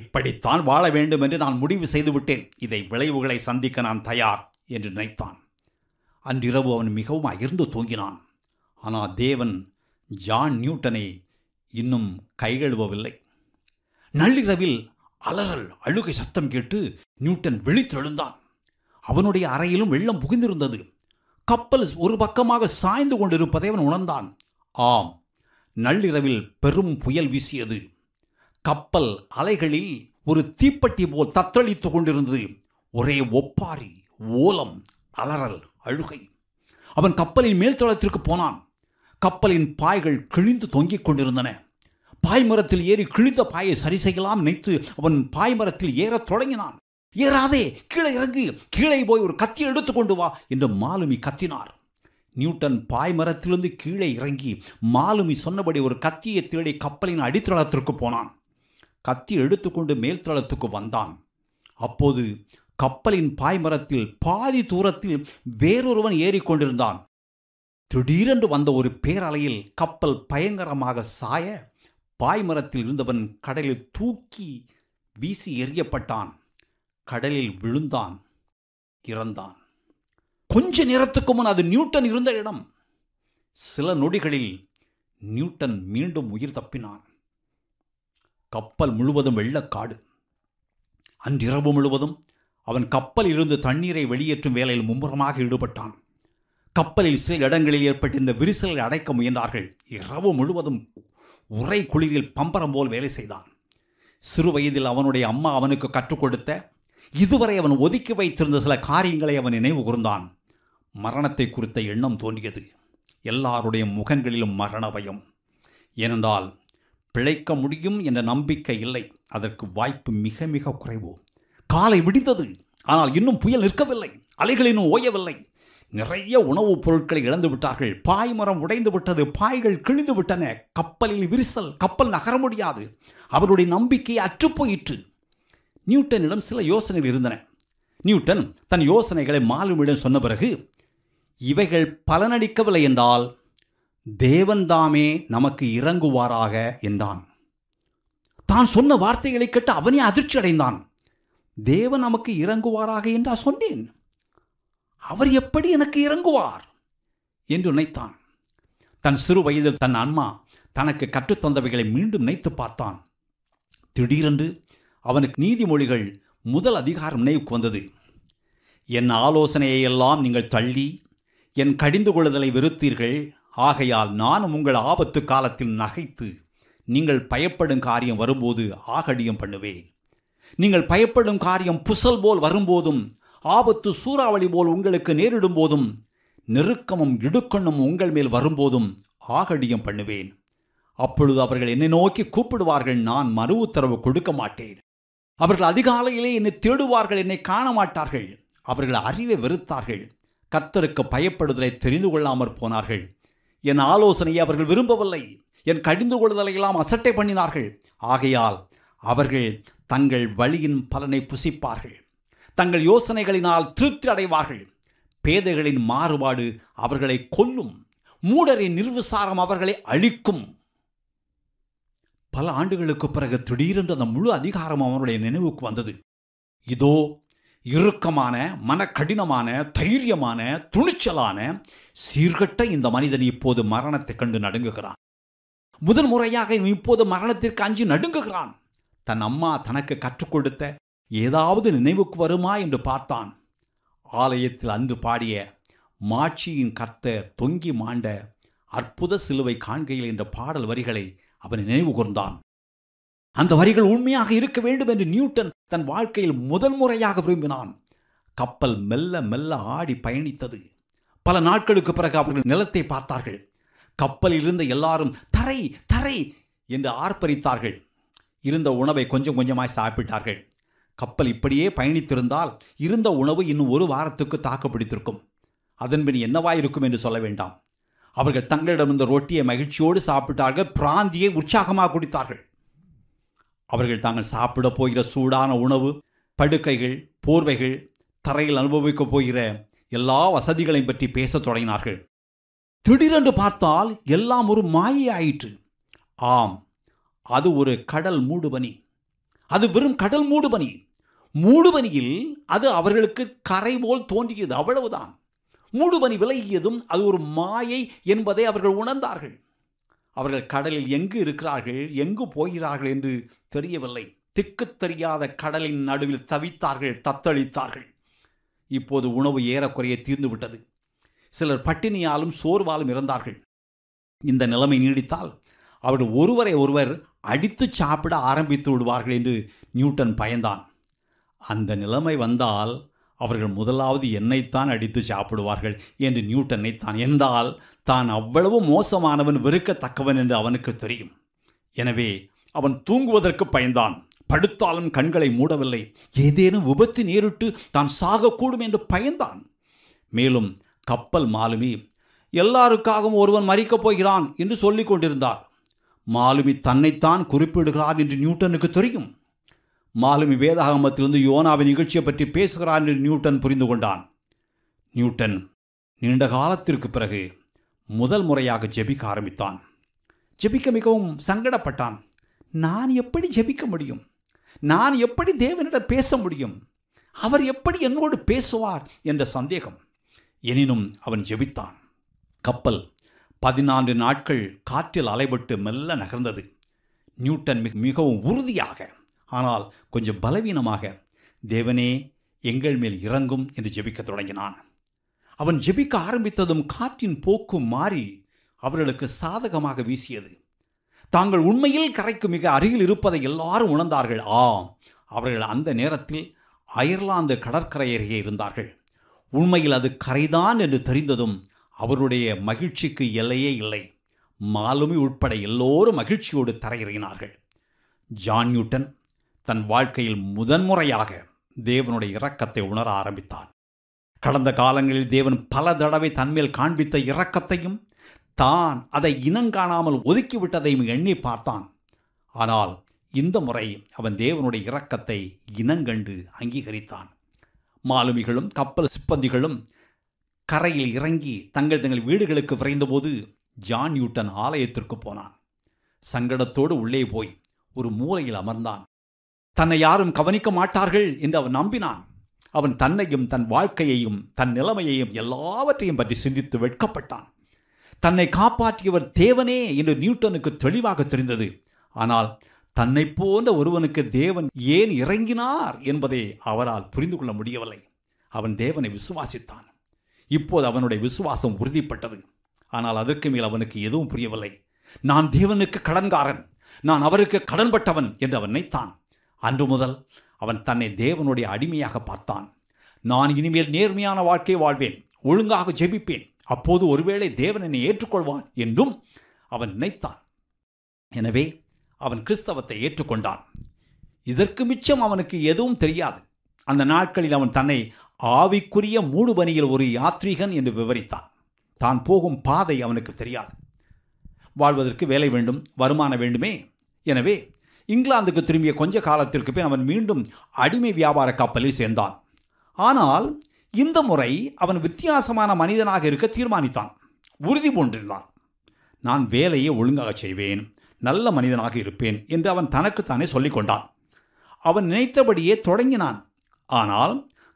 இப்படித்தான் வாழ வேண்டும் என்று நான் முடிவு செய்துவிட்டேன் இதை விளைவுகளை சந்திக்க நான் தயார் என்று நினைத்தான் அன்றிரவு அவன் மிகவும் அயர்ந்து தூங்கினான் ஆனால் தேவன் ஜான் நியூட்டனை இன்னும் கைகழுவவில்லை நள்ளிரவில் அலறல் அழுகை சத்தம் கேட்டு நியூட்டன் விழித்தெழுந்தான் அவனுடைய அறையிலும் வெள்ளம் புகுந்திருந்தது கப்பல் ஒரு பக்கமாக சாய்ந்து கொண்டிருப்பதை அவன் உணர்ந்தான் ஆம் நள்ளிரவில் பெரும் புயல் வீசியது கப்பல் அலைகளில் ஒரு தீப்பட்டி போல் தத்தளித்து கொண்டிருந்தது ஒரே ஒப்பாரி ஓலம் அலறல் அழுகை அவன் கப்பலின் மேல் தளத்திற்கு போனான் கப்பலின் பாய்கள் கிழிந்து தொங்கிக் கொண்டிருந்தன பாய்மரத்தில் ஏறி கிழிந்த பாயை சரி செய்யலாம் நினைத்து அவன் பாய்மரத்தில் ஏறத் தொடங்கினான் ஏறாதே கீழே இறங்கு கீழே போய் ஒரு கத்தி எடுத்து கொண்டு வா என்று மாலுமி கத்தினார் நியூட்டன் பாய்மரத்திலிருந்து கீழே இறங்கி மாலுமி சொன்னபடி ஒரு கத்தியை தேடி கப்பலின் அடித்தளத்திற்கு போனான் கத்தி எடுத்துக்கொண்டு மேல்தளத்துக்கு வந்தான் அப்போது கப்பலின் பாய்மரத்தில் பாதி தூரத்தில் வேறொருவன் ஏறிக்கொண்டிருந்தான் திடீரென்று வந்த ஒரு பேரலையில் கப்பல் பயங்கரமாக சாய பாய்மரத்தில் இருந்தவன் கடலில் தூக்கி வீசி எறியப்பட்டான் கடலில் விழுந்தான் இறந்தான் கொஞ்ச நேரத்துக்கு முன் அது நியூட்டன் இருந்த இடம் சில நொடிகளில் நியூட்டன் மீண்டும் உயிர் தப்பினான் கப்பல் முழுவதும் வெள்ளக்காடு அன்றிரவு முழுவதும் அவன் கப்பலில் இருந்து தண்ணீரை வெளியேற்றும் வேலையில் மும்முரமாக ஈடுபட்டான் கப்பலில் சில இடங்களில் ஏற்பட்டிருந்த விரிசலை அடைக்க முயன்றார்கள் இரவு முழுவதும் உரை குளிரில் பம்பரம் போல் வேலை செய்தான் சிறு வயதில் அவனுடைய அம்மா அவனுக்கு கற்றுக் கொடுத்த இதுவரை அவன் ஒதுக்கி வைத்திருந்த சில காரியங்களை அவன் நினைவு கூர்ந்தான் மரணத்தை குறித்த எண்ணம் தோன்றியது எல்லாருடைய முகங்களிலும் மரண பயம் ஏனென்றால் பிழைக்க முடியும் என்ற நம்பிக்கை இல்லை அதற்கு வாய்ப்பு மிக மிக குறைவு காலை விடிந்தது ஆனால் இன்னும் புயல் நிற்கவில்லை அலைகளினும் ஓயவில்லை நிறைய உணவுப் பொருட்களை இழந்து விட்டார்கள் பாய் மரம் உடைந்து விட்டது பாய்கள் கிழிந்து விட்டன கப்பலில் விரிசல் கப்பல் நகர முடியாது அவருடைய நம்பிக்கை அற்றுப்போயிற்று நியூட்டனிடம் சில யோசனைகள் இருந்தன நியூட்டன் தன் யோசனைகளை மாலுமியிடம் சொன்ன பிறகு இவைகள் பலனடிக்கவில்லை என்றால் தேவன்தாமே நமக்கு இறங்குவாராக என்றான் தான் சொன்ன வார்த்தைகளை கேட்டு அவனே அதிர்ச்சி அடைந்தான் தேவன் நமக்கு இறங்குவாராக என்றா சொன்னேன் அவர் எப்படி எனக்கு இறங்குவார் என்று நினைத்தான் தன் சிறு வயதில் தன் அம்மா தனக்கு கற்றுத்தந்தவைகளை மீண்டும் நினைத்து பார்த்தான் திடீரென்று அவனுக்கு நீதிமொழிகள் முதல் அதிகாரம் நினைவுக்கு வந்தது என் ஆலோசனையை எல்லாம் நீங்கள் தள்ளி என் கடிந்து கொள்ளுதலை வெறுத்தீர்கள் ஆகையால் நானும் உங்கள் ஆபத்து காலத்தில் நகைத்து நீங்கள் பயப்படும் காரியம் வரும்போது ஆகடியம் பண்ணுவேன் நீங்கள் பயப்படும் காரியம் புசல் போல் வரும்போதும் ஆபத்து சூறாவளி போல் உங்களுக்கு நேரிடும் போதும் நெருக்கமும் இடுக்கண்ணும் உங்கள் மேல் வரும்போதும் ஆகடியம் பண்ணுவேன் அப்பொழுது அவர்கள் என்னை நோக்கி கூப்பிடுவார்கள் நான் மறு உத்தரவு கொடுக்க மாட்டேன் அவர்கள் அதிகாலையிலே என்னை தேடுவார்கள் என்னை காண மாட்டார்கள் அவர்கள் அறிவை வெறுத்தார்கள் கர்த்தருக்கு பயப்படுதலை தெரிந்து கொள்ளாமற் போனார்கள் என் ஆலோசனையை அவர்கள் விரும்பவில்லை என் கடிந்து கொள்ளுதலையெல்லாம் அசட்டை பண்ணினார்கள் ஆகையால் அவர்கள் தங்கள் வழியின் பலனை புசிப்பார்கள் தங்கள் யோசனைகளினால் திருப்தி அடைவார்கள் பேதைகளின் மாறுபாடு அவர்களை கொல்லும் மூடரின் நிர்வசாரம் அவர்களை அழிக்கும் பல ஆண்டுகளுக்கு பிறகு திடீரென்று அந்த முழு அதிகாரம் அவனுடைய நினைவுக்கு வந்தது இதோ இறுக்கமான மன கடினமான தைரியமான துணிச்சலான சீர்கட்ட இந்த மனிதன் இப்போது மரணத்தை கண்டு நடுங்குகிறான் முதன் முறையாக இப்போது மரணத்திற்கு அஞ்சு நடுங்குகிறான் தன் அம்மா தனக்கு கற்றுக் கொடுத்த ஏதாவது நினைவுக்கு வருமா என்று பார்த்தான் ஆலயத்தில் அன்று பாடிய மாட்சியின் கர்த்தர் தொங்கி மாண்ட அற்புத சிலுவை காண்கையில் என்ற பாடல் வரிகளை அவன் நினைவு கூர்ந்தான் அந்த வரிகள் உண்மையாக இருக்க வேண்டும் என்று நியூட்டன் தன் வாழ்க்கையில் முதல் முறையாக விரும்பினான் கப்பல் மெல்ல மெல்ல ஆடி பயணித்தது பல நாட்களுக்கு பிறகு அவர்கள் நிலத்தை பார்த்தார்கள் கப்பலில் இருந்த எல்லாரும் தரை தரை என்று ஆர்ப்பரித்தார்கள் இருந்த உணவை கொஞ்சம் கொஞ்சமாய் சாப்பிட்டார்கள் கப்பல் இப்படியே பயணித்திருந்தால் இருந்த உணவு இன்னும் ஒரு வாரத்துக்கு தாக்குப்பிடித்திருக்கும் அதன்பின் என்னவாயிருக்கும் என்று சொல்ல வேண்டாம் அவர்கள் தங்களிடம் இந்த ரொட்டியை மகிழ்ச்சியோடு சாப்பிட்டார்கள் பிராந்தியை உற்சாகமாக குடித்தார்கள் அவர்கள் தாங்கள் சாப்பிடப் போகிற சூடான உணவு படுக்கைகள் போர்வைகள் தரையில் அனுபவிக்கப் போகிற எல்லா வசதிகளையும் பற்றி பேசத் தொடங்கினார்கள் திடீரென்று பார்த்தால் எல்லாம் ஒரு மாயே ஆயிற்று ஆம் அது ஒரு கடல் மூடுபனி அது வெறும் கடல் மூடுபனி மூடுபனியில் அது அவர்களுக்கு கரை போல் தோன்றியது அவ்வளவுதான் மூடுபனி விலகியதும் அது ஒரு மாயை என்பதை அவர்கள் உணர்ந்தார்கள் அவர்கள் கடலில் எங்கு இருக்கிறார்கள் எங்கு போகிறார்கள் என்று தெரியவில்லை திக்கு தெரியாத கடலின் நடுவில் தவித்தார்கள் தத்தளித்தார்கள் இப்போது உணவு ஏறக்குறைய தீர்ந்துவிட்டது சிலர் பட்டினியாலும் சோர்வாலும் இறந்தார்கள் இந்த நிலைமை நீடித்தால் அவன் ஒருவரை ஒருவர் அடித்து சாப்பிட ஆரம்பித்து விடுவார்கள் என்று நியூட்டன் பயந்தான் அந்த நிலைமை வந்தால் அவர்கள் முதலாவது என்னைத்தான் அடித்து சாப்பிடுவார்கள் என்று நியூட்டனை தான் என்றால் தான் அவ்வளவு மோசமானவன் வெறுக்கத்தக்கவன் என்று அவனுக்கு தெரியும் எனவே அவன் தூங்குவதற்கு பயந்தான் படுத்தாலும் கண்களை மூடவில்லை ஏதேனும் விபத்து நேரிட்டு தான் சாகக்கூடும் என்று பயந்தான் மேலும் கப்பல் மாலுமி எல்லாருக்காகவும் ஒருவன் மறிக்கப் போகிறான் என்று சொல்லிக் கொண்டிருந்தார் மாலுமி தன்னைத்தான் குறிப்பிடுகிறார் என்று நியூட்டனுக்கு தெரியும் மாலுமி வேதாகமத்திலிருந்து யோனாவின் நிகழ்ச்சியை பற்றி பேசுகிறார் என்று நியூட்டன் புரிந்து கொண்டான் நியூட்டன் நீண்ட காலத்திற்கு பிறகு முதல் முறையாக ஜெபிக்க ஆரம்பித்தான் ஜெபிக்க மிகவும் சங்கடப்பட்டான் நான் எப்படி ஜெபிக்க முடியும் நான் எப்படி தேவனிடம் பேச முடியும் அவர் எப்படி என்னோடு பேசுவார் என்ற சந்தேகம் எனினும் அவன் ஜெபித்தான் கப்பல் பதினான்கு நாட்கள் காற்றில் அலைபட்டு மெல்ல நகர்ந்தது நியூட்டன் மிக மிகவும் உறுதியாக ஆனால் கொஞ்சம் பலவீனமாக தேவனே எங்கள் மேல் இறங்கும் என்று ஜெபிக்க தொடங்கினான் அவன் ஜெபிக்க ஆரம்பித்ததும் காற்றின் போக்கு மாறி அவர்களுக்கு சாதகமாக வீசியது தாங்கள் உண்மையில் கரைக்கு மிக அருகில் இருப்பதை எல்லாரும் உணர்ந்தார்கள் ஆம் அவர்கள் அந்த நேரத்தில் அயர்லாந்து கடற்கரை அருகே இருந்தார்கள் உண்மையில் அது கரைதான் என்று தெரிந்ததும் அவருடைய மகிழ்ச்சிக்கு எல்லையே இல்லை மாலுமி உட்பட எல்லோரும் மகிழ்ச்சியோடு தரையிறங்கினார்கள் ஜான் நியூட்டன் தன் வாழ்க்கையில் முதன்முறையாக தேவனுடைய இரக்கத்தை உணர ஆரம்பித்தான் கடந்த காலங்களில் தேவன் பல தடவை தன்மேல் காண்பித்த இரக்கத்தையும் தான் அதை இனங்காணாமல் ஒதுக்கிவிட்டதையும் எண்ணி பார்த்தான் ஆனால் இந்த முறை அவன் தேவனுடைய இரக்கத்தை இனங்கண்டு அங்கீகரித்தான் மாலுமிகளும் கப்பல் சிப்பந்திகளும் கரையில் இறங்கி தங்கள் தங்கள் வீடுகளுக்கு விரைந்தபோது ஜான் நியூட்டன் ஆலயத்திற்கு போனான் சங்கடத்தோடு உள்ளே போய் ஒரு மூலையில் அமர்ந்தான் தன்னை யாரும் கவனிக்க மாட்டார்கள் என்று அவன் நம்பினான் அவன் தன்னையும் தன் வாழ்க்கையையும் தன் நிலைமையையும் எல்லாவற்றையும் பற்றி சிந்தித்து வெட்கப்பட்டான் தன்னை காப்பாற்றியவர் தேவனே என்று நியூட்டனுக்கு தெளிவாக தெரிந்தது ஆனால் தன்னை போன்ற ஒருவனுக்கு தேவன் ஏன் இறங்கினார் என்பதை அவரால் புரிந்து கொள்ள முடியவில்லை அவன் தேவனை விசுவாசித்தான் இப்போது அவனுடைய விசுவாசம் உறுதிப்பட்டது ஆனால் அதற்கு மேல் அவனுக்கு எதுவும் புரியவில்லை நான் தேவனுக்கு கடன்காரன் நான் அவருக்கு கடன்பட்டவன் என்று அவன் நினைத்தான் அன்று முதல் அவன் தன்னை தேவனுடைய அடிமையாக பார்த்தான் நான் இனிமேல் நேர்மையான வாழ்க்கை வாழ்வேன் ஒழுங்காக ஜெபிப்பேன் அப்போது ஒருவேளை தேவன் என்னை ஏற்றுக்கொள்வான் என்றும் அவன் நினைத்தான் எனவே அவன் கிறிஸ்தவத்தை ஏற்றுக்கொண்டான் இதற்கு மிச்சம் அவனுக்கு எதுவும் தெரியாது அந்த நாட்களில் அவன் தன்னை ஆவிக்குரிய மூடுபனியில் ஒரு யாத்ரீகன் என்று விவரித்தான் தான் போகும் பாதை அவனுக்கு தெரியாது வாழ்வதற்கு வேலை வேண்டும் வருமானம் வேண்டுமே எனவே இங்கிலாந்துக்கு திரும்பிய கொஞ்ச காலத்திற்கு பின் அவன் மீண்டும் அடிமை வியாபார கப்பலில் சேர்ந்தான் ஆனால் இந்த முறை அவன் வித்தியாசமான மனிதனாக இருக்க தீர்மானித்தான் உறுதி பூண்டிருந்தான் நான் வேலையை ஒழுங்காக செய்வேன் நல்ல மனிதனாக இருப்பேன் என்று அவன் தனக்குத்தானே சொல்லிக் கொண்டான் அவன் நினைத்தபடியே தொடங்கினான் ஆனால்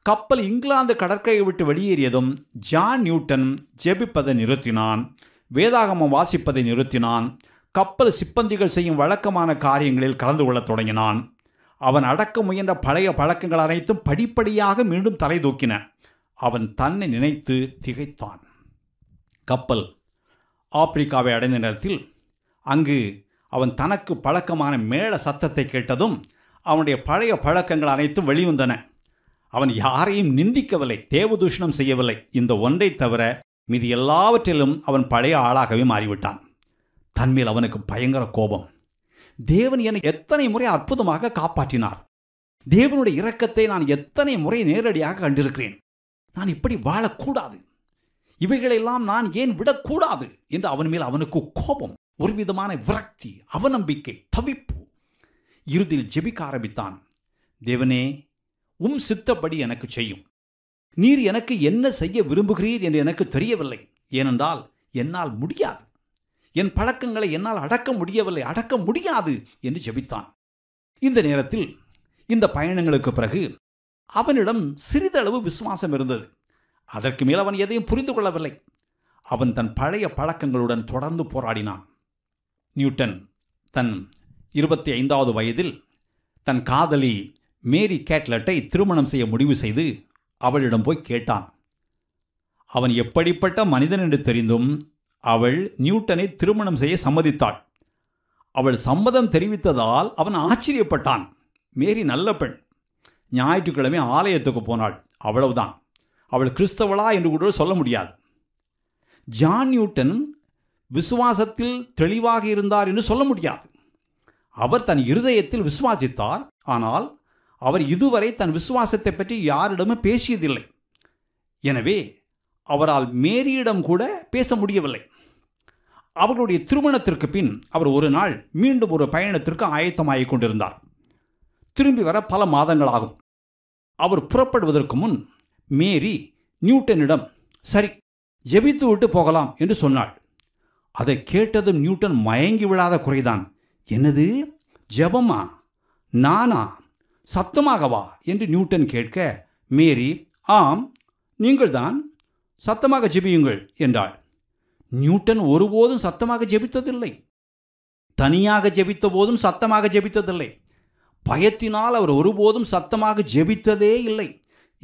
கப்பல் இங்கிலாந்து கடற்கரையை விட்டு வெளியேறியதும் ஜான் நியூட்டன் ஜெபிப்பதை நிறுத்தினான் வேதாகமம் வாசிப்பதை நிறுத்தினான் கப்பல் சிப்பந்திகள் செய்யும் வழக்கமான காரியங்களில் கலந்து கொள்ளத் தொடங்கினான் அவன் அடக்க முயன்ற பழைய பழக்கங்கள் அனைத்தும் படிப்படியாக மீண்டும் தலை தூக்கின அவன் தன்னை நினைத்து திகைத்தான் கப்பல் ஆப்பிரிக்காவை அடைந்த நேரத்தில் அங்கு அவன் தனக்கு பழக்கமான மேள சத்தத்தை கேட்டதும் அவனுடைய பழைய பழக்கங்கள் அனைத்தும் வெளிவந்தன அவன் யாரையும் நிந்திக்கவில்லை தேவதூஷணம் செய்யவில்லை இந்த ஒன்றை தவிர மீது எல்லாவற்றிலும் அவன் பழைய ஆளாகவே மாறிவிட்டான் தன்மேல் அவனுக்கு பயங்கர கோபம் தேவன் என்னை எத்தனை முறை அற்புதமாக காப்பாற்றினார் தேவனுடைய இரக்கத்தை நான் எத்தனை முறை நேரடியாக கண்டிருக்கிறேன் நான் இப்படி வாழக்கூடாது இவைகளெல்லாம் நான் ஏன் விடக்கூடாது என்று அவன் மேல் அவனுக்கு கோபம் ஒரு விதமான விரக்தி அவநம்பிக்கை தவிப்பு இறுதியில் ஜெபிக்க ஆரம்பித்தான் தேவனே உம் சித்தப்படி எனக்கு செய்யும் நீர் எனக்கு என்ன செய்ய விரும்புகிறீர் என்று எனக்கு தெரியவில்லை ஏனென்றால் என்னால் முடியாது என் பழக்கங்களை என்னால் அடக்க முடியவில்லை அடக்க முடியாது என்று ஜெபித்தான் இந்த நேரத்தில் இந்த பயணங்களுக்கு பிறகு அவனிடம் சிறிதளவு விசுவாசம் இருந்தது அதற்கு மேல் அவன் எதையும் புரிந்து கொள்ளவில்லை அவன் தன் பழைய பழக்கங்களுடன் தொடர்ந்து போராடினான் நியூட்டன் தன் இருபத்தி ஐந்தாவது வயதில் தன் காதலி மேரி கேட்லட்டை திருமணம் செய்ய முடிவு செய்து அவளிடம் போய் கேட்டான் அவன் எப்படிப்பட்ட மனிதன் என்று தெரிந்தும் அவள் நியூட்டனை திருமணம் செய்ய சம்மதித்தாள் அவள் சம்மதம் தெரிவித்ததால் அவன் ஆச்சரியப்பட்டான் மேரி நல்ல பெண் ஞாயிற்றுக்கிழமை ஆலயத்துக்கு போனாள் அவ்வளவுதான் அவள் கிறிஸ்தவளா என்று கூட சொல்ல முடியாது ஜான் நியூட்டன் விசுவாசத்தில் தெளிவாக இருந்தார் என்று சொல்ல முடியாது அவர் தன் இருதயத்தில் விசுவாசித்தார் ஆனால் அவர் இதுவரை தன் விசுவாசத்தை பற்றி யாரிடமும் பேசியதில்லை எனவே அவரால் மேரியிடம் கூட பேச முடியவில்லை அவர்களுடைய திருமணத்திற்கு பின் அவர் ஒரு நாள் மீண்டும் ஒரு பயணத்திற்கு ஆயத்தமாகிக் கொண்டிருந்தார் திரும்பி வர பல மாதங்களாகும் அவர் புறப்படுவதற்கு முன் மேரி நியூட்டனிடம் சரி ஜெபித்து விட்டு போகலாம் என்று சொன்னாள் அதை கேட்டதும் நியூட்டன் மயங்கி விழாத குறைதான் என்னது ஜெபமா நானா சத்தமாகவா என்று நியூட்டன் கேட்க மேரி ஆம் நீங்கள்தான் சத்தமாக ஜெபியுங்கள் என்றாள் நியூட்டன் ஒருபோதும் சத்தமாக ஜெபித்ததில்லை தனியாக ஜெபித்த போதும் சத்தமாக ஜெபித்ததில்லை பயத்தினால் அவர் ஒருபோதும் சத்தமாக ஜெபித்ததே இல்லை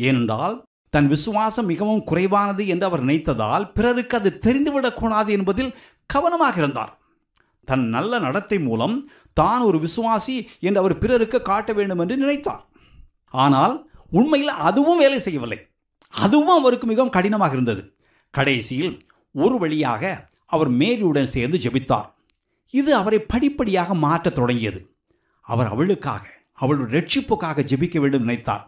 ஏனென்றால் தன் விசுவாசம் மிகவும் குறைவானது என்று அவர் நினைத்ததால் பிறருக்கு அது தெரிந்துவிடக்கூடாது என்பதில் கவனமாக இருந்தார் தன் நல்ல நடத்தை மூலம் தான் ஒரு விசுவாசி என்று அவர் பிறருக்கு காட்ட வேண்டும் என்று நினைத்தார் ஆனால் உண்மையில் அதுவும் வேலை செய்யவில்லை அதுவும் அவருக்கு மிகவும் கடினமாக இருந்தது கடைசியில் ஒரு வழியாக அவர் மேரியுடன் சேர்ந்து ஜெபித்தார் இது அவரை படிப்படியாக மாற்றத் தொடங்கியது அவர் அவளுக்காக அவளுடைய ரட்சிப்புக்காக ஜெபிக்க வேண்டும் நினைத்தார்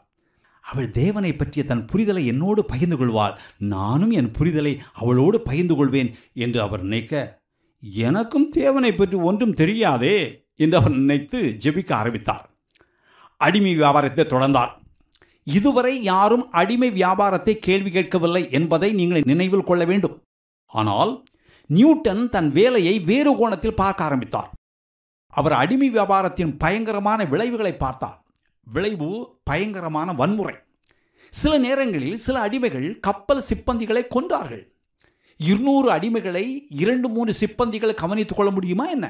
அவள் தேவனை பற்றிய தன் புரிதலை என்னோடு பகிர்ந்து கொள்வாள் நானும் என் புரிதலை அவளோடு பகிர்ந்து கொள்வேன் என்று அவர் நினைக்க எனக்கும் தேவனை பற்றி ஒன்றும் தெரியாதே என்று அவர் நினைத்து ஜெபிக்க ஆரம்பித்தார் அடிமை வியாபாரத்தை தொடர்ந்தார் இதுவரை யாரும் அடிமை வியாபாரத்தை கேள்வி கேட்கவில்லை என்பதை நீங்கள் நினைவில் கொள்ள வேண்டும் ஆனால் நியூட்டன் தன் வேலையை வேறு கோணத்தில் பார்க்க ஆரம்பித்தார் அவர் அடிமை வியாபாரத்தின் பயங்கரமான விளைவுகளை பார்த்தார் விளைவு பயங்கரமான வன்முறை சில நேரங்களில் சில அடிமைகள் கப்பல் சிப்பந்திகளை கொன்றார்கள் இருநூறு அடிமைகளை இரண்டு மூணு சிப்பந்திகளை கவனித்துக் கொள்ள முடியுமா என்ன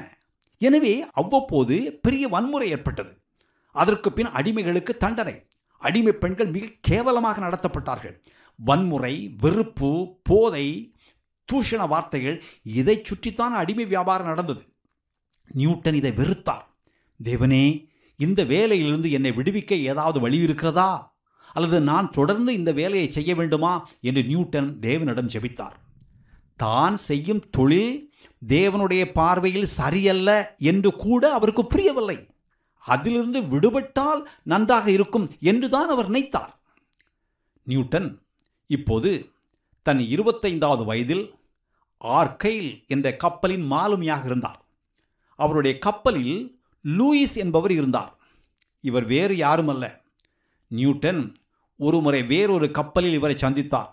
எனவே அவ்வப்போது பெரிய வன்முறை ஏற்பட்டது அதற்கு பின் அடிமைகளுக்கு தண்டனை அடிமை பெண்கள் மிக கேவலமாக நடத்தப்பட்டார்கள் வன்முறை வெறுப்பு போதை தூஷண வார்த்தைகள் இதை சுற்றித்தான் அடிமை வியாபாரம் நடந்தது நியூட்டன் இதை வெறுத்தார் தேவனே இந்த வேலையிலிருந்து என்னை விடுவிக்க ஏதாவது வழி இருக்கிறதா அல்லது நான் தொடர்ந்து இந்த வேலையை செய்ய வேண்டுமா என்று நியூட்டன் தேவனிடம் ஜெபித்தார் தான் செய்யும் தொழில் தேவனுடைய பார்வையில் சரியல்ல என்று கூட அவருக்கு புரியவில்லை அதிலிருந்து விடுபட்டால் நன்றாக இருக்கும் என்றுதான் அவர் நினைத்தார் நியூட்டன் இப்போது தன் இருபத்தைந்தாவது வயதில் ஆர்கைல் என்ற கப்பலின் மாலுமியாக இருந்தார் அவருடைய கப்பலில் லூயிஸ் என்பவர் இருந்தார் இவர் வேறு யாரும் அல்ல நியூட்டன் ஒருமுறை வேறொரு கப்பலில் இவரை சந்தித்தார்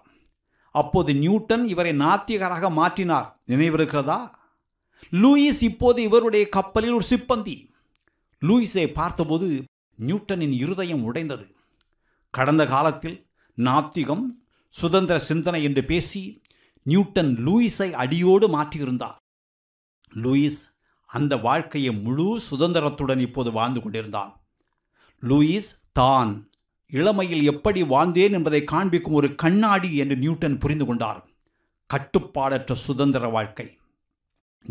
அப்போது நியூட்டன் இவரை நாத்திகராக மாற்றினார் நினைவிருக்கிறதா லூயிஸ் இப்போது இவருடைய கப்பலில் ஒரு சிப்பந்தி லூயிஸை பார்த்தபோது நியூட்டனின் இருதயம் உடைந்தது கடந்த காலத்தில் நாத்திகம் சுதந்திர சிந்தனை என்று பேசி நியூட்டன் லூயிஸை அடியோடு மாற்றியிருந்தார் லூயிஸ் அந்த வாழ்க்கையை முழு சுதந்திரத்துடன் இப்போது வாழ்ந்து கொண்டிருந்தான் லூயிஸ் தான் இளமையில் எப்படி வாழ்ந்தேன் என்பதை காண்பிக்கும் ஒரு கண்ணாடி என்று நியூட்டன் புரிந்து கொண்டார் கட்டுப்பாடற்ற சுதந்திர வாழ்க்கை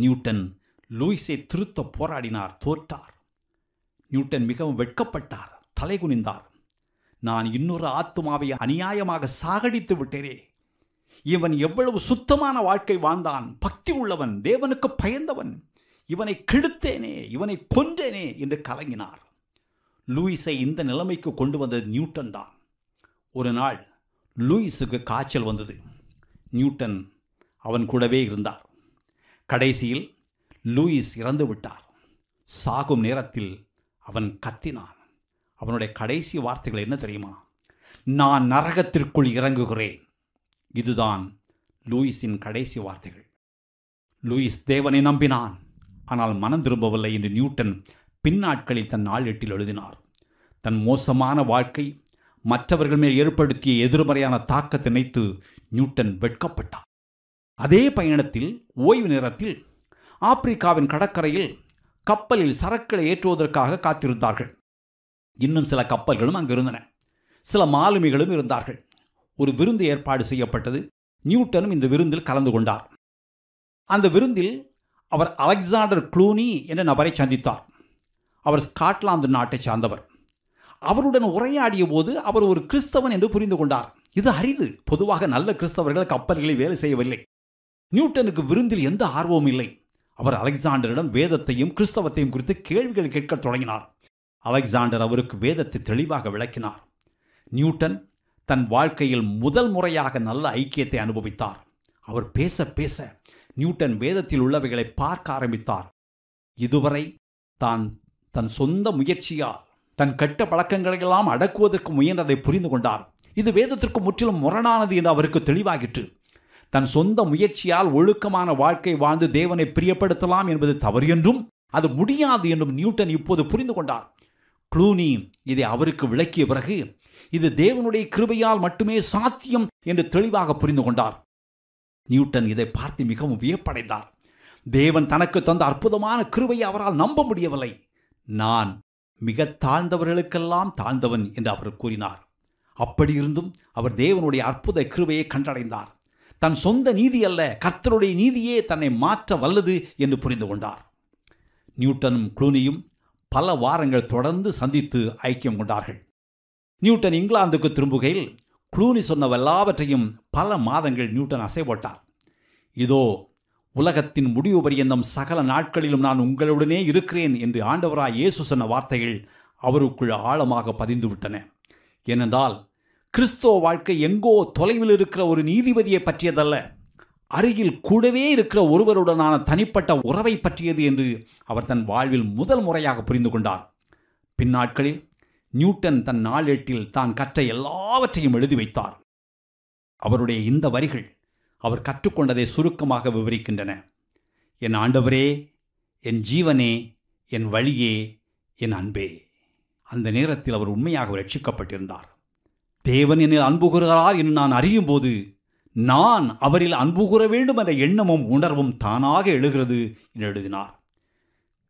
நியூட்டன் லூயிஸை திருத்த போராடினார் தோற்றார் நியூட்டன் மிகவும் வெட்கப்பட்டார் தலை குனிந்தார் நான் இன்னொரு ஆத்மாவை அநியாயமாக சாகடித்து விட்டேரே இவன் எவ்வளவு சுத்தமான வாழ்க்கை வாழ்ந்தான் பக்தி உள்ளவன் தேவனுக்கு பயந்தவன் இவனை கெடுத்தேனே இவனை கொன்றேனே என்று கலங்கினார் லூயிஸை இந்த நிலைமைக்கு கொண்டு வந்தது நியூட்டன் தான் ஒரு நாள் லூயிஸுக்கு காய்ச்சல் வந்தது நியூட்டன் அவன் கூடவே இருந்தார் கடைசியில் லூயிஸ் இறந்து விட்டார் சாகும் நேரத்தில் அவன் கத்தினான் அவனுடைய கடைசி வார்த்தைகள் என்ன தெரியுமா நான் நரகத்திற்குள் இறங்குகிறேன் இதுதான் லூயிஸின் கடைசி வார்த்தைகள் லூயிஸ் தேவனை நம்பினான் ஆனால் மனம் திரும்பவில்லை என்று நியூட்டன் பின்னாட்களில் தன் நாளெட்டில் எழுதினார் தன் மோசமான வாழ்க்கை மற்றவர்கள் மேல் ஏற்படுத்திய எதிர்மறையான தாக்கத்தை நினைத்து நியூட்டன் வெட்கப்பட்டார் அதே பயணத்தில் ஓய்வு நேரத்தில் ஆப்பிரிக்காவின் கடற்கரையில் கப்பலில் சரக்குகளை ஏற்றுவதற்காக காத்திருந்தார்கள் இன்னும் சில கப்பல்களும் அங்கிருந்தன சில மாலுமிகளும் இருந்தார்கள் ஒரு விருந்து ஏற்பாடு செய்யப்பட்டது நியூட்டனும் இந்த விருந்தில் கலந்து கொண்டார் அந்த விருந்தில் அவர் அலெக்சாண்டர் க்ளூனி என்ற நபரை சந்தித்தார் அவர் ஸ்காட்லாந்து நாட்டை சார்ந்தவர் அவருடன் உரையாடிய போது அவர் ஒரு கிறிஸ்தவன் என்று புரிந்து கொண்டார் இது அரிது பொதுவாக நல்ல கிறிஸ்தவர்கள் கப்பல்களில் வேலை செய்யவில்லை நியூட்டனுக்கு விருந்தில் எந்த ஆர்வமும் இல்லை அவர் அலெக்சாண்டரிடம் வேதத்தையும் கிறிஸ்தவத்தையும் குறித்து கேள்விகள் கேட்கத் தொடங்கினார் அலெக்சாண்டர் அவருக்கு வேதத்தை தெளிவாக விளக்கினார் நியூட்டன் தன் வாழ்க்கையில் முதல் முறையாக நல்ல ஐக்கியத்தை அனுபவித்தார் அவர் பேச பேச நியூட்டன் வேதத்தில் உள்ளவைகளை பார்க்க ஆரம்பித்தார் இதுவரை தான் தன் சொந்த முயற்சியால் தன் கெட்ட பழக்கங்களையெல்லாம் அடக்குவதற்கு முயன்றதை புரிந்து கொண்டார் இது வேதத்திற்கு முற்றிலும் முரணானது என்று அவருக்கு தெளிவாகிற்று தன் சொந்த முயற்சியால் ஒழுக்கமான வாழ்க்கை வாழ்ந்து தேவனை பிரியப்படுத்தலாம் என்பது தவறு என்றும் அது முடியாது என்றும் நியூட்டன் இப்போது புரிந்து கொண்டார் க்ளூனி இதை அவருக்கு விளக்கிய பிறகு இது தேவனுடைய கிருபையால் மட்டுமே சாத்தியம் என்று தெளிவாக புரிந்து கொண்டார் நியூட்டன் இதை பார்த்து மிகவும் வியப்படைந்தார் தேவன் தனக்கு தந்த அற்புதமான கிருபையை அவரால் நம்ப முடியவில்லை நான் மிக தாழ்ந்தவர்களுக்கெல்லாம் தாழ்ந்தவன் என்று அவர் கூறினார் அப்படியிருந்தும் அவர் தேவனுடைய அற்புத கிருபையை கண்டடைந்தார் தன் சொந்த நீதி அல்ல கர்த்தருடைய நீதியே தன்னை மாற்ற வல்லது என்று புரிந்து கொண்டார் நியூட்டனும் குளூனியும் பல வாரங்கள் தொடர்ந்து சந்தித்து ஐக்கியம் கொண்டார்கள் நியூட்டன் இங்கிலாந்துக்கு திரும்புகையில் குளூனி சொன்னவெல்லாவற்றையும் எல்லாவற்றையும் பல மாதங்கள் நியூட்டன் அசை இதோ உலகத்தின் முடிவு பரியந்தம் சகல நாட்களிலும் நான் உங்களுடனே இருக்கிறேன் என்று ஆண்டவராய் இயேசு சொன்ன வார்த்தைகள் அவருக்குள் ஆழமாக பதிந்துவிட்டன ஏனென்றால் கிறிஸ்தவ வாழ்க்கை எங்கோ தொலைவில் இருக்கிற ஒரு நீதிபதியை பற்றியதல்ல அருகில் கூடவே இருக்கிற ஒருவருடனான தனிப்பட்ட உறவை பற்றியது என்று அவர் தன் வாழ்வில் முதல் முறையாக புரிந்து கொண்டார் பின்னாட்களில் நியூட்டன் தன் நாளேட்டில் தான் கற்ற எல்லாவற்றையும் எழுதி வைத்தார் அவருடைய இந்த வரிகள் அவர் கற்றுக்கொண்டதை சுருக்கமாக விவரிக்கின்றன என் ஆண்டவரே என் ஜீவனே என் வழியே என் அன்பே அந்த நேரத்தில் அவர் உண்மையாக ரட்சிக்கப்பட்டிருந்தார் தேவன் என்னில் அன்பு கூறுகிறார் என்று நான் அறியும் போது நான் அவரில் அன்பு கூற வேண்டும் என்ற எண்ணமும் உணர்வும் தானாக எழுகிறது என்று எழுதினார்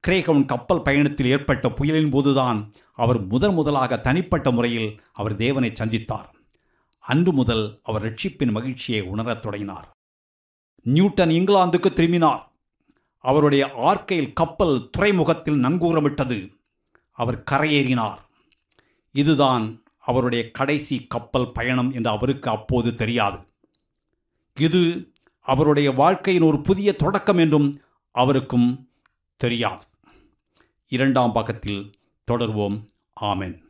கிரேகவன் கப்பல் பயணத்தில் ஏற்பட்ட புயலின் போதுதான் அவர் முதன் முதலாக தனிப்பட்ட முறையில் அவர் தேவனை சந்தித்தார் அன்று முதல் அவர் ரட்சிப்பின் மகிழ்ச்சியை உணரத் தொடங்கினார் நியூட்டன் இங்கிலாந்துக்கு திரும்பினார் அவருடைய ஆர்க்கையில் கப்பல் துறைமுகத்தில் நங்கூரமிட்டது அவர் கரையேறினார் இதுதான் அவருடைய கடைசி கப்பல் பயணம் என்று அவருக்கு அப்போது தெரியாது இது அவருடைய வாழ்க்கையின் ஒரு புதிய தொடக்கம் என்றும் அவருக்கும் தெரியாது இரண்டாம் பக்கத்தில் தொடர்வோம் ஆமேன்